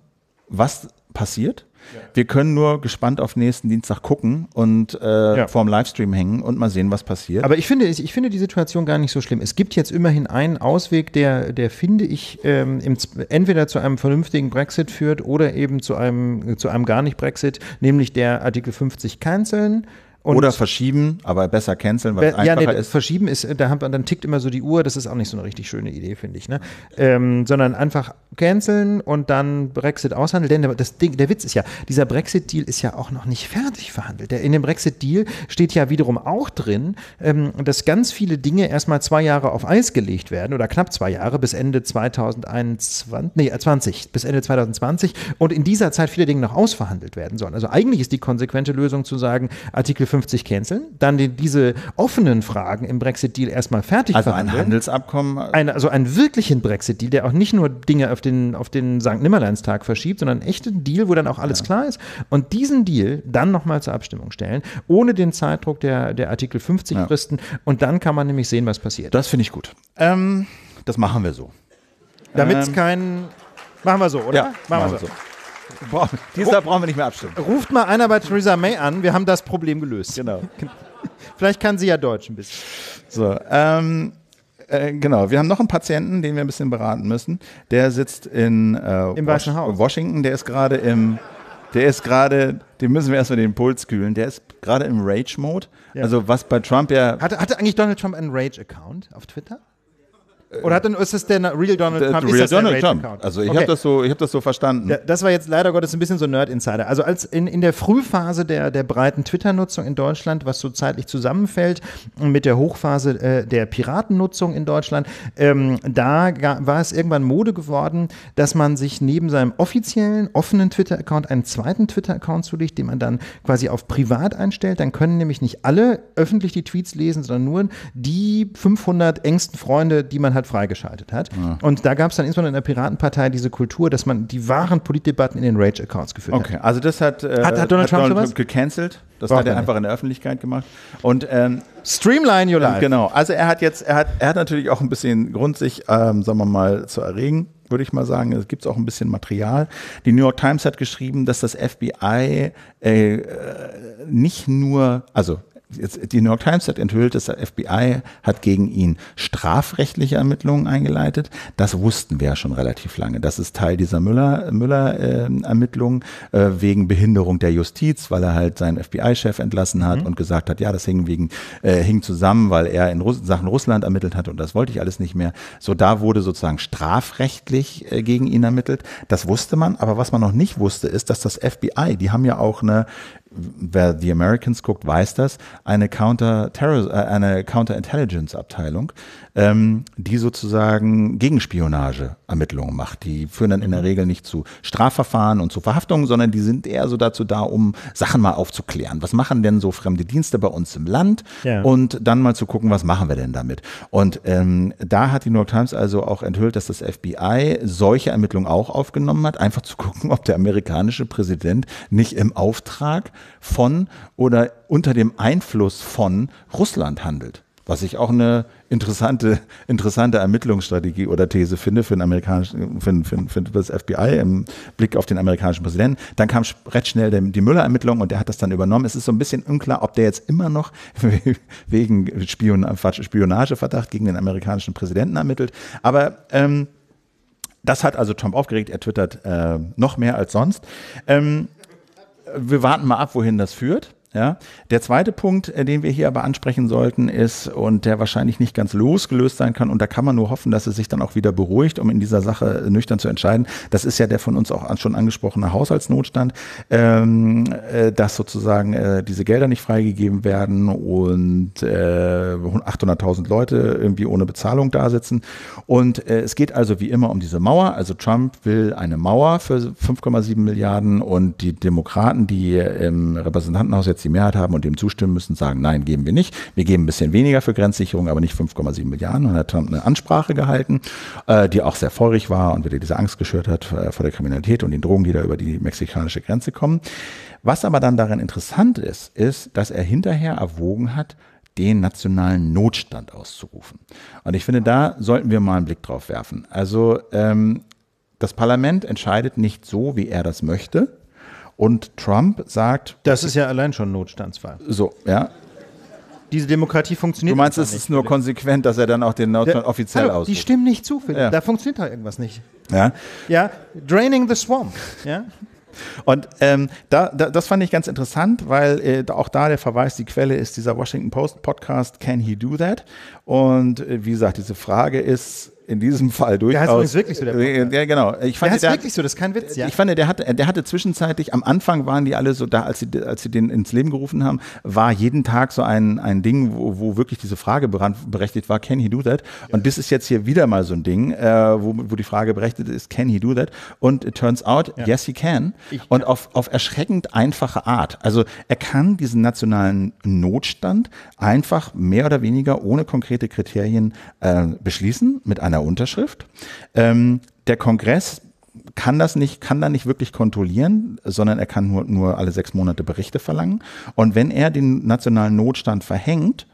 was passiert. Wir können nur gespannt auf nächsten Dienstag gucken und äh, ja. vorm Livestream hängen und mal sehen, was passiert. Aber ich finde, ich finde die Situation gar nicht so schlimm. Es gibt jetzt immerhin einen Ausweg, der, der finde ich, ähm, im, entweder zu einem vernünftigen Brexit führt oder eben zu einem, zu einem gar nicht Brexit, nämlich der Artikel 50 canceln und Oder verschieben, aber besser canceln, weil es einfacher ja, nee, ist. Verschieben ist, da hat man, dann tickt immer so die Uhr, das ist auch nicht so eine richtig schöne Idee, finde ich. Ne? Ähm, sondern einfach canceln und dann Brexit aushandeln. Denn das Ding, der Witz ist ja, dieser Brexit-Deal ist ja auch noch nicht fertig verhandelt. Der, in dem Brexit-Deal steht ja wiederum auch drin, ähm, dass ganz viele Dinge erstmal zwei Jahre auf Eis gelegt werden oder knapp zwei Jahre bis Ende 2021, nee, 20, bis Ende 2020 und in dieser Zeit viele Dinge noch ausverhandelt werden sollen. Also eigentlich ist die konsequente Lösung zu sagen, Artikel 5 50 canceln, dann die, diese offenen Fragen im Brexit-Deal erstmal fertig also verhandeln. Also ein Handelsabkommen? Äh, ein, also einen wirklichen Brexit-Deal, der auch nicht nur Dinge auf den, auf den St. Nimmerleinstag verschiebt, sondern einen echten Deal, wo dann auch alles ja. klar ist. Und diesen Deal dann nochmal zur Abstimmung stellen, ohne den Zeitdruck der, der Artikel 50-Fristen. Ja. Und dann kann man nämlich sehen, was passiert. Das finde ich gut. Ähm, das machen wir so. Damit es ähm, keinen. Machen wir so, oder? Ja, machen, machen wir so. so. Bra Dieser oh. brauchen wir nicht mehr abstimmen. Ruft mal einer bei Theresa May an, wir haben das Problem gelöst. Genau. (laughs) Vielleicht kann sie ja Deutsch ein bisschen. So, ähm, äh, genau. Wir haben noch einen Patienten, den wir ein bisschen beraten müssen. Der sitzt in äh, Im Weißen Haus. Washington. Der ist gerade im, der ist gerade, den müssen wir erstmal den Puls kühlen. Der ist gerade im Rage-Mode. Ja. Also was bei Trump ja. Hatte, hatte eigentlich Donald Trump einen Rage-Account auf Twitter? Äh, Oder hat denn, ist das der Real Donald der, Trump? Real ist das Donald Trump. Account? Also ich okay. habe das, so, hab das so verstanden. Das war jetzt leider Gottes ein bisschen so Nerd-Insider. Also als in, in der Frühphase der, der breiten Twitter-Nutzung in Deutschland, was so zeitlich zusammenfällt mit der Hochphase äh, der Piratennutzung in Deutschland, ähm, da war es irgendwann Mode geworden, dass man sich neben seinem offiziellen, offenen Twitter-Account einen zweiten Twitter-Account zulegt, den man dann quasi auf privat einstellt. Dann können nämlich nicht alle öffentlich die Tweets lesen, sondern nur die 500 engsten Freunde, die man hat halt freigeschaltet hat. Ja. Ah. Und da gab es dann insbesondere in der Piratenpartei diese Kultur, dass man die wahren Politdebatten in den Rage-Accounts geführt okay. hat. Okay, also das hat, äh, hat, hat Donald, Trump, Trump gecancelt. Das Braucht hat er einfach in der Öffentlichkeit gemacht. Und ähm, Streamline your ähm, life. Genau. Also er hat jetzt, er hat, er hat natürlich auch ein bisschen Grund, sich, ähm, sagen wir mal, zu erregen würde ich mal sagen. Es gibt auch ein bisschen Material. Die New York Times hat geschrieben, dass das FBI äh, äh, nicht nur, also Jetzt, die New York Times hat enthüllt, dass der FBI hat gegen ihn strafrechtliche Ermittlungen eingeleitet. Das wussten wir ja schon relativ lange. Das ist Teil dieser Müller-Ermittlungen Müller, äh, äh, wegen Behinderung der Justiz, weil er halt seinen FBI-Chef entlassen hat mhm. und gesagt hat, ja, das hing, wegen, äh, hing zusammen, weil er in Russ Sachen Russland ermittelt hat und das wollte ich alles nicht mehr. So, da wurde sozusagen strafrechtlich äh, gegen ihn ermittelt. Das wusste man, aber was man noch nicht wusste, ist, dass das FBI, die haben ja auch eine wer die Americans guckt, weiß das, eine Counter Terror, äh, eine Counterintelligence Abteilung, ähm, die sozusagen Gegenspionage Ermittlungen macht. Die führen dann in der mhm. Regel nicht zu Strafverfahren und zu Verhaftungen, sondern die sind eher so dazu da, um Sachen mal aufzuklären. Was machen denn so fremde Dienste bei uns im Land? Ja. Und dann mal zu gucken, was machen wir denn damit? Und ähm, da hat die New York Times also auch enthüllt, dass das FBI solche Ermittlungen auch aufgenommen hat, einfach zu gucken, ob der amerikanische Präsident nicht im Auftrag von oder unter dem Einfluss von Russland handelt. Was ich auch eine interessante, (laughs) interessante Ermittlungsstrategie oder These finde für, amerikanischen, für, für, für das FBI im Blick auf den amerikanischen Präsidenten. Dann kam recht schnell die Müller-Ermittlung und der hat das dann übernommen. Es ist so ein bisschen unklar, ob der jetzt immer noch (laughs) wegen Spionageverdacht gegen den amerikanischen Präsidenten ermittelt. Aber ähm, das hat also Trump aufgeregt. Er twittert äh, noch mehr als sonst. Ähm, wir warten mal ab, wohin das führt. Ja. Der zweite Punkt, äh, den wir hier aber ansprechen sollten, ist und der wahrscheinlich nicht ganz losgelöst sein kann und da kann man nur hoffen, dass es sich dann auch wieder beruhigt, um in dieser Sache äh, nüchtern zu entscheiden. Das ist ja der von uns auch schon angesprochene Haushaltsnotstand, ähm, äh, dass sozusagen äh, diese Gelder nicht freigegeben werden und äh, 800.000 Leute irgendwie ohne Bezahlung da sitzen. Und es geht also wie immer um diese Mauer. Also Trump will eine Mauer für 5,7 Milliarden und die Demokraten, die im Repräsentantenhaus jetzt jetzt die Mehrheit haben und dem zustimmen müssen, sagen, nein, geben wir nicht. Wir geben ein bisschen weniger für Grenzsicherung, aber nicht 5,7 Milliarden. Und hat Trump eine Ansprache gehalten, äh, die auch sehr feurig war und wieder diese Angst geschürt hat äh, vor der Kriminalität und den Drogen, die da über die mexikanische Grenze kommen. Was aber dann daran interessant ist, ist, dass er hinterher erwogen hat, den nationalen Notstand auszurufen. Und ich finde, da sollten wir mal einen Blick drauf werfen. Also ähm, das Parlament entscheidet nicht so, wie er das möchte, und Trump sagt. Das ist ja allein schon Notstandsfall. So, ja. Diese Demokratie funktioniert nicht. Du meinst, es ist nur konsequent, dass er dann auch den Notstand offiziell Hallo, ausruft. Die stimmen nicht zu, ja. Da funktioniert halt irgendwas nicht. Ja. Ja, draining the swamp. Ja. Und ähm, da, da, das fand ich ganz interessant, weil äh, auch da der Verweis, die Quelle ist dieser Washington Post Podcast Can He Do That? Und äh, wie gesagt, diese Frage ist, in diesem Fall durchaus. Der heißt wirklich so, der äh, Podcast. Ja, genau. Ich fand, der heißt der, wirklich so, das ist kein Witz, ja. Ich fand, der hatte, der hatte zwischenzeitlich, am Anfang waren die alle so da, als sie, als sie den ins Leben gerufen haben, war jeden Tag so ein, ein Ding, wo, wo wirklich diese Frage berechtigt war, can he do that? Und das ist jetzt hier wieder mal so ein Ding, äh, wo, wo die Frage berechtigt ist, can he do that? Und it turns out, ja. yes he can. Ich, Und auf, auf erschreckend einfache Art. Also er kann diesen nationalen Notstand einfach mehr oder weniger ohne konkrete Kriterien äh, beschließen mit einer einer Unterschrift. Ähm, der Kongress kann das nicht, kann da nicht wirklich kontrollieren, sondern er kann nur, nur alle sechs Monate Berichte verlangen. Und wenn er den nationalen Notstand verhängt,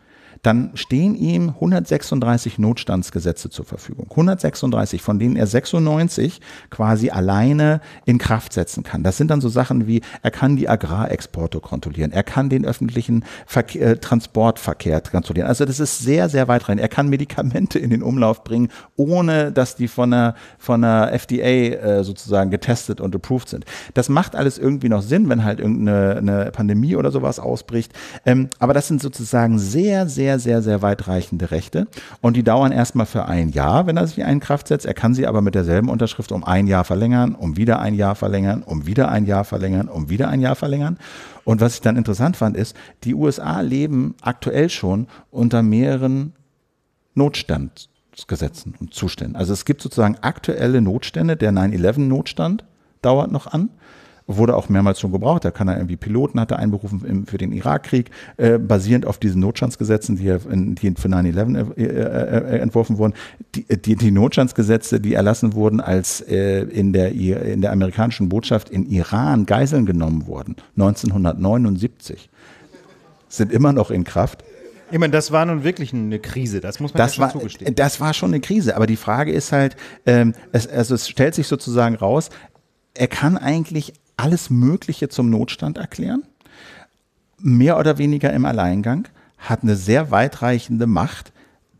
dann stehen ihm 136 Notstandsgesetze zur Verfügung. 136, von denen er 96 quasi alleine in Kraft setzen kann. Das sind dann so Sachen wie, er kann die Agrarexporte kontrollieren, er kann den öffentlichen Verkehr, äh, Transportverkehr kontrollieren. Also das ist sehr, sehr weit rein. Er kann Medikamente in den Umlauf bringen, ohne dass die von der, von der FDA äh, sozusagen getestet und approved sind. Das macht alles irgendwie noch Sinn, wenn halt irgendeine Pandemie oder sowas ausbricht. Ähm, aber das sind sozusagen sehr, sehr sehr, sehr, sehr weitreichende Rechte. Und die dauern erstmal für ein Jahr, wenn er sich in Kraft setzt. Er kann sie aber mit derselben Unterschrift um ein Jahr verlängern, um wieder ein Jahr verlängern, um wieder ein Jahr verlängern, um wieder ein Jahr verlängern. Und was ich dann interessant fand, ist, die USA leben aktuell schon unter mehreren Notstandsgesetzen und Zuständen. Also es gibt sozusagen aktuelle Notstände. Der 9-11-Notstand dauert noch an wurde auch mehrmals schon gebraucht. Da kann er irgendwie Piloten hat einberufen im, für den Irakkrieg, äh, basierend auf diesen Notstandsgesetzen, die, in, die für 9-11 äh, äh, äh, entworfen wurden. Die, äh, die, die, Notstandsgesetze, die erlassen wurden, als äh, in, der, in der amerikanischen Botschaft in Iran Geiseln genommen wurden, 1979, sind immer noch in Kraft. Ich meine, das war nun wirklich eine Krise, das muss man das ja schon war, zugestehen. Das war schon eine Krise, aber die Frage ist halt, ähm, es, also es stellt sich sozusagen raus, er kann eigentlich alles Mögliche zum Notstand erklären, mehr oder weniger im Alleingang, hat eine sehr weitreichende Macht,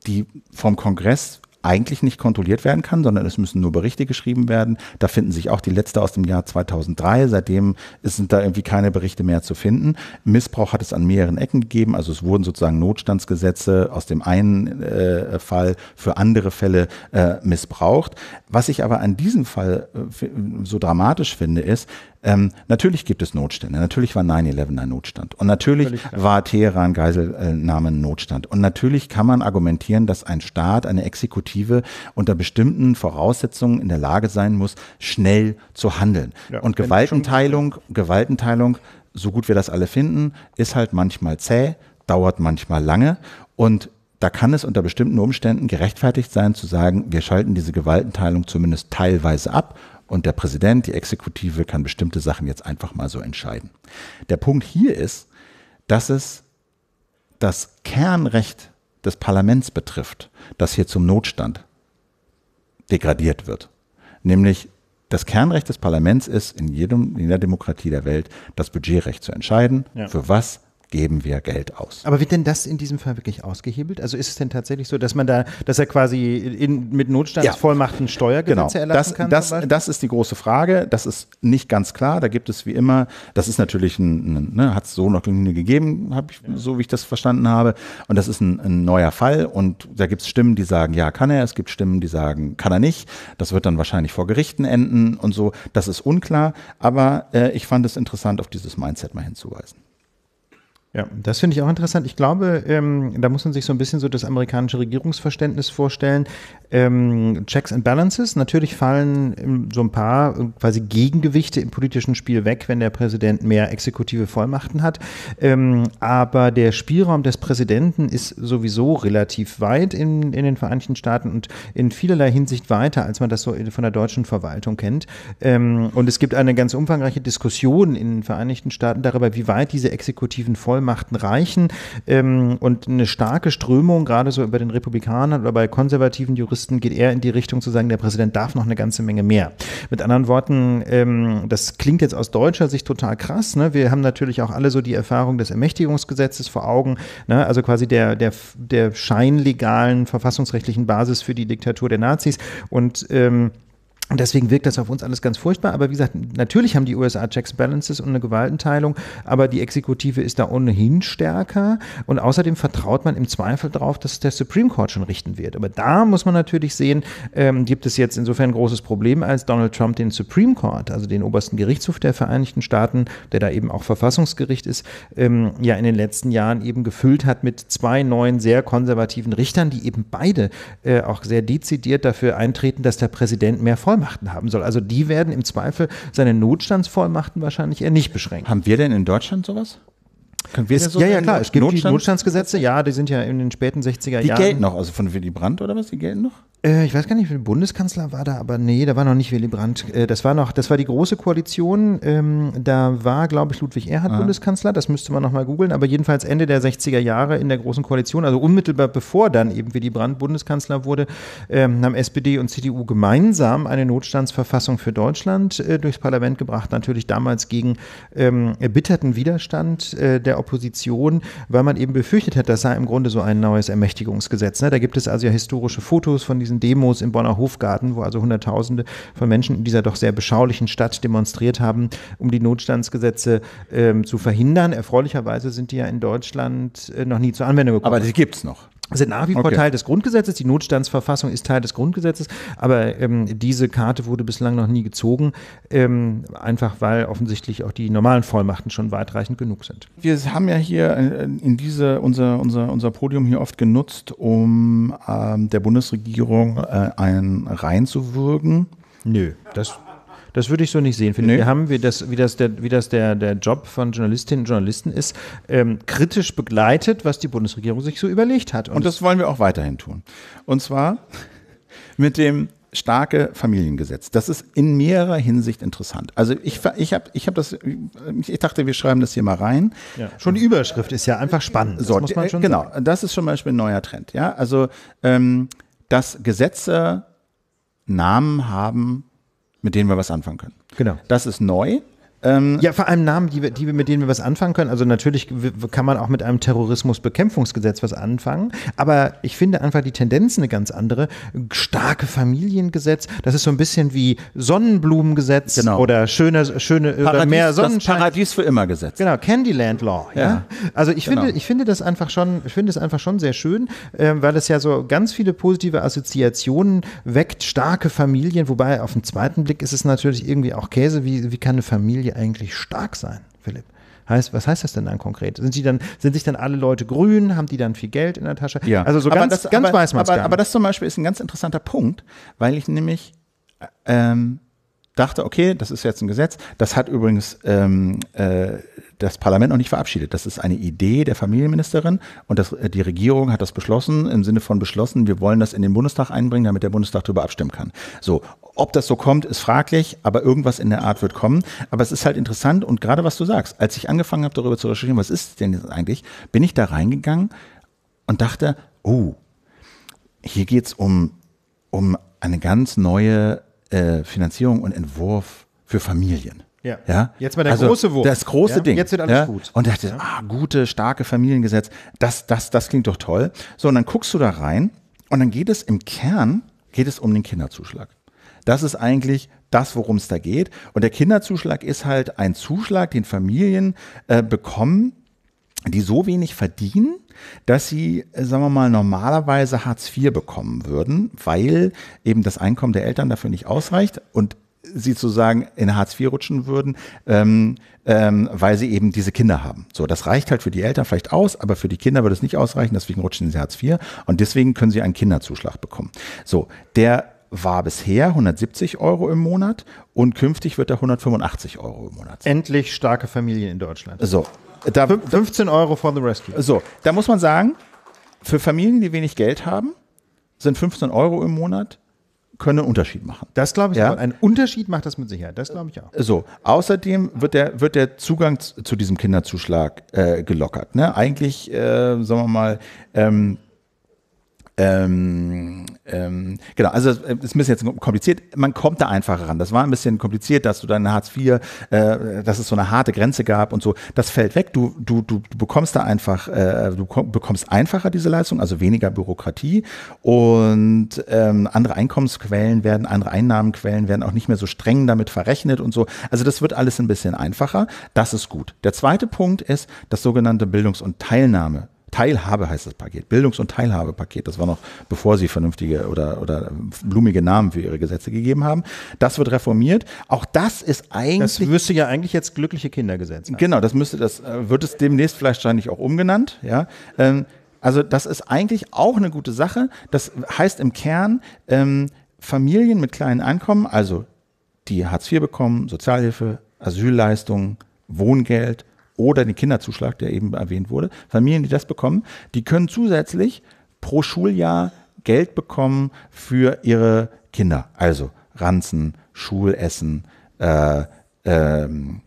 die vom Kongress eigentlich nicht kontrolliert werden kann, sondern es müssen nur Berichte geschrieben werden. Da finden sich auch die letzte aus dem Jahr 2003. Seitdem sind da irgendwie keine Berichte mehr zu finden. Missbrauch hat es an mehreren Ecken gegeben. Also es wurden sozusagen Notstandsgesetze aus dem einen äh, Fall für andere Fälle äh, missbraucht. Was ich aber an diesem Fall äh, so dramatisch finde, ist, ähm, natürlich gibt es Notstände. Natürlich war 9-11 ein Notstand. Und natürlich, natürlich war Teheran Geiselnahme äh, ein Notstand. Und natürlich kann man argumentieren, dass ein Staat, eine Exekutive unter bestimmten Voraussetzungen in der Lage sein muss, schnell zu handeln. Ja, und Gewaltenteilung, Gewaltenteilung, so gut wir das alle finden, ist halt manchmal zäh, dauert manchmal lange. Und da kann es unter bestimmten Umständen gerechtfertigt sein zu sagen, wir schalten diese Gewaltenteilung zumindest teilweise ab und der Präsident, die Exekutive kann bestimmte Sachen jetzt einfach mal so entscheiden. Der Punkt hier ist, dass es das Kernrecht des Parlaments betrifft, das hier zum Notstand degradiert wird. Nämlich das Kernrecht des Parlaments ist in, jedem, in jeder Demokratie der Welt, das Budgetrecht zu entscheiden, ja. für was geben wir Geld aus. Aber wird denn das in diesem Fall wirklich ausgehebelt? Also ist es denn tatsächlich so, dass man da, dass er quasi in, mit Notstandsvollmachten ja. Steuergesetze genau. erlassen das, kann? Das, das ist die große Frage. Das ist nicht ganz klar. Da gibt es wie immer, das ist natürlich ein, ein ne, hat es so noch nie gegeben, hab ich, ja. so wie ich das verstanden habe. Und das ist ein, ein neuer Fall. Und da gibt es Stimmen, die sagen, ja, kann er. Es gibt Stimmen, die sagen, kann er nicht. Das wird dann wahrscheinlich vor Gerichten enden und so. Das ist unklar. Aber äh, ich fand es interessant, auf dieses Mindset mal hinzuweisen. Ja, das finde ich auch interessant. Ich glaube, ähm, da muss man sich so ein bisschen so das amerikanische Regierungsverständnis vorstellen. Ähm, Checks and Balances, natürlich fallen ähm, so ein paar ähm, quasi Gegengewichte im politischen Spiel weg, wenn der Präsident mehr exekutive Vollmachten hat. Ähm, aber der Spielraum des Präsidenten ist sowieso relativ weit in, in den Vereinigten Staaten und in vielerlei Hinsicht weiter, als man das so von der deutschen Verwaltung kennt. Ähm, und es gibt eine ganz umfangreiche Diskussion in den Vereinigten Staaten darüber, wie weit diese exekutiven Vollmachten Vollmachten reichen. Ähm, und eine starke Strömung, gerade so bei den Republikanern oder bei konservativen Juristen, geht eher in die Richtung zu sagen, der Präsident darf noch eine ganze Menge mehr. Mit anderen Worten, ähm, das klingt jetzt aus deutscher Sicht total krass. Ne? Wir haben natürlich auch alle so die Erfahrung des Ermächtigungsgesetzes vor Augen, ne? also quasi der, der, der scheinlegalen verfassungsrechtlichen Basis für die Diktatur der Nazis. Und ähm, und deswegen wirkt das auf uns alles ganz furchtbar. Aber wie gesagt, natürlich haben die USA Checks Balances und eine Gewaltenteilung, aber die Exekutive ist da ohnehin stärker. Und außerdem vertraut man im Zweifel darauf, dass der Supreme Court schon richten wird. Aber da muss man natürlich sehen, ähm, gibt es jetzt insofern ein großes Problem, als Donald Trump den Supreme Court, also den obersten Gerichtshof der Vereinigten Staaten, der da eben auch Verfassungsgericht ist, ähm, ja in den letzten Jahren eben gefüllt hat mit zwei neuen sehr konservativen Richtern, die eben beide äh, auch sehr dezidiert dafür eintreten, dass der Präsident mehr Voll Vollmachten haben soll. Also die werden im Zweifel seine Notstandsvollmachten wahrscheinlich eher nicht beschränken. Haben wir denn in Deutschland sowas? Können wir es, ja, ja, klar. Es gibt Notstand? die Notstandsgesetze, ja, die sind ja in den späten 60er Jahren. Die gelten noch, also von Willy Brandt oder was? Die gelten noch? Äh, ich weiß gar nicht, wie Bundeskanzler war da, aber nee, da war noch nicht Willy Brandt. Äh, das war noch, das war die große Koalition. Ähm, da war, glaube ich, Ludwig Erhard ah. Bundeskanzler. Das müsste man nochmal googeln. Aber jedenfalls Ende der 60er Jahre in der großen Koalition, also unmittelbar bevor dann eben Willy Brandt Bundeskanzler wurde, ähm, haben SPD und CDU gemeinsam eine Notstandsverfassung für Deutschland äh, durchs Parlament gebracht. Natürlich damals gegen ähm, erbitterten Widerstand äh, der Opposition. Opposition, weil man eben befürchtet hat, das sei im Grunde so ein neues Ermächtigungsgesetz. Ne? Da gibt es also ja historische Fotos von diesen Demos im Bonner Hofgarten, wo also Hunderttausende von Menschen in dieser doch sehr beschaulichen Stadt demonstriert haben, um die Notstandsgesetze ähm, zu verhindern. Erfreulicherweise sind die ja in Deutschland äh, noch nie zur Anwendung gekommen. Aber die gibt es noch sind nach wie vor okay. Teil des Grundgesetzes. Die Notstandsverfassung ist Teil des Grundgesetzes, aber ähm, diese Karte wurde bislang noch nie gezogen, ähm, einfach weil offensichtlich auch die normalen Vollmachten schon weitreichend genug sind. Wir haben ja hier äh, in diese, unser, unser, unser Podium hier oft genutzt, um ähm, der Bundesregierung äh, einen reinzuwürgen. Nö, das das würde ich so nicht sehen. Nee. Wir haben, wie das, wie das, der, wie das der, der Job von Journalistinnen und Journalisten ist, ähm, kritisch begleitet, was die Bundesregierung sich so überlegt hat. Und, und das wollen wir auch weiterhin tun. Und zwar (laughs) mit dem starke Familiengesetz. Das ist in mehrerer Hinsicht interessant. Also ich, ich habe ich hab das, ich dachte, wir schreiben das hier mal rein. Ja, schon die Überschrift ist ja einfach spannend. So, das äh, genau, sagen. das ist zum Beispiel ein neuer Trend. Ja, also ähm, dass Gesetze Namen haben mit denen wir was anfangen können. Genau. Das ist neu. Ähm, ja, vor allem Namen, die, die, mit denen wir was anfangen können. Also natürlich kann man auch mit einem Terrorismusbekämpfungsgesetz was anfangen, aber ich finde einfach die Tendenz eine ganz andere. Starke Familiengesetz, das ist so ein bisschen wie Sonnenblumengesetz genau. oder schöne, schöne Paradies, oder mehr Sonnenschein. Paradies für immer Gesetz. Genau, Candyland Law. Ja. ja. Also ich genau. finde, ich finde das einfach schon, ich finde es einfach schon sehr schön, äh, weil es ja so ganz viele positive Assoziationen weckt, starke Familien, wobei auf den zweiten Blick ist es natürlich irgendwie auch Käse, wie, wie kann eine Familie eigentlich stark sein, Philipp? Heißt, was heißt das denn dann konkret? Sind, die dann, sind sich dann alle Leute grün? Haben die dann viel Geld in der Tasche? Ja. Also so aber ganz, das, ganz aber, weiß man es aber, aber das zum Beispiel ist ein ganz interessanter Punkt, weil ich nämlich äh, ähm, dachte, okay, das ist jetzt ein Gesetz. Das hat übrigens ähm, äh, das Parlament noch nicht verabschiedet. Das ist eine Idee der Familienministerin und das, äh, die Regierung hat das beschlossen, im Sinne von beschlossen, wir wollen das in den Bundestag einbringen, damit der Bundestag darüber abstimmen kann. So, ob das so kommt, ist fraglich, aber irgendwas in der Art wird kommen. Aber es ist halt interessant und gerade was du sagst, als ich angefangen habe, darüber zu recherchieren, was ist denn eigentlich, bin ich da reingegangen und dachte, oh, hier geht es um, um eine ganz neue äh, Finanzierung und Entwurf für Familien. Ja. ja? Jetzt mal der also große Wurf. Das große ja? Ding. Jetzt wird alles ja? gut. Und dachte, ah, gute, starke Familiengesetz. Das, das, das klingt doch toll. So, und dann guckst du da rein und dann geht es im Kern, geht es um den Kinderzuschlag. Das ist eigentlich das, worum es da geht. Und der Kinderzuschlag ist halt ein Zuschlag, den Familien äh, bekommen, die so wenig verdienen, dass sie, äh, sagen wir mal, normalerweise Hartz IV bekommen würden, weil eben das Einkommen der Eltern dafür nicht ausreicht. Und sie sozusagen in Hartz IV rutschen würden, ähm, ähm, weil sie eben diese Kinder haben. So, das reicht halt für die Eltern vielleicht aus, aber für die Kinder würde es nicht ausreichen, deswegen rutschen sie Hartz IV und deswegen können sie einen Kinderzuschlag bekommen. So, der war bisher 170 Euro im Monat und künftig wird er 185 Euro im Monat. Endlich starke Familien in Deutschland. So. Da, 15 Euro for the rescue. So, da muss man sagen, für Familien, die wenig Geld haben, sind 15 Euro im Monat können einen Unterschied machen. Das glaube ich ja. auch. Ein Unterschied macht das mit Sicherheit. Das glaube ich auch. So, außerdem wird der, wird der Zugang zu diesem Kinderzuschlag äh, gelockert. Ne? Eigentlich, äh, sagen wir mal, ähm, ähm, ähm, genau, also es äh, ist ein bisschen jetzt kompliziert. Man kommt da einfacher ran. Das war ein bisschen kompliziert, dass du deine Hartz IV, äh, dass es so eine harte Grenze gab und so. Das fällt weg. Du, du, du, du bekommst da einfach, äh, du bekommst einfacher diese Leistung, also weniger Bürokratie und ähm, andere Einkommensquellen werden, andere Einnahmenquellen werden auch nicht mehr so streng damit verrechnet und so. Also das wird alles ein bisschen einfacher. Das ist gut. Der zweite Punkt ist das sogenannte Bildungs- und Teilnahme. Teilhabe heißt das Paket, Bildungs- und Teilhabepaket. Das war noch bevor sie vernünftige oder, oder blumige Namen für ihre Gesetze gegeben haben. Das wird reformiert. Auch das ist eigentlich. Das müsste ja eigentlich jetzt glückliche Kindergesetz. Heißen. Genau, das müsste, das äh, wird es demnächst vielleicht wahrscheinlich auch umgenannt. Ja. Ähm, also das ist eigentlich auch eine gute Sache. Das heißt im Kern, ähm, Familien mit kleinen Einkommen, also die Hartz IV bekommen, Sozialhilfe, Asylleistungen, Wohngeld, oder den Kinderzuschlag, der eben erwähnt wurde. Familien, die das bekommen, die können zusätzlich pro Schuljahr Geld bekommen für ihre Kinder. Also Ranzen, Schulessen, äh, ähm,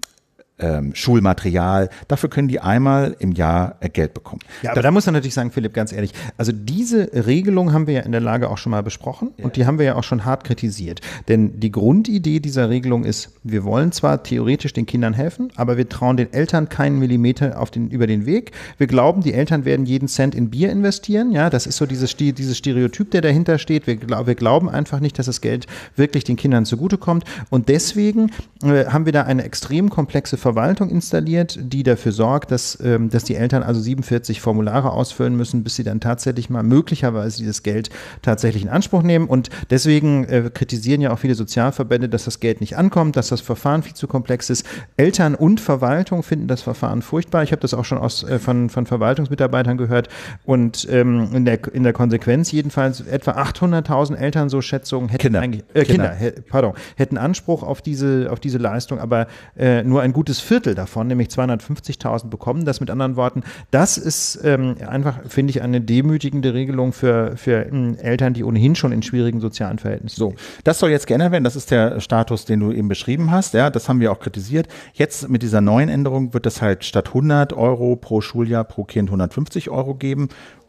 ähm, Schulmaterial. Dafür können die einmal im Jahr äh, Geld bekommen. Ja, aber da, da muss man natürlich sagen, Philipp, ganz ehrlich, also diese Regelung haben wir ja in der Lage auch schon mal besprochen ja. und die haben wir ja auch schon hart kritisiert. Denn die Grundidee dieser Regelung ist, wir wollen zwar theoretisch den Kindern helfen, aber wir trauen den Eltern keinen Millimeter auf den, über den Weg. Wir glauben, die Eltern werden jeden Cent in Bier investieren. Ja, das ist so dieses, dieses Stereotyp, der dahinter steht. Wir, wir glauben einfach nicht, dass das Geld wirklich den Kindern zugutekommt. Und deswegen äh, haben wir da eine extrem komplexe Ver Verwaltung installiert, die dafür sorgt, dass, ähm, dass die Eltern also 47 Formulare ausfüllen müssen, bis sie dann tatsächlich mal möglicherweise dieses Geld tatsächlich in Anspruch nehmen. Und deswegen äh, kritisieren ja auch viele Sozialverbände, dass das Geld nicht ankommt, dass das Verfahren viel zu komplex ist. Eltern und Verwaltung finden das Verfahren furchtbar. Ich habe das auch schon aus, äh, von, von Verwaltungsmitarbeitern gehört. Und ähm, in, der, in der Konsequenz jedenfalls etwa 800.000 Eltern, so Schätzungen, hätten Kinder. eigentlich, äh, Kinder, Kinder pardon, hätten Anspruch auf diese, auf diese Leistung, aber äh, nur ein gutes gutes Viertel davon, nämlich 250.000 bekommen das. Mit anderen Worten, das ist ähm, einfach, finde ich, eine demütigende Regelung für, für ähm, Eltern, die ohnehin schon in schwierigen sozialen Verhältnissen sind. So, das soll jetzt geändert werden. Das ist der Status, den du eben beschrieben hast. Ja, das haben wir auch kritisiert. Jetzt mit dieser neuen Änderung wird es halt statt 100 Euro pro Schuljahr pro Kind 150 Euro geben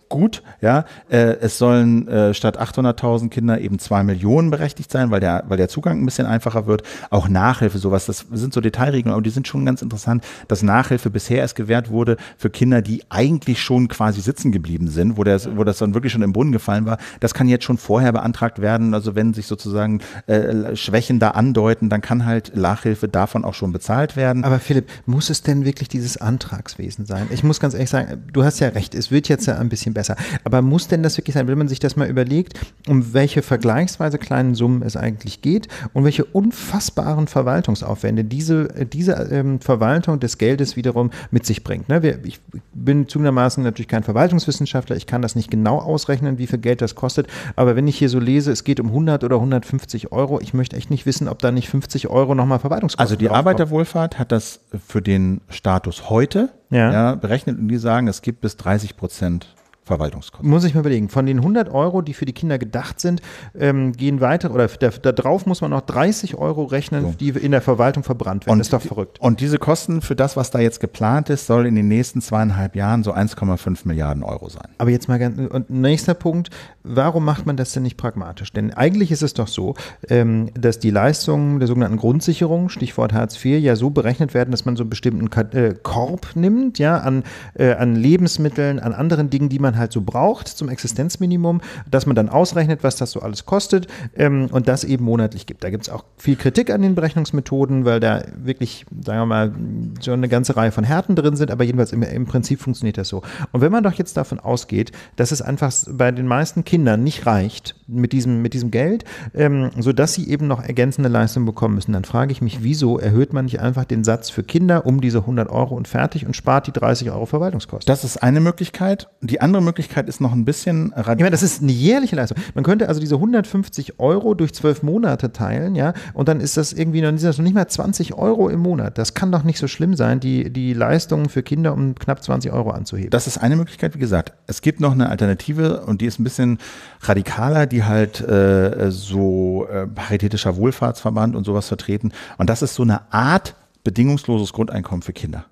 gut, ja. Äh, es sollen äh, statt 800.000 Kinder eben 2 Millionen berechtigt sein, weil der, weil der Zugang ein bisschen einfacher wird. Auch Nachhilfe, sowas, das sind so Detailregeln, aber die sind schon ganz interessant, dass Nachhilfe bisher erst gewährt wurde für Kinder, die eigentlich schon quasi sitzen geblieben sind, wo, der, wo das dann wirklich schon im Brunnen gefallen war. Das kann jetzt schon vorher beantragt werden. Also wenn sich sozusagen äh, Schwächen da andeuten, dann kann halt Nachhilfe davon auch schon bezahlt werden. Aber Philipp, muss es denn wirklich dieses Antragswesen sein? Ich muss ganz ehrlich sagen, du hast ja recht, es wird jetzt ja ein bisschen besser besser. Aber muss denn das wirklich sein, wenn man sich das mal überlegt, um welche vergleichsweise kleinen Summen es eigentlich geht und welche unfassbaren Verwaltungsaufwände diese, diese ähm, Verwaltung des Geldes wiederum mit sich bringt. Ne? Wir, ich bin zugegebenermaßen natürlich kein Verwaltungswissenschaftler, ich kann das nicht genau ausrechnen, wie viel Geld das kostet, aber wenn ich hier so lese, es geht um 100 oder 150 Euro, ich möchte echt nicht wissen, ob da nicht 50 Euro nochmal Verwaltungskosten Also die draufkommen. Arbeiterwohlfahrt hat das für den Status heute ja. Ja, berechnet und die sagen, es gibt bis 30 Prozent Verwaltungskosten. Muss ich mir überlegen. Von den 100 Euro, die für die Kinder gedacht sind, ähm, gehen weitere, oder da, da, drauf muss man noch 30 Euro rechnen, so. die in der Verwaltung verbrannt werden. Und, ist doch verrückt. Und diese Kosten für das, was da jetzt geplant ist, soll in den nächsten zweieinhalb Jahren so 1,5 Milliarden Euro sein. Aber jetzt mal ganz, und nächster Punkt, warum macht man das denn nicht pragmatisch? Denn eigentlich ist es doch so, ähm, dass die Leistungen der sogenannten Grundsicherung, Stichwort Hartz IV, ja so berechnet werden, dass man so einen bestimmten äh, Korb nimmt, ja, an, äh, an Lebensmitteln, an anderen Dingen, die man halt so braucht zum Existenzminimum, dass man dann ausrechnet, was das so alles kostet ähm, und das eben monatlich gibt. Da gibt es auch viel Kritik an den Berechnungsmethoden, weil da wirklich, sagen wir mal, so eine ganze Reihe von Härten drin sind, aber jedenfalls im, im Prinzip funktioniert das so. Und wenn man doch jetzt davon ausgeht, dass es einfach bei den meisten Kindern Kindern nicht reicht mit diesem, mit diesem Geld, ähm, sodass sie eben noch ergänzende Leistungen bekommen müssen. Dann frage ich mich, wieso erhöht man nicht einfach den Satz für Kinder um diese 100 Euro und fertig und spart die 30 Euro Verwaltungskosten? Das ist eine Möglichkeit. Die andere Möglichkeit ist noch ein bisschen radikal. Ich meine, das ist eine jährliche Leistung. Man könnte also diese 150 Euro durch zwölf Monate teilen, ja, und dann ist das irgendwie noch, das noch nicht mal 20 Euro im Monat. Das kann doch nicht so schlimm sein, die, die Leistungen für Kinder um knapp 20 Euro anzuheben. Das ist eine Möglichkeit, wie gesagt. Es gibt noch eine Alternative und die ist ein bisschen radikaler, die halt äh, so äh, paritätischer Wohlfahrtsverband und sowas vertreten. Und das ist so eine Art bedingungsloses Grundeinkommen für Kinder.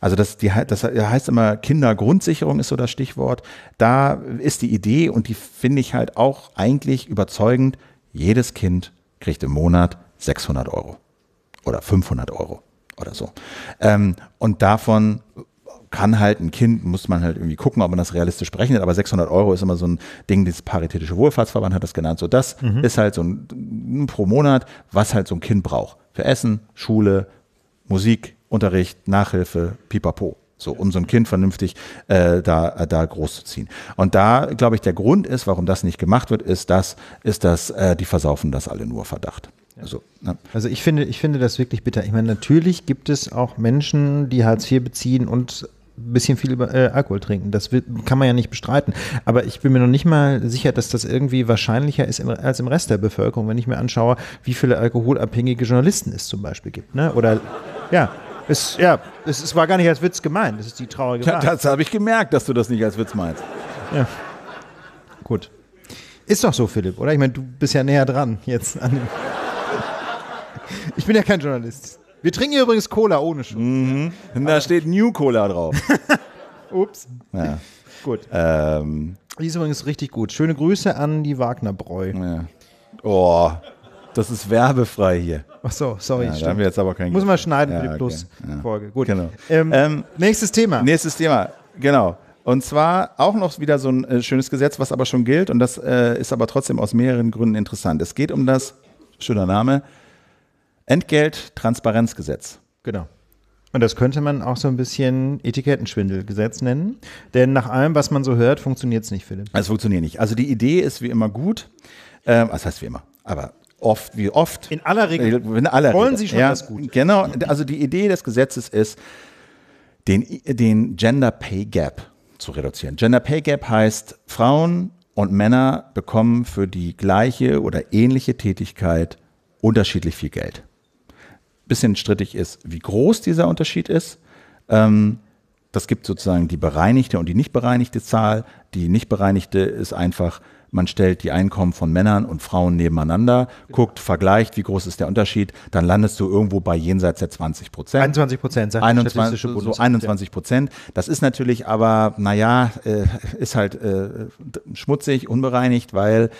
Also das, die, das heißt immer, Kindergrundsicherung ist so das Stichwort. Da ist die Idee und die finde ich halt auch eigentlich überzeugend. Jedes Kind kriegt im Monat 600 Euro oder 500 Euro oder so. Ähm, und davon kann halt ein Kind, muss man halt irgendwie gucken, ob man das realistisch berechnet, aber 600 Euro ist immer so ein Ding, das Paritätische Wohlfahrtsverband hat das genannt. So, das mhm. ist halt so ein pro Monat, was halt so ein Kind braucht. Für Essen, Schule, Musik, Unterricht, Nachhilfe, pipapo. So, um so ein Kind vernünftig äh, da, äh, da ziehen. Und da, glaube ich, der Grund ist, warum das nicht gemacht wird, ist, dass, ist dass äh, die versaufen das alle nur Verdacht. Also, ja. Ne? also ich finde, ich finde das wirklich bitter. Ich meine, natürlich gibt es auch Menschen, die Hartz IV beziehen und bisschen viel über, äh, Alkohol trinken. Das will, kann man ja nicht bestreiten. Aber ich bin mir noch nicht mal sicher, dass das irgendwie wahrscheinlicher ist im, als im Rest der Bevölkerung, wenn ich mir anschaue, wie viele alkoholabhängige Journalisten es zum Beispiel gibt. Ne? Oder ja. Es, ja, es, es war gar nicht als Witz gemeint. Das ist die traurige Wahrheit. das habe ich gemerkt, dass du das nicht als Witz meinst. Ja. Gut. Ist doch so, Philipp, oder? Ich meine, du bist ja näher dran jetzt an dem. Ich bin ja kein Journalist. Wir trinken übrigens Cola ohne Schutz. Mhm. Da steht New Cola drauf. (laughs) Ups. Ja. Gut. Ähm. Die ist übrigens richtig gut. Schöne Grüße an die Wagnerbräu. Ja. Oh, das ist werbefrei hier. Ach so, sorry. Ja, da haben wir jetzt aber kein Muss man schneiden ja, für die Plus-Folge. Ja. Gut. Genau. Ähm, ähm, nächstes Thema. Nächstes Thema, genau. Und zwar auch noch wieder so ein äh, schönes Gesetz, was aber schon gilt und das äh, ist aber trotzdem aus mehreren Gründen interessant. Es geht um das, schöner Name, Entgelttransparenzgesetz. Genau. Und das könnte man auch so ein bisschen Etikettenschwindelgesetz nennen. Denn nach allem, was man so hört, funktioniert es nicht, Philipp. Es funktioniert nicht. Also die Idee ist wie immer gut. Ähm, was heißt wie immer? Aber oft, wie oft. In aller Regel. In aller wollen Regel. Sie schon ja, das gut. Genau. Also die Idee des Gesetzes ist, den, den Gender Pay Gap zu reduzieren. Gender Pay Gap heißt, Frauen und Männer bekommen für die gleiche oder ähnliche Tätigkeit unterschiedlich viel Geld bisschen strittig ist, wie groß dieser Unterschied ist. Ähm, das gibt sozusagen die bereinigte und die nicht bereinigte Zahl. Die nicht bereinigte ist einfach, man stellt die Einkommen von Männern und Frauen nebeneinander, genau. guckt, vergleicht, wie groß ist der Unterschied, dann landest du irgendwo bei jenseits der 20 Prozent. 21 Prozent, sagt 21, so 21 Prozent. Das ist natürlich aber, naja, äh, ist halt äh, schmutzig, unbereinigt, weil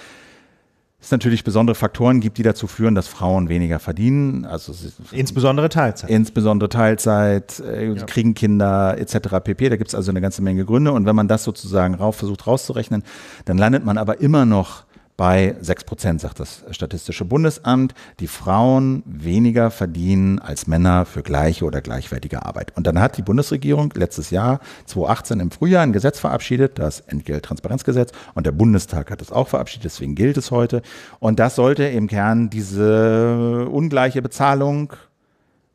es natürlich besondere Faktoren gibt, die dazu führen, dass Frauen weniger verdienen. Also insbesondere Teilzeit. Insbesondere Teilzeit, äh, ja. kriegen Kinder etc. pp. Da gibt es also eine ganze Menge Gründe. Und wenn man das sozusagen rauf versucht rauszurechnen, dann landet man aber immer noch bei 6 Prozent, sagt das Statistische Bundesamt, die Frauen weniger verdienen als Männer für gleiche oder gleichwertige Arbeit. Und dann hat die Bundesregierung letztes Jahr, 2018 im Frühjahr, ein Gesetz verabschiedet, das Entgelttransparenzgesetz. Und der Bundestag hat es auch verabschiedet, deswegen gilt es heute. Und das sollte im Kern diese ungleiche Bezahlung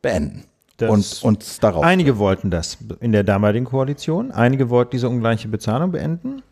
beenden. Das und darauf. Einige wollten das in der damaligen Koalition. Einige wollten diese ungleiche Bezahlung beenden.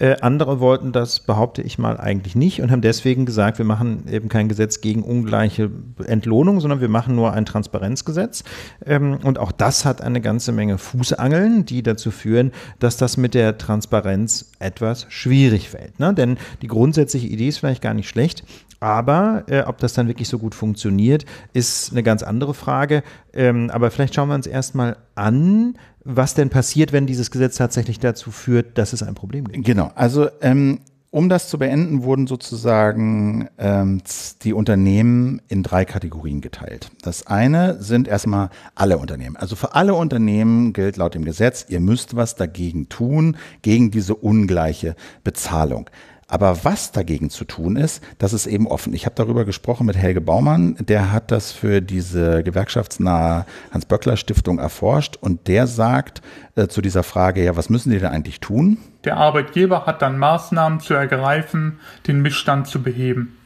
Äh, andere wollten das, behaupte ich mal, eigentlich nicht und haben deswegen gesagt, wir machen eben kein Gesetz gegen ungleiche Entlohnung, sondern wir machen nur ein Transparenzgesetz. Ähm, und auch das hat eine ganze Menge Fußangeln, die dazu führen, dass das mit der Transparenz etwas schwierig fällt. Ne? Denn die grundsätzliche Idee ist vielleicht gar nicht schlecht, aber äh, ob das dann wirklich so gut funktioniert, ist eine ganz andere Frage. Ähm, aber vielleicht schauen wir uns erstmal an, was denn passiert, wenn dieses Gesetz tatsächlich dazu führt, dass es ein Problem gibt. Genau, also ähm, um das zu beenden, wurden sozusagen ähm, die Unternehmen in drei Kategorien geteilt. Das eine sind erstmal alle Unternehmen. Also für alle Unternehmen gilt laut dem Gesetz, ihr müsst was dagegen tun, gegen diese ungleiche Bezahlung. Aber was dagegen zu tun ist, das ist eben offen. Ich habe darüber gesprochen mit Helge Baumann, der hat das für diese gewerkschaftsnahe Hans-Böckler-Stiftung erforscht und der sagt äh, zu dieser Frage, ja, was müssen die denn eigentlich tun? Der Arbeitgeber hat dann Maßnahmen zu ergreifen, den Missstand zu beheben.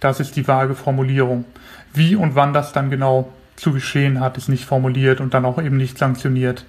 Das ist die vage Formulierung. Wie und wann das dann genau zu geschehen hat, ist nicht formuliert und dann auch eben nicht sanktioniert.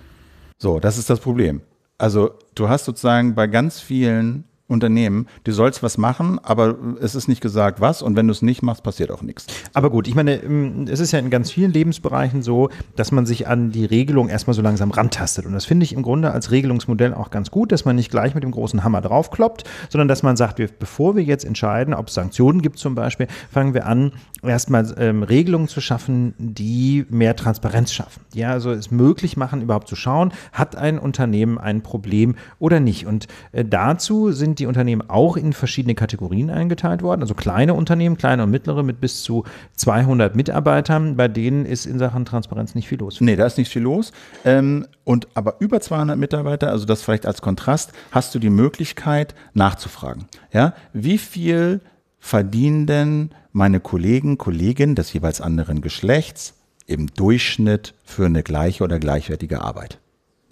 So, das ist das Problem. Also du hast sozusagen bei ganz vielen Unternehmen, du sollst was machen, aber es ist nicht gesagt, was. Und wenn du es nicht machst, passiert auch nichts. Aber gut, ich meine, ähm, es ist ja in ganz vielen Lebensbereichen so, dass man sich an die Regelung erstmal so langsam rantastet. Und das finde ich im Grunde als Regelungsmodell auch ganz gut, dass man nicht gleich mit dem großen Hammer draufkloppt, sondern dass man sagt, wir, bevor wir jetzt entscheiden, ob es Sanktionen gibt zum Beispiel, fangen wir an, erstmal ähm, Regelungen zu schaffen, die mehr Transparenz schaffen. Ja, also es möglich machen, überhaupt zu schauen, hat ein Unternehmen ein Problem oder nicht. Und äh, dazu sind die die Unternehmen auch in verschiedene Kategorien eingeteilt worden. Also kleine Unternehmen, kleine und mittlere mit bis zu 200 Mitarbeitern, bei denen ist in Sachen Transparenz nicht viel los. Nee, da ist nicht viel los. Ähm, und aber über 200 Mitarbeiter, also das vielleicht als Kontrast, hast du die Möglichkeit nachzufragen. Ja, wie viel verdienen denn meine Kollegen, Kolleginnen des jeweils anderen Geschlechts im Durchschnitt für eine gleiche oder gleichwertige Arbeit?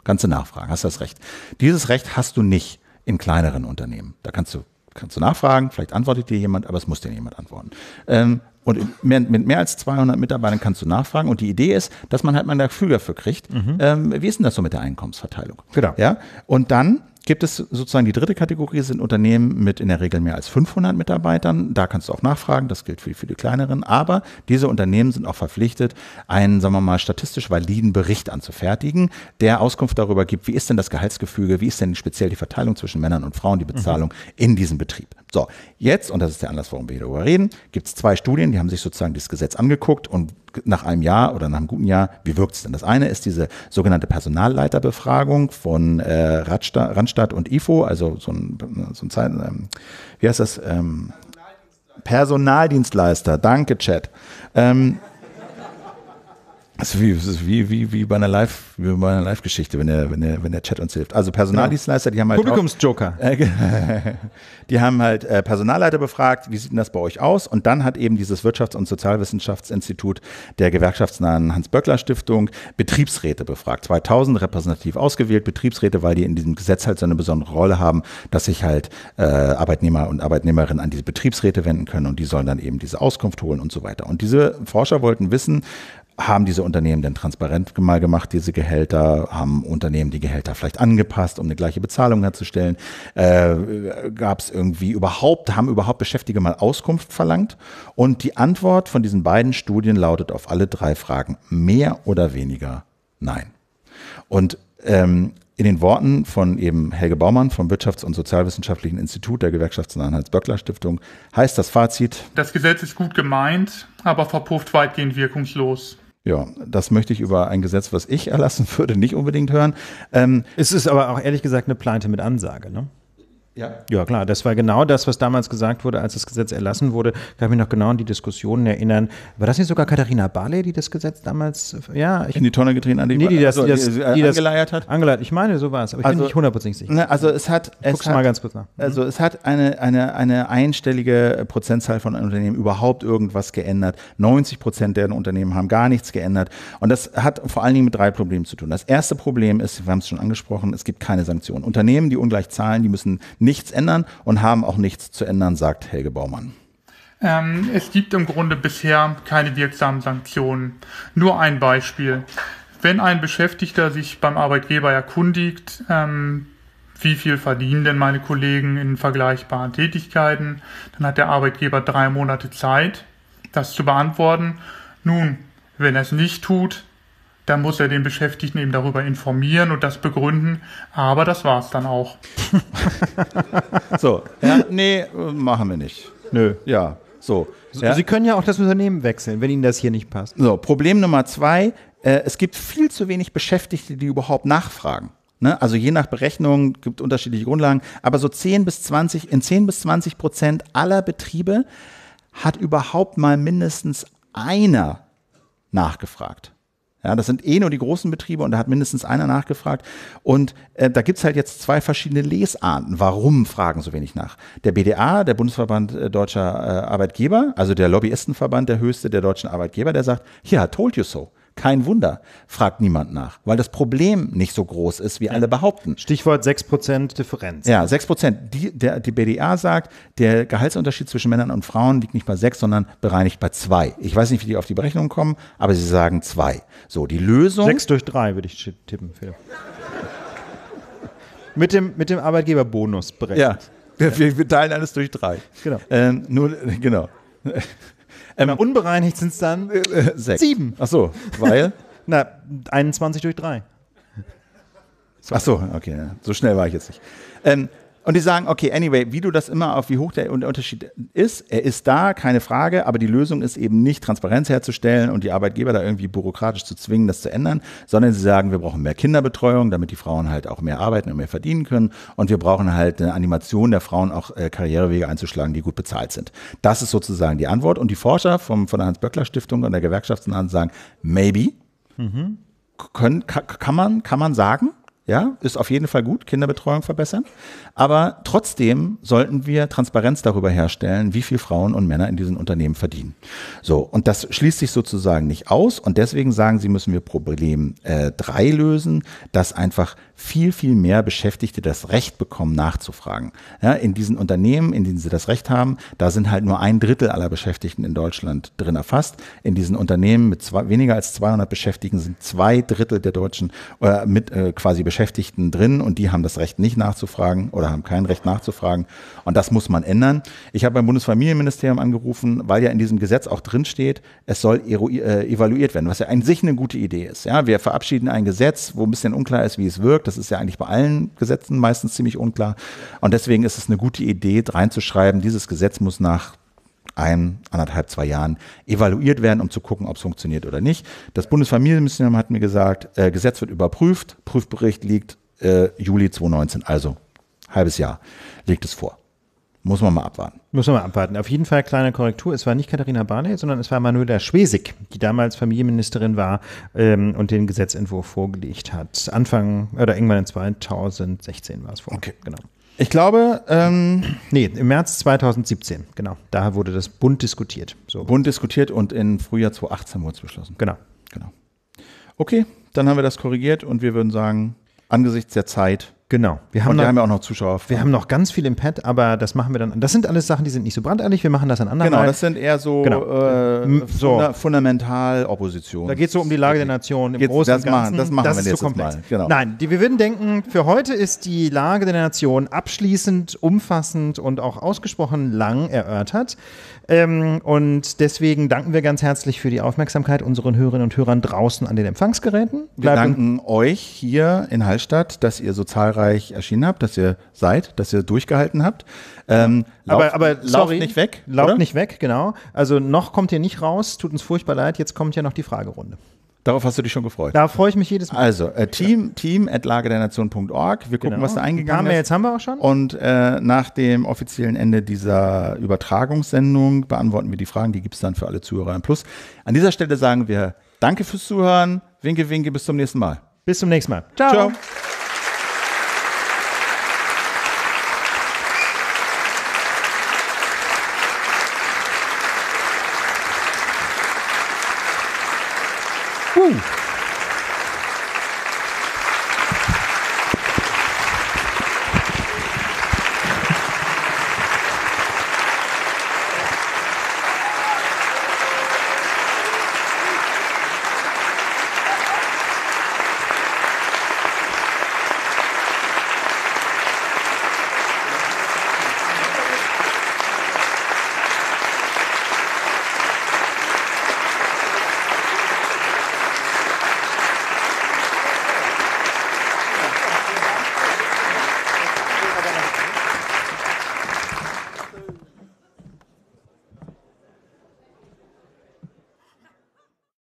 Ganze nachfragen, hast du das Recht. Dieses Recht hast du nicht in kleineren Unternehmen. Da kannst du, kannst du nachfragen, vielleicht antwortet dir jemand, aber es muss dir jemand antworten. Ähm, und mehr, mit mehr als 200 Mitarbeitern kannst du nachfragen. Und die Idee ist, dass man halt mal ein Gefühl dafür kriegt, mhm. ähm, wie ist denn das so mit der Einkommensverteilung? Genau. Ja? Und dann gibt es sozusagen die dritte Kategorie, sind Unternehmen mit in der Regel mehr als 500 Mitarbeitern. Da kannst du auch nachfragen, das gilt für, für die kleineren. Aber diese Unternehmen sind auch verpflichtet, einen, sagen wir mal, statistisch validen Bericht anzufertigen, der Auskunft darüber gibt, wie ist denn das Gehaltsgefüge, wie ist denn speziell die Verteilung zwischen Männern und Frauen, die mhm. Bezahlung mhm. in diesem Betrieb. So, jetzt, und das ist der Anlass, warum wir hier darüber reden, gibt es zwei Studien, die haben sich sozusagen das Gesetz angeguckt und nach einem Jahr oder nach einem guten Jahr, wie wirkt es denn? Das eine ist diese sogenannte Personalleiterbefragung von äh, Randstadt, Randstadt und IFO, also so ein, so ein Zeit, ähm, wie heißt das? Ähm, Personaldienstleister, danke Chat. Ähm, das ist wie, wie, wie, wie bei einer Live, wie bei einer Live-Geschichte, wenn der, wenn der, wenn der Chat uns hilft. Also Personaldienstleister, die haben halt. Publikumsjoker. (laughs) äh, die haben halt äh, Personalleiter befragt, wie sieht denn das bei euch aus? Und dann hat eben dieses Wirtschafts- und Sozialwissenschaftsinstitut der gewerkschaftsnahen Hans-Böckler-Stiftung Betriebsräte befragt. 2000 repräsentativ ausgewählt, Betriebsräte, weil die in diesem Gesetz halt so eine besondere Rolle haben, dass sich halt äh, Arbeitnehmer und Arbeitnehmerinnen an diese Betriebsräte wenden können und die sollen dann eben diese Auskunft holen und so weiter. Und diese Forscher wollten wissen, haben diese Unternehmen denn transparent mal gemacht, diese Gehälter? Haben Unternehmen die Gehälter vielleicht angepasst, um eine gleiche Bezahlung herzustellen? Äh, Gab es irgendwie überhaupt, haben überhaupt Beschäftigte mal Auskunft verlangt? Und die Antwort von diesen beiden Studien lautet auf alle drei Fragen mehr oder weniger nein. Und ähm, in den Worten von eben Helge Baumann vom Wirtschafts- und Sozialwissenschaftlichen Institut der Gewerkschafts- und anhaltsböckler stiftung heißt das Fazit: Das Gesetz ist gut gemeint, aber verpufft weitgehend wirkungslos. Ja, das möchte ich über ein Gesetz, was ich erlassen (laughs) würde, nicht unbedingt hören. Ähm, es ist aber auch ehrlich gesagt eine Pleite mit Ansage, ne? Ja. ja, klar, das war genau das, was damals gesagt wurde, als das Gesetz erlassen wurde. Ich kann mich noch genau an die Diskussionen erinnern. War das nicht sogar Katharina Barley, die das Gesetz damals ja, ich, in die Tonne getreten hat? Nee, die das, also, die das, die, das angeleiert hat? Angeleiert, ich meine, so war es, aber ich also, bin nicht hundertprozentig sicher. Ne, also es hat, es Guck's hat, mal ganz kurz nach. Mhm. Also es hat eine, eine, eine einstellige Prozentzahl von Unternehmen überhaupt irgendwas geändert. 90 Prozent der Unternehmen haben gar nichts geändert. Und das hat vor allen Dingen mit drei Problemen zu tun. Das erste Problem ist, wir haben es schon angesprochen, es gibt keine Sanktionen. Unternehmen, die ungleich zahlen, die müssen nicht nichts ändern und haben auch nichts zu ändern, sagt Helge Baumann. Ähm, es gibt im Grunde bisher keine wirksamen Sanktionen. Nur ein Beispiel. Wenn ein Beschäftigter sich beim Arbeitgeber erkundigt, ähm, wie viel verdienen denn meine Kollegen in vergleichbaren Tätigkeiten, dann hat der Arbeitgeber drei Monate Zeit, das zu beantworten. Nun, wenn er es nicht tut, dann muss er den Beschäftigten eben darüber informieren und das begründen. Aber das war es dann auch. (laughs) so, ja, nee, machen wir nicht. Nö. Ja, so. Ja. Sie können ja auch das Unternehmen wechseln, wenn Ihnen das hier nicht passt. So, Problem Nummer zwei. Äh, es gibt viel zu wenig Beschäftigte, die überhaupt nachfragen. Ne? Also je nach Berechnung gibt unterschiedliche Grundlagen, aber so 10 bis 20, in 10 bis 20 Prozent aller Betriebe hat überhaupt mal mindestens einer nachgefragt. Ja, das sind eh nur die großen Betriebe und da hat mindestens einer nachgefragt. Und äh, da gibt's halt jetzt zwei verschiedene Lesarten. Warum fragen so wenig nach? Der BDA, der Bundesverband äh, Deutscher äh, Arbeitgeber, also der Lobbyistenverband, der höchste der deutschen Arbeitgeber, der sagt, ja, yeah, told you so. Kein Wunder, fragt niemand nach, weil das Problem nicht so groß ist, wie ja. alle behaupten. Stichwort 6% Differenz. Ja, 6%. Die, der, die BDA sagt, der Gehaltsunterschied zwischen Männern und Frauen liegt nicht bei 6, sondern bereinigt bei 2. Ich weiß nicht, wie die auf die Berechnung kommen, aber sie sagen 2. So, die Lösung. 6 durch 3 würde ich tippen, Phil. mit, dem, mit dem Arbeitgeberbonus berechnet. Ja. Wir, wir teilen alles durch 3. Genau. Ähm, nur, genau. Ähm, genau, unbereinigt sind es dann äh, äh, sechs. sieben. Ach so, weil? (laughs) Na, 21 durch drei. Ach so, okay. So schnell war ich jetzt nicht. Ähm, und die sagen, okay, anyway, wie du das immer auf wie hoch der Unterschied ist, er ist da, keine Frage, aber die Lösung ist eben nicht Transparenz herzustellen und die Arbeitgeber da irgendwie bürokratisch zu zwingen, das zu ändern, sondern sie sagen, wir brauchen mehr Kinderbetreuung, damit die Frauen halt auch mehr arbeiten und mehr verdienen können und wir brauchen halt eine Animation der Frauen auch äh, Karrierewege einzuschlagen, die gut bezahlt sind. Das ist sozusagen die Antwort und die Forscher vom, von der Hans-Böckler-Stiftung und der Gewerkschaftsnahen sagen, maybe. Mhm. Können, kann, man, kann man sagen, ja, ist auf jeden Fall gut, Kinderbetreuung verbessern. Aber trotzdem sollten wir Transparenz darüber herstellen, wie viel Frauen und Männer in diesen Unternehmen verdienen. So, und das schließt sich sozusagen nicht aus. Und deswegen sagen sie, müssen wir Problem äh, drei lösen, dass einfach viel, viel mehr Beschäftigte das Recht bekommen, nachzufragen. Ja, in diesen Unternehmen, in denen sie das Recht haben, da sind halt nur ein Drittel aller Beschäftigten in Deutschland drin erfasst. In diesen Unternehmen mit zwei, weniger als 200 Beschäftigten sind zwei Drittel der Deutschen äh, mit äh, quasi Beschäftigten drin und die haben das Recht nicht nachzufragen oder haben kein Recht nachzufragen. Und das muss man ändern. Ich habe beim Bundesfamilienministerium angerufen, weil ja in diesem Gesetz auch drin steht, es soll äh, evaluiert werden, was ja an sich eine gute Idee ist. Ja, wir verabschieden ein Gesetz, wo ein bisschen unklar ist, wie es wirkt. Das ist ja eigentlich bei allen Gesetzen meistens ziemlich unklar. Und deswegen ist es eine gute Idee, reinzuschreiben, dieses Gesetz muss nach ein, anderthalb, zwei Jahren evaluiert werden, um zu gucken, ob es funktioniert oder nicht. Das Bundesfamilienministerium hat mir gesagt, äh, Gesetz wird überprüft, Prüfbericht liegt äh, Juli 2019, also halbes Jahr liegt es vor. Muss man mal abwarten. Muss man mal abwarten. Auf jeden Fall kleine Korrektur. Es war nicht Katharina Barley, sondern es war Manuela Schwesig, die damals Familienministerin war ähm, und den Gesetzentwurf vorgelegt hat. Anfang oder irgendwann in 2016 war es vor. Okay. Genau. Ich glaube, ähm, nee, im März 2017, genau. Da wurde das bunt diskutiert. So. Bunt diskutiert und im Frühjahr 2018 wurde es beschlossen. Genau. Genau. Okay, dann haben wir das korrigiert und wir würden sagen, angesichts der Zeit Genau. Wir haben und wir noch, haben ja auch noch Zuschauer. Wir haben noch ganz viel im Pad, aber das machen wir dann. Das sind alles Sachen, die sind nicht so brandeilig. Wir machen das an anderen. Genau, das sind eher so, genau. äh, so. Funda fundamental Opposition. Da geht es so um die Lage okay. der Nation im jetzt, großen und Ganzen. das machen das wir ist jetzt, zu komplex. genau. Nein, die, wir würden denken, für heute ist die Lage der Nation abschließend, umfassend und auch ausgesprochen lang erörtert. Ähm, und deswegen danken wir ganz herzlich für die Aufmerksamkeit unseren Hörerinnen und Hörern draußen an den Empfangsgeräten. Bleib wir danken euch hier in Hallstatt, dass ihr so zahlreich erschienen habt, dass ihr seid, dass ihr durchgehalten habt. Ähm, lauft, aber aber sorry, lauft nicht weg. Lauft oder? nicht weg, genau. Also noch kommt ihr nicht raus, tut uns furchtbar leid. Jetzt kommt ja noch die Fragerunde. Darauf hast du dich schon gefreut. Da freue ich mich jedes Mal. Also, äh, Team, ja. Team at lagedernation.org. Wir gucken, genau. was da eingegangen ist. Jetzt haben wir auch schon. Und äh, nach dem offiziellen Ende dieser Übertragungssendung beantworten wir die Fragen. Die gibt es dann für alle Zuhörer im Plus. An dieser Stelle sagen wir Danke fürs Zuhören. Winke, winke, bis zum nächsten Mal. Bis zum nächsten Mal. Ciao. Ciao.